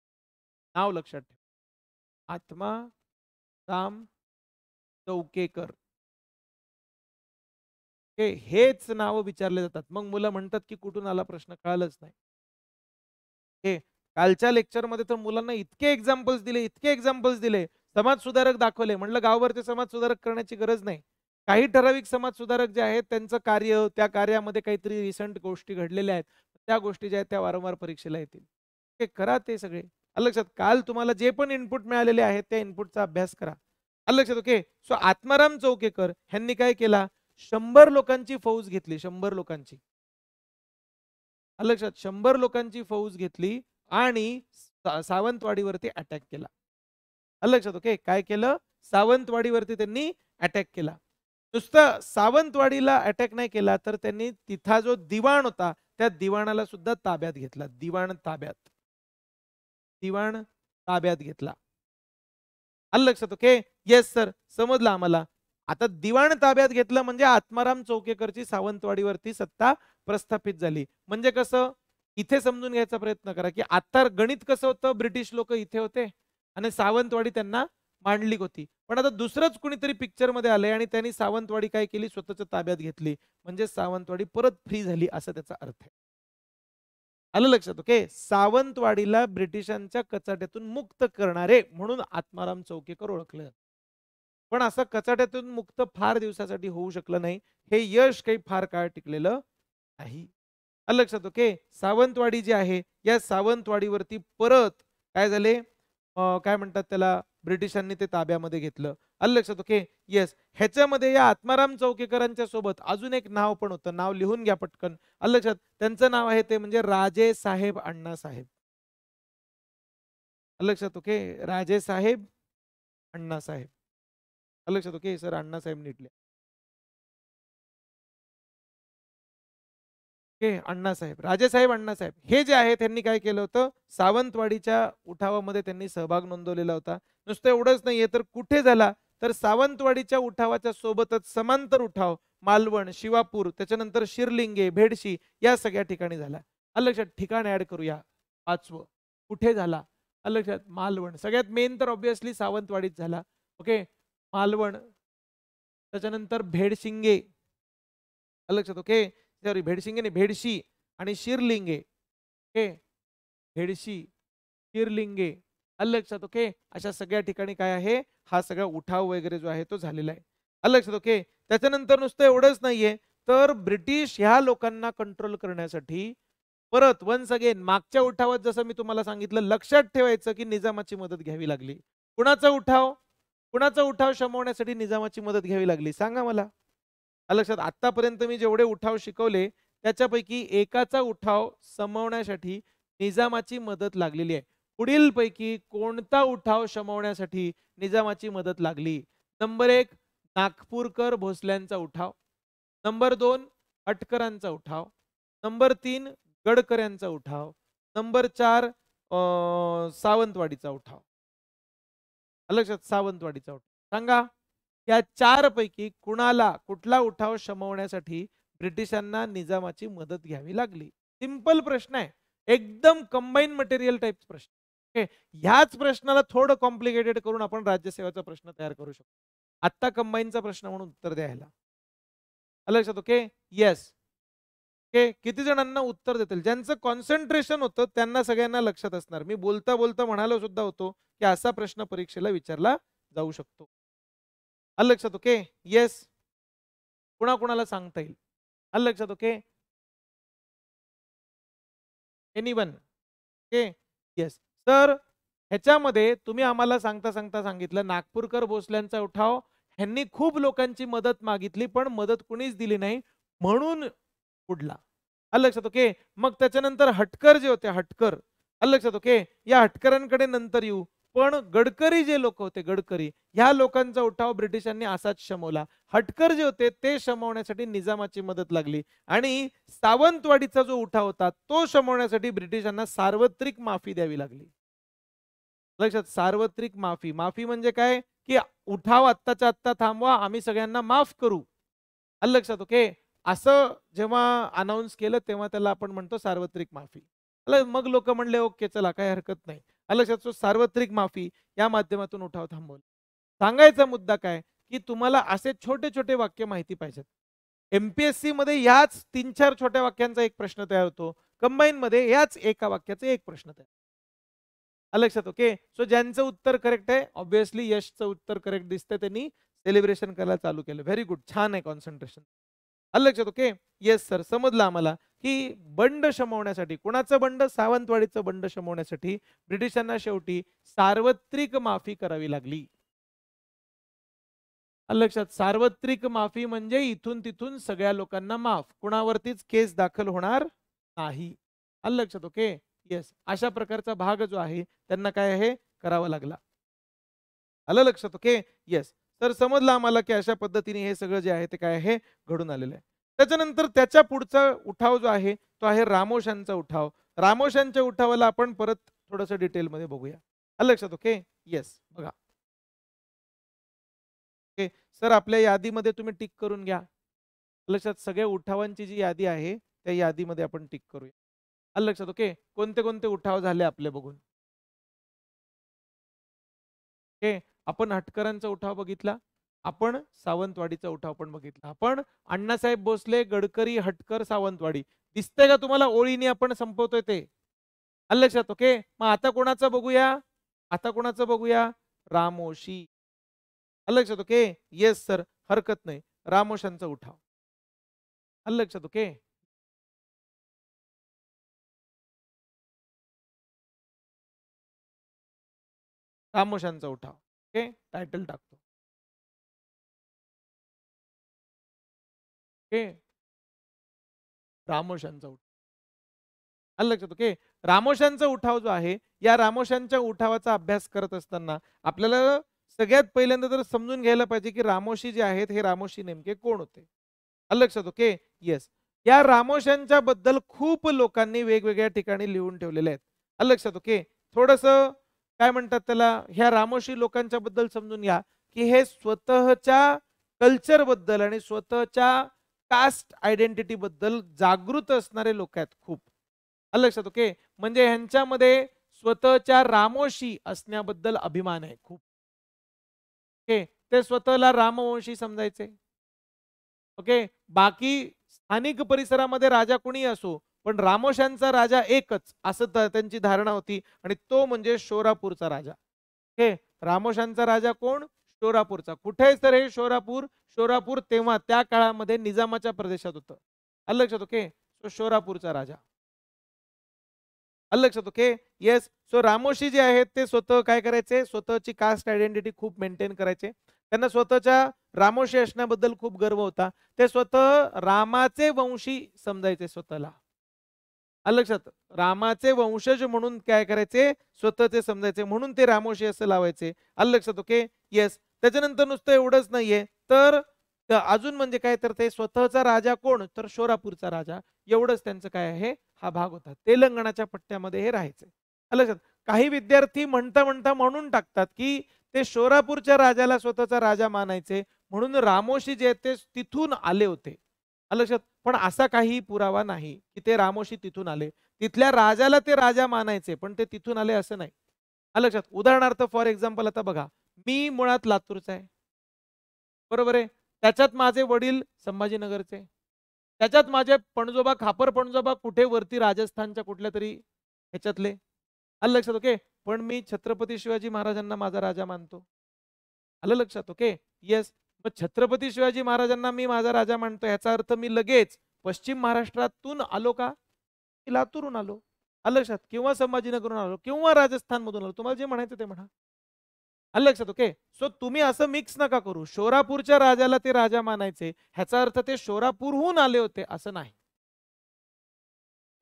नाव लक्षात ठेवा आत्मा राम चौकेकर हेच नाव विचारले जातात मग मुलं म्हणतात की कुठून आला प्रश्न कळलाच नाही हे कालच्या लेक्चरमध्ये तर मुलांना इतके एक्झाम्पल्स दिले इतके एक्झाम्पल्स दिले समाज सुधारक दाखवले म्हणलं गावभर समाज सुधारक करण्याची गरज नाही काही ठराविक समाज सुधारक जे आहेत त्यांचं कार्य त्या कार्यामध्ये काहीतरी रिसंट गोष्टी घडलेल्या आहेत त्या गोष्टी ज्या आहेत त्या वारंवार परीक्षेला येतील हे करा ते सगळे लक्षात काल तुम्हाला जे पण इनपुट मिळालेले आहेत त्या इनपुटचा अभ्यास करा लक्षात ओके सो आत्माराम चौकेकर ह्यांनी काय केला शंभर लोकांची फौज घेतली शंभर लोकांची लक्षात शंभर लोकांची फौज घेतली आणि सावंतवाडीवरती अटॅक केला लक्षात ओके काय केलं सावंतवाडीवरती त्यांनी अटॅक केला नुसतं सावंतवाडीला अटॅक नाही केला तर त्यांनी तिथा जो दिवाण होता त्या दिवाणाला सुद्धा ताब्यात घेतला दिवाण ताब्यात दिवाण ताब्यात घेतला आलं लक्षात ओके येस सर समजलं आम्हाला आता दिवाण ताब्यात घेतलं म्हणजे आत्माराम चौकेकरची सावंतवाडीवरती सत्ता प्रस्थापित झाली म्हणजे कसं इथे समजून घ्यायचा प्रयत्न करा की आता गणित कसं होतं ब्रिटिश लोक इथे होते आणि सावंतवाडी त्यांना मांडली होती पण आता दुसरंच कुणीतरी मध्ये आलंय आणि त्यांनी सावंतवाडी काय केली स्वतःच्या ताब्यात घेतली म्हणजे सावंतवाडी परत फ्री झाली असा त्याचा अर्थ आहे आलं लक्षात ओके सावंतवाडीला ब्रिटिशांच्या कचाट्यातून मुक्त करणारे म्हणून आत्माराम चौकेकर ओळखलं पण असं कचाट्यातून मुक्त फार दिवसासाठी होऊ शकलं नाही हे यश काही फार काळ टिकलेलं नाही लक्षात ओके सावंतवाडी जी आहे या सावंतवाडीवरती परत काय झाले काय म्हणतात त्याला ब्रिटिशांनी ते ताब्यामध्ये घेतलं आलं लक्षात ओके येस ह्याच्यामध्ये या आत्माराम चौकेकरांच्या सोबत अजून एक नाव पण होतं नाव लिहून घ्या पटकन आलं लक्षात त्यांचं नाव आहे ते म्हणजे राजे साहेब अण्णा साहेब लक्षात ओके राजे साहेब अण्णा साहेब लक्षात okay sir Annasaheb Nitle okay Annasaheb Rajesaheb Annasaheb हे जे आहे त्यांनी काय केलं होतं सावंतवाडीच्या उठावामध्ये त्यांनी सहभाग नोंदवलेला होता नुसतं एवढंच नाहीये तर कुठे झाला तर सावंतवाडीच्या उठावाच्या सोबतच समांतर उठाव मालवण शिवापूर त्याच्यानंतर शिरलिंगे भेडशी या सगळ्या ठिकाणी झाला लक्षात ठिकाण ऍड करूया पाचवं कुठे झाला लक्षात मालवण सगळ्यात मेन तर ऑब्विसली सावंतवाडीत झाला ओके मालवण त्याच्यानंतर भेडशिंगे लक्षात ओके सॉरी भेडशिंगे नाही भेडशी आणि शिरलिंगे ओके भेडशी शिरलिंगे लक्षात ओके अशा सगळ्या ठिकाणी काय आहे हा सगळा उठाव वगैरे जो आहे तो झालेला आहे लक्षात ओके त्याच्यानंतर नुसतं एवढंच नाहीये तर ब्रिटिश ह्या लोकांना कंट्रोल करण्यासाठी परत वन्स अगेन मागच्या उठावात जसं मी तुम्हाला सांगितलं लक्षात ठेवायचं की निजामाची मदत घ्यावी लागली कुणाचा उठाव कुणाचा उठाव शमवण्यासाठी निजामाची मदत घ्यावी लागली सांगा मला लक्षात आतापर्यंत मी जेवढे उठाव शिकवले त्याच्यापैकी एकाचा उठाव समवण्यासाठी निजामाची मदत लागलेली आहे पुढीलपैकी कोणता उठाव शमवण्यासाठी निजामाची मदत लागली नंबर एक नागपूरकर भोसल्यांचा उठाव नंबर दोन अटकरांचा उठाव नंबर तीन गडकऱ्यांचा उठाव नंबर चार सावंतवाडीचा उठाव लक्षात सावंतवाडीचा उठाव सांगा या चार पैकी कुणाला कुठला उठाव शमवण्यासाठी ब्रिटिशांना निजामाची मदत घ्यावी लागली सिंपल प्रश्न आहे एकदम कंबाईन मटेरियल टाइप प्रश्न ओके ह्याच प्रश्नाला थोडं कॉम्प्लिकेटेड करून आपण राज्यसेवेचा प्रश्न तयार करू शकतो आत्ता कंबाईनचा प्रश्न म्हणून उत्तर द्यायला लक्षात ओके येस ओके किती जणांना उत्तर देतील ज्यांचं कॉन्सन्ट्रेशन होतं त्यांना सगळ्यांना लक्षात असणार मी बोलता बोलता म्हणालो सुद्धा होतो की असा प्रश्न परीक्षेला विचारला जाऊ शकतो अल लक्षात ओके येस कुणा सांगता येईल अल लक्षात okay any one okay yes तर ह्याच्यामध्ये तुम्ही आम्हाला सांगता सांगता सांगितलं नागपूरकर भोसल्यांचा उठाव ह्यांनी खूप लोकांची मदत मागितली पण मदत कुणीच दिली नाही म्हणून पुढला आलं लक्षात ओके मग त्याच्यानंतर हटकर जे होते हटकर आलं लक्षात ओके या हटकरांकडे नंतर येऊ पण गडकरी जे लोक होते गडकरी ह्या लोकांचा उठाव ब्रिटिशांनी असाच शमवला हटकर जे होते ते शमवण्यासाठी निजामाची मदत लागली आणि सावंतवाडीचा जो उठाव होता तो शमवण्यासाठी ब्रिटिशांना सार्वत्रिक माफी द्यावी लागली लक्षात सार्वत्रिक माफी माफी म्हणजे काय की उठाव आत्ताच्या आत्ता थांबवा आम्ही सगळ्यांना माफ करू लक्षात ओके असं जेव्हा अनाऊन्स केलं तेव्हा त्याला आपण म्हणतो सार्वत्रिक माफी मग लोक म्हणले ओके चला काही हरकत नाही लक्षात सार्वत्रिक माफी या माध्यमातून उठाव थांबवून सांगायचा मुद्दा काय की तुम्हाला असे छोटे छोटे वाक्य माहिती पाहिजेत एमपीएससी मध्ये याच तीन चार छोट्या वाक्यांचा एक प्रश्न तयार होतो कंबाईन मध्ये याच एका वाक्याचा एक प्रश्न तयार अलक्षात ओके सो ज्यांचं उत्तर करेक्ट आहे ऑब्विसली यशचं उत्तर करेक्ट दिसतंय त्यांनी सेलिब्रेशन करायला चालू केलं व्हेरी गुड छान आहे कॉन्सन्ट्रेशन आलं लक्षात ओके येस सर समजलं आम्हाला की बंड शमवण्यासाठी कोणाचं बंड सावंतवाडीचं बंड शमवण्यासाठी ब्रिटिशांना शेवटी सार्वत्रिक माफी करावी लागली लक्षात सार्वत्रिक माफी म्हणजे इथून तिथून सगळ्या लोकांना माफ कुणावरतीच केस दाखल होणार नाही आलं लक्षात ओके येस अशा प्रकारचा भाग जो आहे त्यांना काय आहे करावा लागला आलं लक्षात ओके येस तर समजलं आम्हाला की अशा पद्धतीने हे सगळं जे आहे ते काय आहे घडून आलेलं आहे त्याच्यानंतर त्याच्या पुढचा उठाव जो आहे तो आहे रामोशांचा उठाव रामोशांच्या उठावाला आपण परत थोडस डिटेलमध्ये बघूया आलं लक्षात ओके येस बघा ओके सर आपल्या यादीमध्ये तुम्ही टिक करून घ्या लक्षात सगळ्या उठावांची जी यादी आहे त्या यादीमध्ये आपण टिक करूया आलं लक्षात ओके कोणते कोणते उठाव झाले आपले बघून ओके आपण हटकरांचा उठाव बघितला आपण सावंतवाडीचा उठाव पण बघितला आपण अण्णासाहेब भोसले गडकरी हटकर सावंतवाडी दिसतंय का तुम्हाला ओळीने आपण संपवतोय ते आलं लक्षात ओके मग आता कोणाचं बघूया आता कोणाचं बघूया रामोशी आलं लक्षात ओके येस सर हरकत नाही रामोशांचा उठाव आलं लक्षात ओके रामोशांचा उठाव ओके टायटल टाकतो ओके रामोशांचा उठाव आलं लक्षात ओके रामोशांचा उठाव जो आहे या रामोशांच्या उठावाचा अभ्यास करत असताना आपल्याला सगळ्यात पहिल्यांदा तर समजून घ्यायला पाहिजे की रामोशी जे आहेत हे रामोशी नेमके कोण होते आलं लक्षात ओके येस या रामोशांच्या बद्दल खूप लोकांनी वेगवेगळ्या ठिकाणी लिहून ठेवलेले आहेत लक्षात ओके थोडस काय म्हणतात त्याला ह्या रामोशी लोकांच्या बद्दल समजून घ्या की हे स्वतःच्या कल्चर बद्दल आणि स्वतःच्या कास्ट आयडेंटिटी बद्दल जागृत असणारे लोक आहेत खूप लक्षात ओके म्हणजे ह्यांच्यामध्ये स्वतःच्या रामोशी असण्याबद्दल अभिमान आहे खूप ओके ते स्वतःला रामवंशी समजायचे ओके बाकी स्थानिक परिसरामध्ये राजा कुणी असो पण रामोशांचा राजा एकच असं त्यांची धारणा होती आणि तो म्हणजे शोरापूरचा राजा हे रामोशांचा राजा कोण शोरापूरचा कुठे तर हे शोरापूर शोरापूर तेव्हा त्या काळामध्ये निजामाच्या प्रदेशात होत अलक्षात ओके सो शोरापूरचा राजा अलक्षात ओके येस सो रामोशी जे आहेत ते स्वतः काय करायचे स्वतःची कास्ट आयडेंटिटी खूप मेंटेन करायचे त्यांना स्वतःच्या रामोशी असण्याबद्दल खूप गर्व होता ते स्वतः रामाचे वंशी समजायचे स्वतःला लक्षात रामाचे वंशज म्हणून काय करायचे स्वतःचे समजायचे म्हणून ते रामोशी असं लावायचे आलं लक्षात ओके येस त्याच्यानंतर नुसतं एवढंच नाहीये तर अजून म्हणजे काय तर ते स्वतःचा राजा कोण तर शोरापूरचा राजा एवढंच त्यांचं काय आहे हा भाग होता तेलंगणाच्या पट्ट्यामध्ये हे राहायचे लक्षात काही विद्यार्थी म्हणता म्हणता म्हणून टाकतात की ते शोरापूरच्या राजाला स्वतःचा राजा मानायचे म्हणून रामोशी जे ते तिथून आले होते लक्षात पण असा काही पुरावा नाही की ते रामोशी तिथून आले तिथल्या राजाला ते राजा मानायचे पण ते तिथून आले असं नाही लक्षात उदाहरणार्थ फॉर एक्झाम्पल आता बघा मी मुळात लातूरचा आहे बरोबर आहे त्याच्यात माझे वडील संभाजीनगरचे त्याच्यात माझे पणजोबा खापर पणजोबा कुठे वरती राजस्थानच्या कुठल्या तरी ह्याच्यातले आलं लक्षात ओके पण मी छत्रपती शिवाजी महाराजांना माझा राजा मानतो आलं लक्षात ओके येस मग छत्रपती शिवाजी महाराजांना मी माझा राजा मानतो याचा अर्थ मी लगेच पश्चिम महाराष्ट्रातून आलो का लातूरून आलो लक्षात किंवा संभाजीनगरून आलो किंवा मधून आलो तुम्हाला जे म्हणायचं ते म्हणा अलक्षात ओके सो तुम्ही असं मिक्स नका करू शोरापूरच्या राजाला ते राजा मानायचे ह्याचा अर्थ ते शोरापूरहून आले होते असं नाही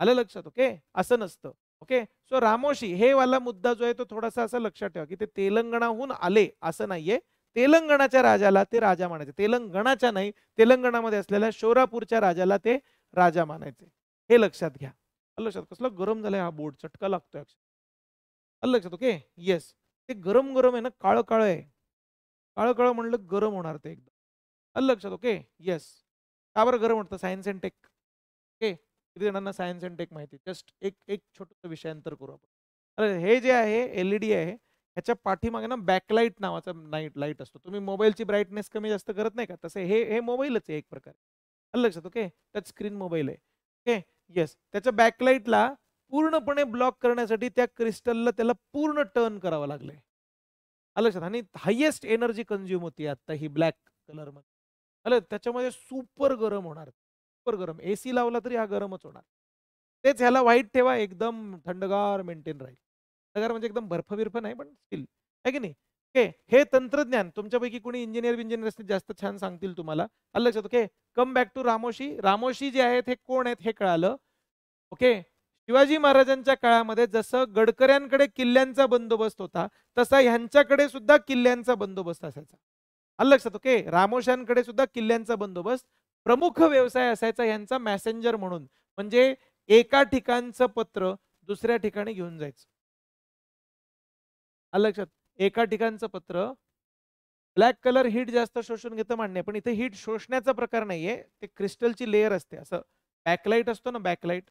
आलं लक्षात ओके असं नसतं ओके सो रामोशी हे वाला मुद्दा जो आहे तो थोडासा असं लक्षात ठेवा की ते तेलंगणाहून आले असं नाहीये तेलंगणाच्या राजाला ते राजा मानायचे तेलंगणाच्या नाही तेलंगणामध्ये असलेल्या शोरापूरच्या राजाला ते राजा मानायचे हे लक्षात घ्या लक्षात कसलं गरम झालंय हा बोर्ड चटका लागतोय अक्षर लक्षात ओके येस ते गरम गरम आहे ना काळं काळं आहे काळं काळं म्हणलं गरम होणार ते एकदम लक्षात ओके येस का बरं गरम म्हणतं सायन्स अँड टेक ओके किती जणांना सायन्स अँड टेक माहिती जस्ट एक एक छोटंसं विषयांतर करू आपण अरे हे जे आहे एलईडी e आहे ह्याच्या पाठीमागे ना बॅकलाईट नावाचा नाईट लाईट असतो तुम्ही मोबाईलची ब्राईटनेस कमी जास्त करत नाही का तसे हे हे मोबाईलच आहे एक प्रकारे लक्षात ओके टच स्क्रीन मोबाईल आहे ओके येस त्याच्या बॅकलाईटला पूर्णपणे ब्लॉक करण्यासाठी त्या क्रिस्टलला त्याला पूर्ण टर्न करावं लागलंय लक्षात आणि हायेस्ट एनर्जी कन्झ्युम होती आत्ता ही ब्लॅक कलरमध्ये आलं त्याच्यामध्ये सुपर गरम होणार सुपर गरम एसी लावला तरी हा गरमच होणार तेच ह्याला व्हाईट ठेवा एकदम थंडगार मेंटेन राहील नगर म्हणजे एकदम बर्फ बिर्फ नाही पण स्टील आहे की नाही ओके हे तंत्रज्ञान तुमच्यापैकी कोणी इंजिनियर बिंजिनियर असतील जास्त छान सांगतील तुम्हाला लक्षात okay come back to Ramoshi Ramoshi जे आहेत हे कोण आहेत हे कळालं ओके शिवाजी महाराजांच्या काळामध्ये जसं गडकऱ्यांकडे किल्ल्यांचा बंदोबस्त होता तसा ह्यांच्याकडे सुद्धा किल्ल्यांचा बंदोबस्त असायचा आलं लक्षात ओके रामोशांकडे सुद्धा किल्ल्यांचा बंदोबस्त प्रमुख व्यवसाय असायचा ह्यांचा मॅसेंजर म्हणून म्हणजे एका ठिकाणचं पत्र दुसऱ्या ठिकाणी घेऊन जायचं लक्षात एका ठिकाणचं पत्र ब्लॅक कलर हीट जास्त शोषून घेतं मांडणे पण इथे हीट शोषण्याचा प्रकार नाहीये ते क्रिस्टलची लेअर असते असं बॅकलाईट असतो ना बॅकलाईट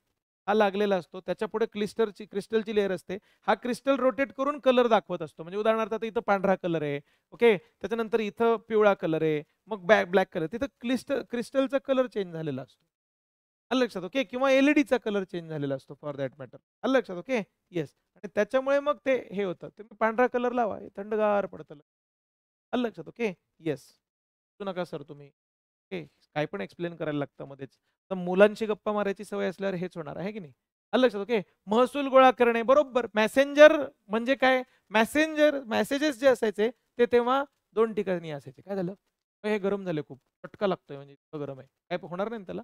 हा लागलेला असतो त्याच्या पुढे क्लिस्टरची क्रिस्टलची लेअर असते हा क्रिस्टल रोटेट करून कलर दाखवत असतो म्हणजे उदाहरणार्थ आता इथं पांढरा कलर आहे ओके त्याच्यानंतर इथं पिवळा कलर आहे मग ब्लॅक कलर तिथं क्लिस्टल क्रिस्टलचा कलर चेंज झालेला असतो लक्षात ओके किंवा एलईडीचा कलर चेंज झालेला असतो फॉर दॅट मॅटर लक्षात ओके येस आणि त्याच्यामुळे मग ते हे होतं तुम्ही पांढरा कलर लावा हे थंडगार पडतं आलं लक्षात ओके येस नका सर तुम्ही ओके काय पण एक्सप्लेन करायला लागतं मध्येच तर मुलांची गप्पा मारायची सवय असल्यावर हेच होणार आहे की नाही लक्षात ओके महसूल गोळा करणे बरोबर मॅसेंजर म्हणजे काय मॅसेंजर मॅसेजेस जे असायचे ते तेव्हा दोन ठिकाणी असायचे काय झालं हे गरम झाले खूप पटका लागतोय म्हणजे गरम आहे काय होणार नाही त्याला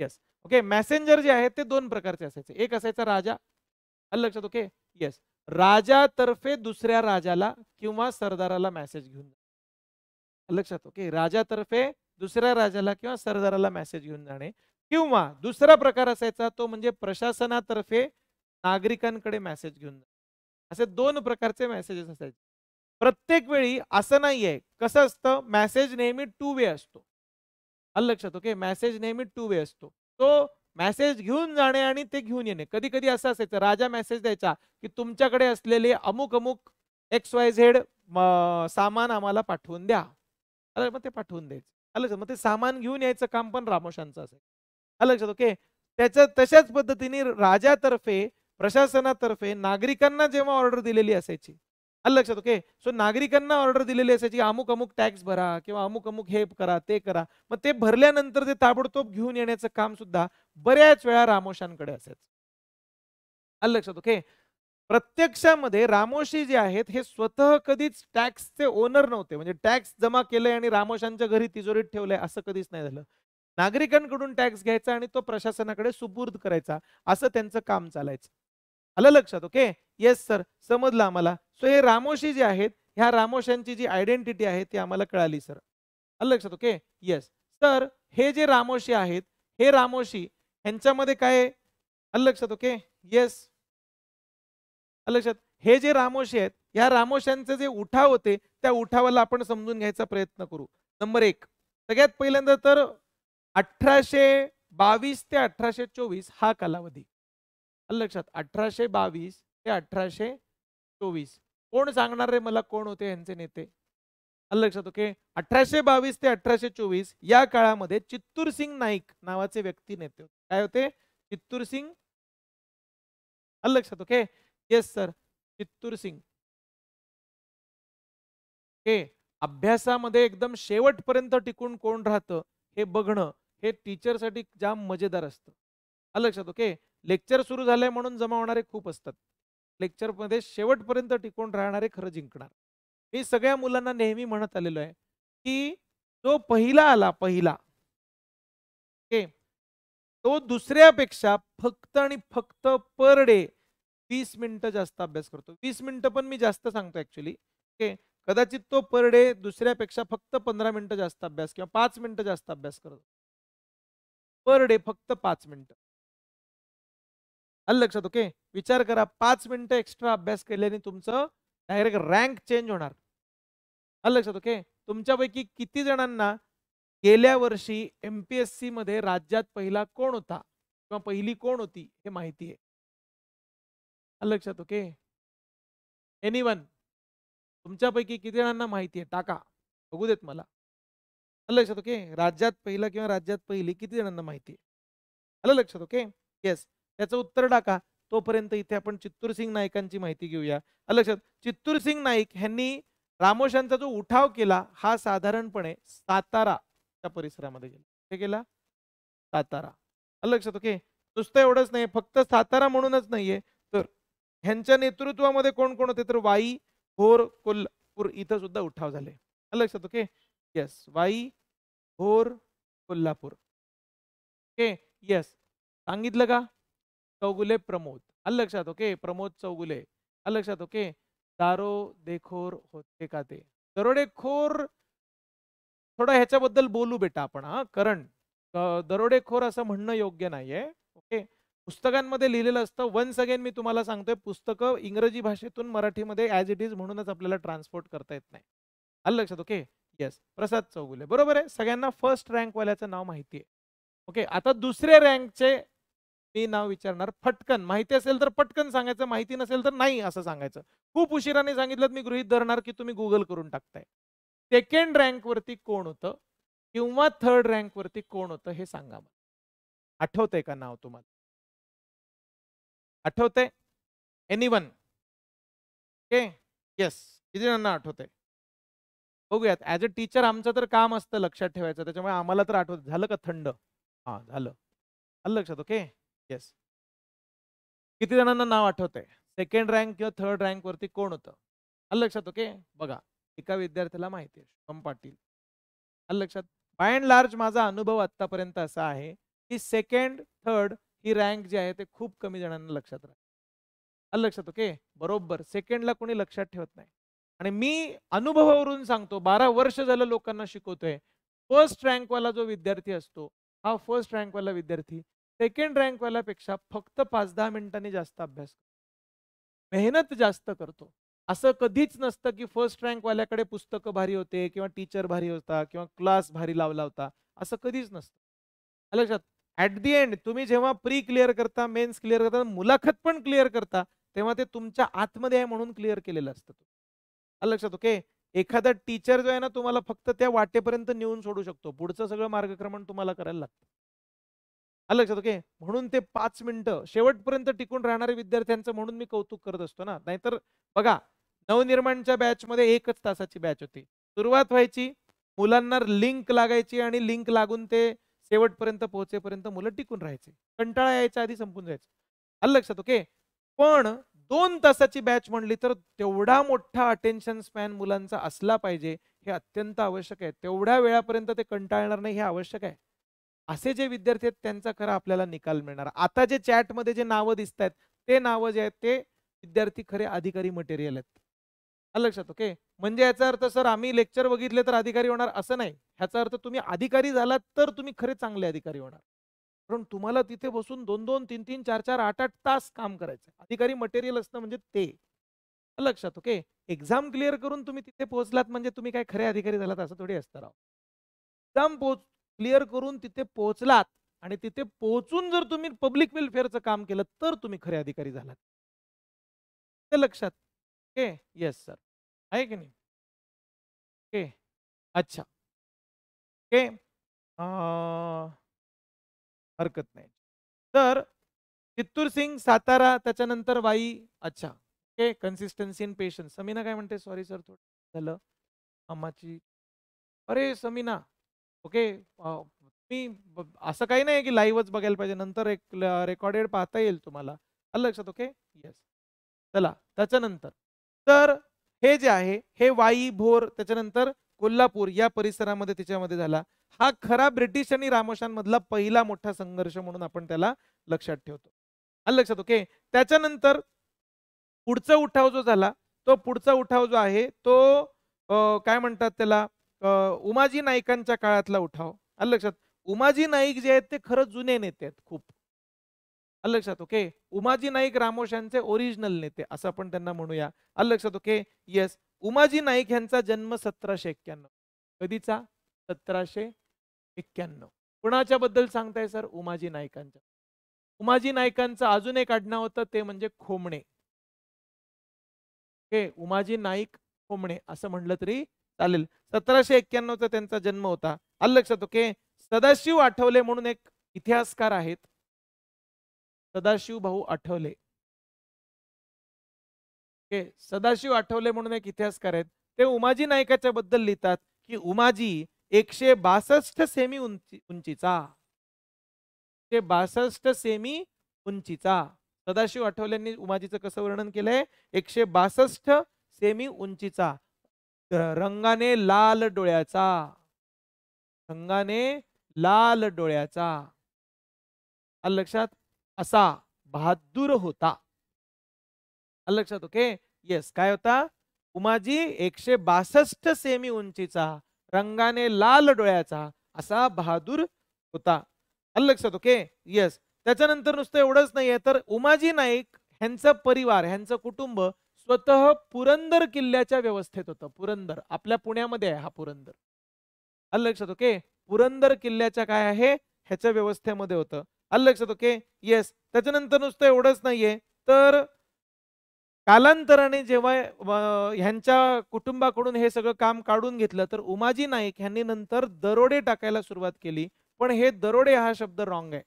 येस ओके मॅसेंजर जे आहेत ते दोन प्रकारचे असायचे एक असायचा राजा आलं लक्षात ओके येस राजातर्फे दुसऱ्या राजाला किंवा सरदाराला मेसेज घेऊन जाणे लक्षात ओके राजातर्फे दुसऱ्या राजाला किंवा सरदाराला मेसेज घेऊन जाणे किंवा दुसरा प्रकार असायचा तो म्हणजे प्रशासनातर्फे नागरिकांकडे मेसेज घेऊन जाणे असे दोन प्रकारचे मेसेजेस असायचे प्रत्येक वेळी असं नाहीये कसं असतं मेसेज नेहमी टू वे असतो अल लक्षात ओके मेसेज नेहमी टू वे असतो तो मेसेज घेऊन जाणे आणि ते घेऊन येणे कधी कधी असं असायचं राजा मेसेज द्यायचा की तुमच्याकडे असलेले अमुक अमुक एक्स वाय झेड सामान आम्हाला पाठवून द्या अलग मग ते पाठवून द्यायचं अलग मग ते सामान घेऊन यायचं काम पण रामोशांचं असेल अलग ओके त्याच्या तशाच पद्धतीने राजातर्फे प्रशासनातर्फे नागरिकांना जेव्हा ऑर्डर दिलेली असायची आलं लक्षात ओके सो नागरिकांना ऑर्डर दिलेली असायची अमुक अमुक टॅक्स भरा किंवा अमुक अमुक हे करा ते करा मग ते भरल्यानंतर ते ताबडतोब घेऊन येण्याचं काम सुद्धा बऱ्याच वेळा रामोशांकडे असायच आलं लक्षात ओके प्रत्यक्षामध्ये रामोशी जे आहेत हे स्वतः कधीच टॅक्सचे ओनर नव्हते म्हणजे टॅक्स जमा केले आणि रामोशांच्या घरी तिजोरीत ठेवलंय असं कधीच नाही झालं नागरिकांकडून टॅक्स घ्यायचा आणि तो प्रशासनाकडे सुपूर्द करायचा असं त्यांचं काम चालायचं आलं लक्षात ओके येस सर समजलं आम्हाला सो हे रामोशी जे आहेत ह्या रामोशांची जी आयडेंटिटी आहे ती आम्हाला कळाली सर आलं लक्षात ओके येस सर हे जे रामोशी आहेत हे रामोशी ह्यांच्यामध्ये काय आलं लक्षात ओके येस आलं लक्षात हे जे रामोशी आहेत या रामोशांचे जे उठाव होते त्या उठावाला आपण समजून घ्यायचा प्रयत्न करू नंबर एक सगळ्यात पहिल्यांदा तर अठराशे बावीस ते अठराशे चोवीस हा कालावधी लक्षात अठराशे बावीस ते अठराशे चोवीस कोण सांगणार रे मला कोण होते यांचे नेते आलं लक्षात ओके अठराशे बावीस ते अठराशे चोवीस या काळामध्ये चित्तूर सिंग नाईक नावाचे व्यक्ती नेते होते काय होते चित्तूर सिंग आलं लक्षात okay yes sir Chittur Singh okay अभ्यासामध्ये एकदम शेवटपर्यंत टिकून कोण राहतं हे बघणं हे टीचरसाठी जाम मजेदार असतं आलं लक्षात ओके लेक्चर सुरू झालंय म्हणून जमा होणारे खूप असतात लेक्चर लेक्चरमध्ये शेवटपर्यंत टिकून राहणारे खरं जिंकणार मी सगळ्या मुलांना नेहमी म्हणत आलेलो आहे की जो पहिला आला पहिला ओके तो दुसऱ्यापेक्षा फक्त आणि फक्त पर डे वीस मिनिटं जास्त अभ्यास करतो वीस मिनिटं पण मी जास्त सांगतो ऍक्च्युली ओके कदाचित तो पर डे दुसऱ्यापेक्षा फक्त पंधरा मिनिटं जास्त अभ्यास किंवा पाच मिनिटं जास्त अभ्यास करतो पर डे फक्त पाच मिनिटं आलं लक्षात ओके विचार करा पाच मिनिटं एक्स्ट्रा अभ्यास केल्याने तुमचं डायरेक्ट रँक चेंज होणार आलं लक्षात ओके तुमच्यापैकी किती जणांना गेल्या वर्षी एम पी एस सी मध्ये राज्यात पहिला कोण होता किंवा पहिली कोण होती हे माहिती आहे आलं लक्षात ओके एनी वन तुमच्यापैकी किती जणांना माहिती आहे टाका बघू देत मला आलं लक्षात ओके राज्यात पहिला किंवा राज्यात पहिली किती जणांना माहिती आहे आलं लक्षात ओके येस याचं उत्तर टाका तोपर्यंत इथे आपण चित्तूर सिंग नाईकांची माहिती घेऊया लक्षात चित्तूर नाईक ह्यांनी रामोशांचा जो उठाव केला हा साधारणपणे सातारा त्या परिसरामध्ये गेला कुठे गेला सातारा लक्षात ओके नुसतं एवढंच नाही फक्त सातारा म्हणूनच नाहीये तर ह्यांच्या नेतृत्वामध्ये कोण कोण होते तर वाई होर कोल्हापूर इथं सुद्धा उठाव झाले लक्षात ओके येस वाई होर कोल्हापूर ओके येस सांगितलं का चौगुले प्रमोद अल लक्षात ओके प्रमोद चौगुले अल लक्षात ओके दारो देखोर होते का ते दरोडेखोर थोडं ह्याच्याबद्दल बोलू बेटा आपण हा कारण दरोडेखोर असं म्हणणं योग्य नाहीये ओके पुस्तकांमध्ये लिहिलेलं असतं वन्स अगेन मी तुम्हाला सांगतोय पुस्तक इंग्रजी भाषेतून मराठीमध्ये ॲज इट इज म्हणूनच आपल्याला ट्रान्सपोर्ट करता येत नाही आलं लक्षात ओके येस प्रसाद चौगुले बरोबर आहे सगळ्यांना फर्स्ट रँकवाल्याचं नाव माहिती आहे ओके आता दुसऱ्या रँकचे मी नाव विचारणार फटकन माहिती असेल तर पटकन सांगायचं माहिती नसेल तर नाही असं सांगायचं खूप उशिराने सांगितलं मी गृहित धरणार की तुम्ही गुगल करून टाकताय सेकंड वरती कोण होतं किंवा थर्ड रँक वरती कोण होतं हे सांगा मला आठवतंय का नाव तुम्हाला आठवतंय एनी वन ओके येस किती जणांना आठवतंय बघूयात ऍज अ टीचर आमचं तर काम असतं लक्षात ठेवायचं त्याच्यामुळे आम्हाला तर आठवत झालं का थंड हा झालं आलं लक्षात ओके किती जणांना नाव आठवत आहे सेकंड रँक किंवा थर्ड रँक वरती कोण होतं अल लक्षात ओके बघा एका विद्यार्थ्याला माहिती आहे पाटील अल लक्षात बाय अँड लार्ज माझा अनुभव आतापर्यंत असा आहे की सेकंड थर्ड ही रँक जी आहे ते खूप कमी जणांना लक्षात राहते अल लक्षात ओके बरोबर सेकंडला कोणी लक्षात ठेवत नाही आणि मी अनुभवावरून सांगतो बारा वर्ष झालं लोकांना शिकवतोय फर्स्ट रँकवाला जो विद्यार्थी असतो हा फर्स्ट रँकवाला विद्यार्थी सेकंड रँकवाल्यापेक्षा फक्त पाच दहा मिनिटांनी जास्त अभ्यास करतो मेहनत जास्त करतो असं कधीच नसतं की फर्स्ट रँकवाल्याकडे पुस्तकं भारी होते किंवा टीचर भारी होता किंवा क्लास भारी लावला होता असं कधीच नसतं लक्षात ॲट दी एंड तुम्ही जेव्हा प्री क्लिअर करता मेन्स क्लिअर करता मुलाखत पण क्लिअर करता तेव्हा ते तुमच्या आतमध्ये आहे म्हणून क्लिअर केलेलं असतं आलं लक्षात ओके एखादा टीचर जो आहे ना तुम्हाला फक्त त्या वाटेपर्यंत नेऊन सोडू शकतो पुढचं सगळं मार्गक्रमण तुम्हाला करायला लागतं आलं लक्षात ओके म्हणून ते पाच मिनिटं शेवटपर्यंत टिकून राहणारे विद्यार्थ्यांचं म्हणून मी कौतुक करत असतो ना नाहीतर बघा नवनिर्माणच्या बॅचमध्ये एकच तासाची बॅच होती सुरुवात व्हायची मुलांना लिंक लागायची आणि लिंक लागून ते शेवटपर्यंत पोहोचेपर्यंत मुलं टिकून राहायचे कंटाळा यायच्या आधी संपून जायचं आलं लक्षात ओके पण दोन तासाची बॅच म्हणली तर तेवढा मोठा अटेन्शन स्पॅन मुलांचा असला पाहिजे हे अत्यंत आवश्यक आहे तेवढ्या वेळापर्यंत ते कंटाळणार नाही हे आवश्यक आहे असे जे विद्यार्थी आहेत त्यांचा खरा आपल्याला निकाल मिळणार आता जे चॅटमध्ये जे नावं दिसत आहेत ते नावं जे आहेत ते विद्यार्थी खरे अधिकारी मटेरियल आहेत लक्षात ओके म्हणजे याचा अर्थ सर आम्ही लेक्चर बघितले तर अधिकारी होणार असं नाही ह्याचा अर्थ तुम्ही अधिकारी झालात तर तुम्ही खरे चांगले अधिकारी होणार कारण तुम्हाला तिथे बसून दोन दोन तीन तीन चार चार आठ आठ तास काम करायचं अधिकारी मटेरियल असणं म्हणजे ते लक्षात ओके एक्झाम क्लिअर करून तुम्ही तिथे पोहोचलात म्हणजे तुम्ही काय खरे अधिकारी झालात असं थोडी असतं राव एक्झाम क्लिअर करून तिथे पोहोचलात आणि तिथे पोहोचून जर तुम्ही पब्लिक वेलफेअरचं काम केलं तर तुम्ही खरे अधिकारी झालात ते लक्षात ओके येस सर आहे की नाही ओके अच्छा ओके हरकत नाही तर चित्तूर सिंग सातारा त्याच्यानंतर वाई अच्छा okay consistency in patience Samina काय म्हणते सॉरी सर थोडं झालं अम्माची अरे समीना ओके मी असं काही नाही की लाईव्हच बघायला पाहिजे नंतर एक रेकॉर्डेड पाहता येईल तुम्हाला आलं लक्षात ओके येस चला त्याच्यानंतर तर हे जे आहे हे वाई भोर त्याच्यानंतर कोल्हापूर या परिसरामध्ये त्याच्यामध्ये झाला हा खरा ब्रिटिश आणि रामोशांमधला पहिला मोठा संघर्ष म्हणून आपण त्याला लक्षात ठेवतो आलं लक्षात ओके त्याच्यानंतर पुढचा उठाव जो झाला तो पुढचा उठाव जो आहे तो काय म्हणतात त्याला उमाजी नाईकांच्या काळातला उठाव आलं लक्षात उमाजी नाईक जे आहेत ते खरंच जुने नेते आहेत खूप आलं लक्षात ओके उमाजी नाईक रामोशांचे ओरिजिनल नेते असं आपण त्यांना म्हणूया आलं लक्षात ओके येस उमाजी नाईक यांचा जन्म सतराशे एक्क्याण्णव कधीचा सतराशे एक्क्याण्णव कुणाच्या बद्दल सांगताय सर उमाजी नाईकांच्या उमाजी नाईकांचं अजून एक आडनाव होतं ते म्हणजे खोमणे ओके उमाजी नाईक खोमणे असं म्हणलं तरी चालेल सतराशे एक्क्याण्णवचा त्यांचा जन्म होता आलं लक्षात ओके सदाशिव आठवले म्हणून एक इतिहासकार आहेत सदाशिव भाऊ आठवले सदाशिव आठवले म्हणून एक इतिहासकार आहेत ते उमाजी नायकाच्या बद्दल लिहितात की उमाजी एकशे बासष्ट सेमी उंची उंचीचा ते बासष्ट सेमी उंचीचा सदाशिव आठवल्यांनी उमाजीचं कसं वर्णन केलंय एकशे बासष्ट सेमी उंचीचा रंगाने लाल डोळ्याचा रंगाने लाल डोळ्याचा लक्षात असा बहादूर होता लक्षात ओके येस काय होता उमाजी एकशे बासष्ट सेमी उंचीचा रंगाने लाल डोळ्याचा असा बहादूर होता लक्षात ओके येस त्याच्यानंतर नुसतं एवढंच नाहीये तर उमाजी नाईक ह्यांचा परिवार ह्यांचं कुटुंब स्वतः पुरंदर किल्ल्याच्या व्यवस्थेत होतं पुरंदर आपल्या पुण्यामध्ये आहे हा पुरंदर आलं लक्षात ओके पुरंदर किल्ल्याच्या काय आहे ह्याच्या व्यवस्थेमध्ये होतं आलं लक्षात ओके येस त्याच्यानंतर नुसतं एवढंच नाहीये तर कालांतराने जेव्हा ह्यांच्या कुटुंबाकडून हे सगळं काम काढून घेतलं तर उमाजी नाईक ह्यांनी नंतर दरोडे टाकायला सुरुवात केली पण हे दरोडे हा शब्द रॉंग आहे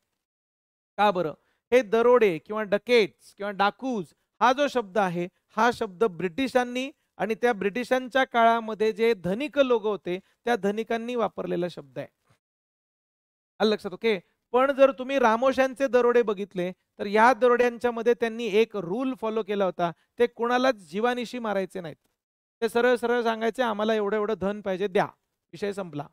का बरं हे दरोडे किंवा डकेट्स किंवा डाकूज हा जो शब्द आहे हा शब्द ब्रिटिशांनी आणि त्या ब्रिटिशांच्या काळामध्ये जे धनिक लोक होते त्या धनिकांनी वापरलेला शब्द आहे लक्षात ओके पण जर तुम्ही रामोशांचे दरोडे बघितले तर या दरोड्यांच्या मध्ये त्यांनी एक रूल फॉलो केला होता ते कुणालाच जीवानिशी मारायचे नाहीत ते सरळ सरळ सांगायचे आम्हाला एवढं एवढं धन पाहिजे द्या विषय संपला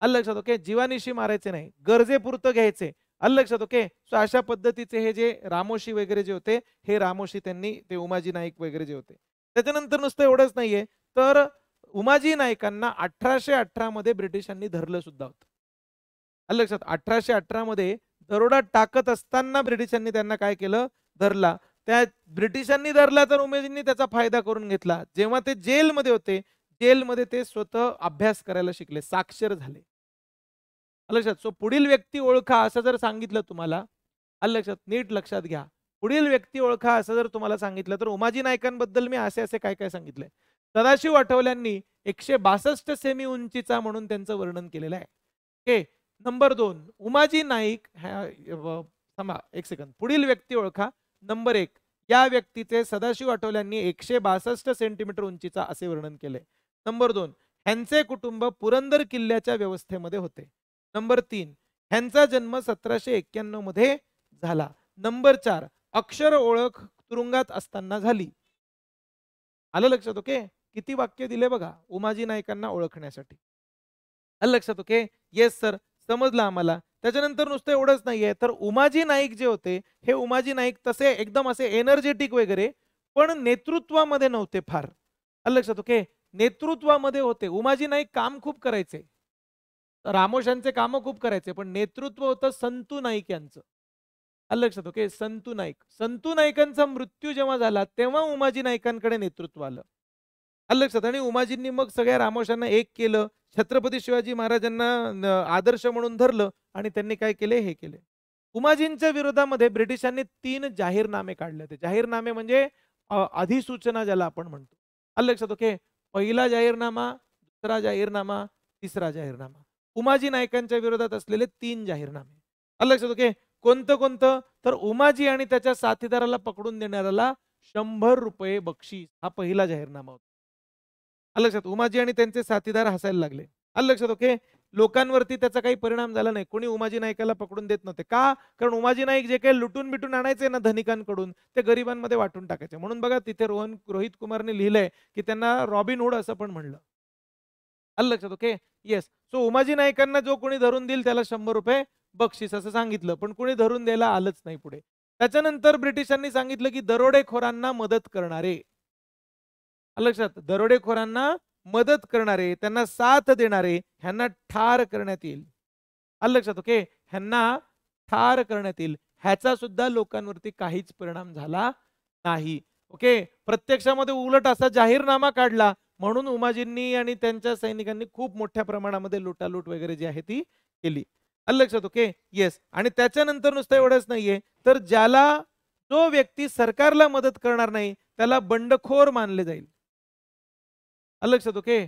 आलं लक्षात ओके जीवानिशी मारायचे नाही गरजेपुरतं घ्यायचे आलं लक्षात ओके सो अशा पद्धतीचे हे जे रामोशी वगैरे जे होते हे रामोशी त्यांनी ते उमाजी नाईक वगैरे जे होते त्याच्यानंतर नुसतं एवढंच नाहीये तर उमाजी नायकांना अठराशे अठरा मध्ये ब्रिटिशांनी धरलं सुद्धा होतं आलं लक्षात अठराशे अठरा मध्ये दरोडा टाकत असताना ब्रिटिशांनी त्यांना काय केलं धरला त्या ब्रिटिशांनी धरला तर उमेजींनी त्याचा फायदा करून घेतला जेव्हा ते जेलमध्ये होते जेलमध्ये ते स्वतः अभ्यास करायला शिकले साक्षर झाले लक्षात सो पुढील व्यक्ती ओळखा असं जर सांगितलं तुम्हाला आलं लक्षात नीट लक्षात घ्या पुढील व्यक्ती ओळखा असं जर तुम्हाला सांगितलं तर उमाजी नायकांबद्दल मी असे असे काय काय सांगितलंय सदाशिव आठवल्यांनी एकशे बासष्ट सेमी उंचीचा म्हणून त्यांचं वर्णन केलेलं आहे ओके नंबर दोन उमाजी नाईक थांबा एक सेकंद पुढील व्यक्ती ओळखा नंबर एक या व्यक्तीचे सदाशिव आठवल्यांनी एकशे बासष्ट सेंटीमीटर उंचीचा असे वर्णन केले नंबर दोन ह्यांचे कुटुंब पुरंदर किल्ल्याच्या व्यवस्थेमध्ये होते नंबर तीन ह्यांचा जन्म सतराशे एक्क्याण्णव मध्ये झाला नंबर चार अक्षर ओळख तुरुंगात असताना झाली आलं लक्षात ओके किती वाक्य दिले बघा उमाजी नायकांना ओळखण्यासाठी आलं लक्षात ओके येस सर समजलं आम्हाला त्याच्यानंतर नुसतं एवढंच नाहीये तर उमाजी नाईक जे होते हे उमाजी नाईक तसे एकदम असे एनर्जेटिक वगैरे पण नेतृत्वामध्ये नव्हते फार आलं लक्षात ओके नेतृत्वामध्ये होते उमाजी नाईक काम खूप करायचे रामोश यांचे कामं खूप करायचे पण नेतृत्व होतं संतू नाईक यांचं लक्षात ओके संतू नाईक संतू नाईकांचा मृत्यू जेव्हा झाला तेव्हा उमाजी नाईकांकडे नेतृत्व आलं लक्षात आणि उमाजींनी मग सगळ्या रामोशांना एक केलं छत्रपती शिवाजी महाराजांना आदर्श म्हणून धरलं आणि त्यांनी काय केले हे केले उमाजींच्या विरोधामध्ये ब्रिटिशांनी तीन जाहीरनामे काढले होते जाहीरनामे म्हणजे अधिसूचना ज्याला आपण म्हणतो लक्षात ओके पहिला जाहीरनामा दुसरा जाहीरनामा तिसरा जाहीरनामा उमाजी नायकांच्या विरोधात असलेले तीन जाहीरनामे आलं लक्षात ओके कोणतं कोणतं तर उमाजी आणि त्याच्या साथीदाराला पकडून देणाऱ्याला शंभर रुपये बक्षीस हा पहिला जाहीरनामा होता लक्षात उमाजी आणि त्यांचे साथीदार हसायला लागले आलं लक्षात ओके लोकांवरती त्याचा काही परिणाम झाला नाही कोणी उमाजी नायकाला पकडून देत नव्हते का कारण उमाजी नाईक जे काही लुटून बिटून आणायचे ना धनिकांकडून ते गरिबांमध्ये वाटून टाकायचे म्हणून बघा तिथे रोहन रोहित कुमारने लिहिलंय की त्यांना रॉबिनहूड असं पण म्हणलं आलं लक्षात ओके येस सो उमाजी नाईकांना जो कोणी धरून देईल त्याला शंभर रुपये बक्षीस असं सांगितलं पण कोणी धरून द्यायला आलंच नाही पुढे त्याच्यानंतर ब्रिटिशांनी सांगितलं की दरोडेखोरांना मदत करणारे लक्षात दरोडेखोरांना मदत करणारे त्यांना साथ देणारे ह्यांना ठार करण्यात येईल आलं लक्षात ओके ह्यांना ठार करण्यात येईल ह्याचा सुद्धा लोकांवरती काहीच परिणाम झाला नाही ओके प्रत्यक्षामध्ये उलट असा जाहीरनामा काढला म्हणून उमाजींनी आणि त्यांच्या सैनिकांनी खूप मोठ्या प्रमाणामध्ये लुटालूट वगैरे जी आहे ती केली लक्षात ओके येस आणि त्याच्यानंतर नुसतं एवढंच नाहीये तर ज्याला जो व्यक्ती सरकारला मदत करणार नाही त्याला बंडखोर मानले जाईल लक्षात ओके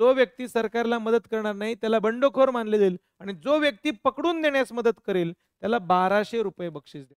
जो व्यक्ती सरकारला मदत करणार नाही त्याला बंडखोर मानले जाईल आणि जो व्यक्ती पकडून देण्यास मदत करेल त्याला बाराशे रुपये बक्षीस दे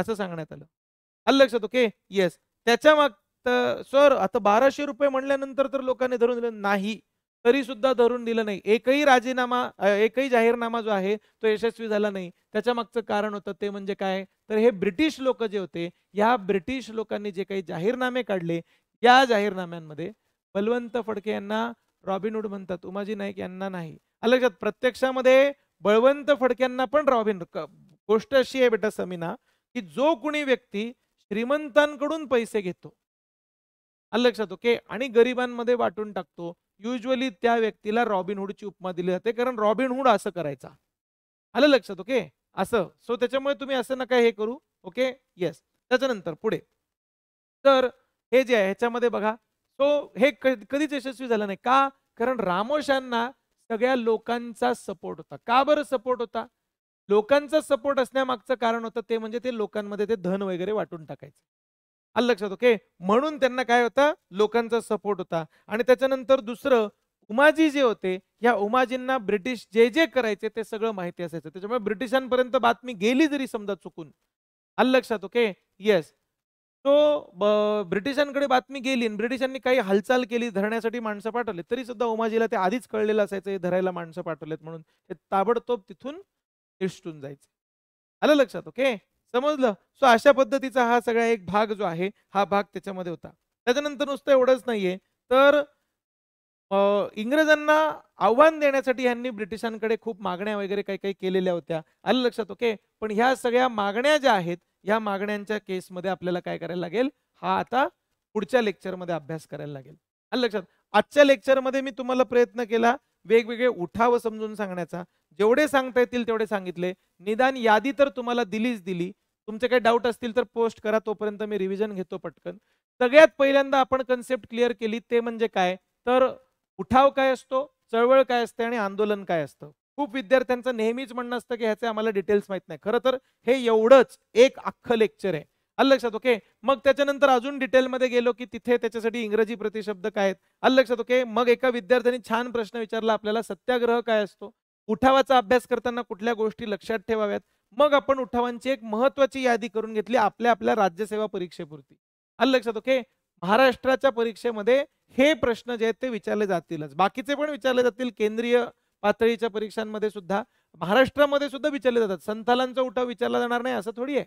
असं सांगण्यात आलं लक्षात ओके येस त्याच्या माग तर सर आता बाराशे रुपये म्हणल्यानंतर तर लोकांनी धरून दिलं नाही तरी सुद्धा धरून दिलं नाही एकही राजीनामा एकही जाहीरनामा जो आहे तो यशस्वी झाला नाही त्याच्या मागचं कारण होतं ते म्हणजे काय तर हे ब्रिटिश लोक जे होते या ब्रिटिश लोकांनी जे काही जाहीरनामे काढले या जाहीरनाम्यांमध्ये बलवंत फडके यांना रॉबिनहूड म्हणतात उमाजी नाईक यांना नाही लक्षात प्रत्यक्षामध्ये बळवंत फडक्यांना पण रॉबिन गोष्ट अशी आहे बेटा समीना की जो कुणी व्यक्ती श्रीमंतांकडून पैसे घेतो लक्षात ओके आणि गरिबांमध्ये वाटून टाकतो युजली त्या व्यक्तीला रॉबिनहूडची उपमा दिली जाते कारण रॉबिनहूड असं करायचा आलं लक्षात ओके असं सो त्याच्यामुळे तुम्ही असं नका हे करू ओके येस त्याच्यानंतर पुढे तर हे जे आहे ह्याच्यामध्ये बघा सो हे कधीच यशस्वी झालं नाही का कारण रामोशांना सगळ्या लोकांचा सपोर्ट होता का बरं सपोर्ट होता लोकांचा सपोर्ट असण्यामागचं कारण होतं ते म्हणजे ते लोकांमध्ये ते धन वगैरे वाटून टाकायचं आलं लक्षात ओके म्हणून त्यांना काय होता लोकांचा सपोर्ट होता आणि त्याच्यानंतर दुसरं उमाजी जे होते या उमाजींना ब्रिटिश जे जे करायचे ते सगळं माहिती असायचं त्याच्यामुळे ब्रिटिशांपर्यंत बातमी गेली जरी समजा चुकून आलं लक्षात ओके येस तो ब्रिटिशांकडे बातमी गेली आणि ब्रिटिशांनी काही हालचाल केली धरण्यासाठी माणसं पाठवले तरी सुद्धा उमाजीला ते आधीच कळलेलं असायचं हे धरायला माणसं पाठवलेत म्हणून ते ताबडतोब तिथून इष्टून जायचं आलं लक्षात ओके समजलं सो अशा पद्धतीचा हा सगळा एक भाग जो आहे हा भाग त्याच्यामध्ये होता त्याच्यानंतर नुसतं एवढंच नाहीये तर इंग्रजांना आव्हान देण्यासाठी यांनी ब्रिटिशांकडे खूप मागण्या वगैरे काही काही केलेल्या होत्या आलं लक्षात ओके पण ह्या सगळ्या मागण्या ज्या आहेत ह्या मागण्यांच्या केसमध्ये आपल्याला काय करायला लागेल हा आता पुढच्या लेक्चरमध्ये अभ्यास करायला लागेल आलं लक्षात आजच्या लेक्चरमध्ये मी तुम्हाला प्रयत्न केला वेगवेगळे उठाव समजून सांगण्याचा जेवढे सांगता येतील तेवढे सांगितले निदान यादी तर तुम्हाला दिलीच दिली तुमचे काही डाऊट असतील तर पोस्ट करा तोपर्यंत मी रिव्हिजन घेतो पटकन सगळ्यात पहिल्यांदा आपण कन्सेप्ट क्लिअर केली ते म्हणजे काय तर उठाव काय असतो चळवळ काय असते आणि आंदोलन काय असतं खूप विद्यार्थ्यांचं नेहमीच म्हणणं असतं की ह्याचे आम्हाला डिटेल्स माहित नाही खरं तर हे एवढंच एक अख्खं लेक्चर आहे अल लक्षात ओके मग त्याच्यानंतर अजून डिटेलमध्ये गेलो की तिथे त्याच्यासाठी इंग्रजी प्रतिशब्द काय आहेत अल लक्षात ओके मग एका विद्यार्थ्याने छान प्रश्न विचारला आपल्याला सत्याग्रह काय असतो उठावाचा अभ्यास करताना कुठल्या गोष्टी लक्षात ठेवाव्यात मग आपण उठावांची एक महत्वाची यादी करून घेतली आपल्या आपल्या राज्यसेवा परीक्षेपुरती आलं लक्षात ओके महाराष्ट्राच्या परीक्षेमध्ये हे प्रश्न जे आहेत ते विचारले जातीलच बाकीचे पण विचारले जातील केंद्रीय पातळीच्या परीक्षांमध्ये सुद्धा महाराष्ट्रामध्ये सुद्धा विचारले जातात संथालांचा उठाव विचारला जाणार नाही असं थोडी आहे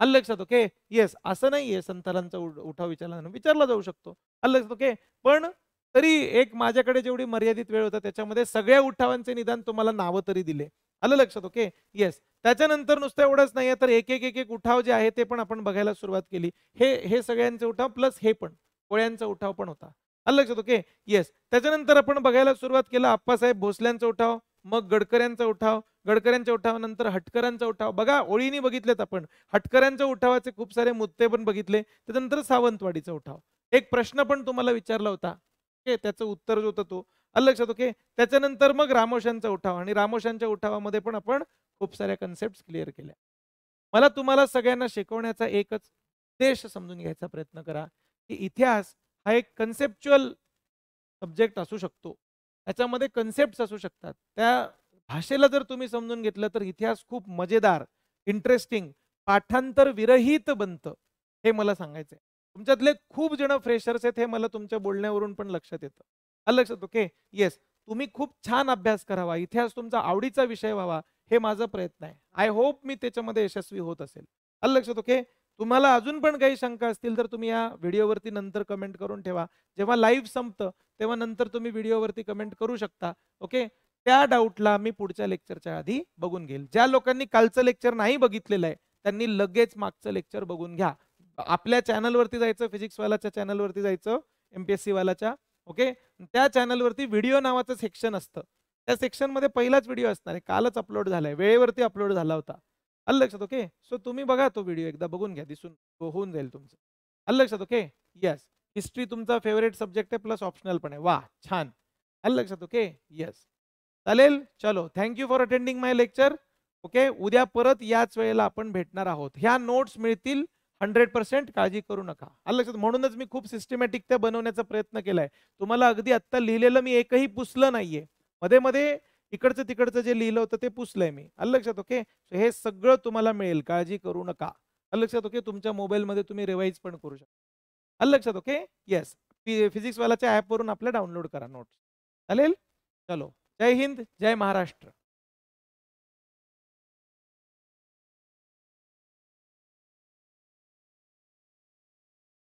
आलं लक्षात ओके येस असं नाहीये संथालांचा उठाव विचारला जाणार विचारला जाऊ शकतो आलं लक्षात ओके पण तरी एक माझ्याकडे जेवढी मर्यादित वेळ होता त्याच्यामध्ये सगळ्या उठावांचे निदान तुम्हाला नावं तरी दिले आलं लक्षात ओके येस त्याच्यानंतर नुसतं एवढंच नाही तर एक एक एक एक उठाव जे आहे ते पण आपण बघायला सुरुवात केली हे हे सगळ्यांचे उठाव प्लस हे पण कोळ्यांचा उठाव पण होता आलं लक्षात ओके येस त्याच्यानंतर आपण बघायला सुरुवात केला आप्पासाहेब भोसल्यांचा उठाव मग गडकऱ्यांचा उठाव गडकऱ्यांच्या उठावानंतर हटकऱ्यांचा उठाव बघा ओळीने बघितलेत आपण हटकऱ्यांच्या उठावाचे खूप सारे मुद्दे पण बघितले त्याच्यानंतर सावंतवाडीचा उठाव एक प्रश्न पण तुम्हाला विचारला होता ओके त्याचं उत्तर जो होतं तो लक्षात ओके त्याच्यानंतर मग रामोशांचा उठाव आणि रामोशांच्या उठावामध्ये पण आपण खूप साऱ्या कन्सेप्ट क्लिअर केल्या मला तुम्हाला सगळ्यांना शिकवण्याचा एकच देश समजून घ्यायचा प्रयत्न करा की इतिहास हा एक कन्सेप्च्युअल सब्जेक्ट असू शकतो त्याच्यामध्ये कन्सेप्ट असू शकतात त्या भाषेला जर तुम्ही समजून घेतलं तर इतिहास खूप मजेदार इंटरेस्टिंग पाठांतर विरहित बनतं हे मला सांगायचंय तुमच्यातले खूप जण फ्रेशर्स आहेत हे मला तुमच्या बोलण्यावरून पण लक्षात येतं आलं लक्षात ओके येस तुम्ही खूप छान अभ्यास करावा इतिहास तुमचा आवडीचा विषय व्हावा हे माझा प्रयत्न आहे आय होप मी त्याच्यामध्ये यशस्वी होत असेल अल लक्षात ओके तुम्हाला अजून पण काही शंका असतील तर तुम्ही या व्हिडिओवरती नंतर कमेंट करून ठेवा जेव्हा लाईव्ह संपतं तेव्हा नंतर तुम्ही व्हिडिओवरती कमेंट करू शकता ओके त्या डाऊटला मी पुढच्या लेक्चरच्या आधी बघून घेईल ज्या लोकांनी कालचं लेक्चर नाही बघितलेलं आहे त्यांनी लगेच मागचं लेक्चर बघून घ्या आपल्या चॅनलवरती जायचं फिजिक्सवालाच्या चॅनलवरती जायचं एमपीएससी वालाच्या ओके त्या चॅनलवरती व्हिडिओ नावाचं सेक्शन असतं त्या सेक्शनमध्ये पहिलाच व्हिडिओ असणार आहे कालच अपलोड झालाय वेळेवरती अपलोड झाला होता अल लक्षात ओके सो तुम्ही बघा तो व्हिडिओ एकदा बघून घ्या दिसून हो, होऊन जाईल तुमचं अल लक्षात ओके येस हिस्ट्री तुमचा फेवरेट सब्जेक्ट आहे प्लस ऑप्शनल पण आहे वा छान अल लक्षात ओके येस चालेल चलो thank you for attending my lecture okay उद्या परत याच वेळेला आपण भेटणार आहोत ह्या नोट्स मिळतील हंड्रेड पर्सेंट काळजी करू नका अल लक्षात म्हणूनच मी खूप सिस्टमॅटिक त्या बनवण्याचा प्रयत्न केलाय तुम्हाला अगदी आत्ता लिहिलेलं मी एकही पुसलं नाहीये मध्ये मध्ये इकडचं तिकडचं जे लिहिलं होतं ते पुसलंय मी आलं लक्षात ओके हे सगळं तुम्हाला मिळेल काळजी करू नका आलं लक्षात ओके तुमच्या मोबाईलमध्ये तुम्ही रिवाईज पण करू शकता आलं लक्षात ओके येस फिजिक्सवालाच्या ॲपवरून आपल्या डाउनलोड करा नोट्स चालेल चलो जय हिंद जय महाराष्ट्र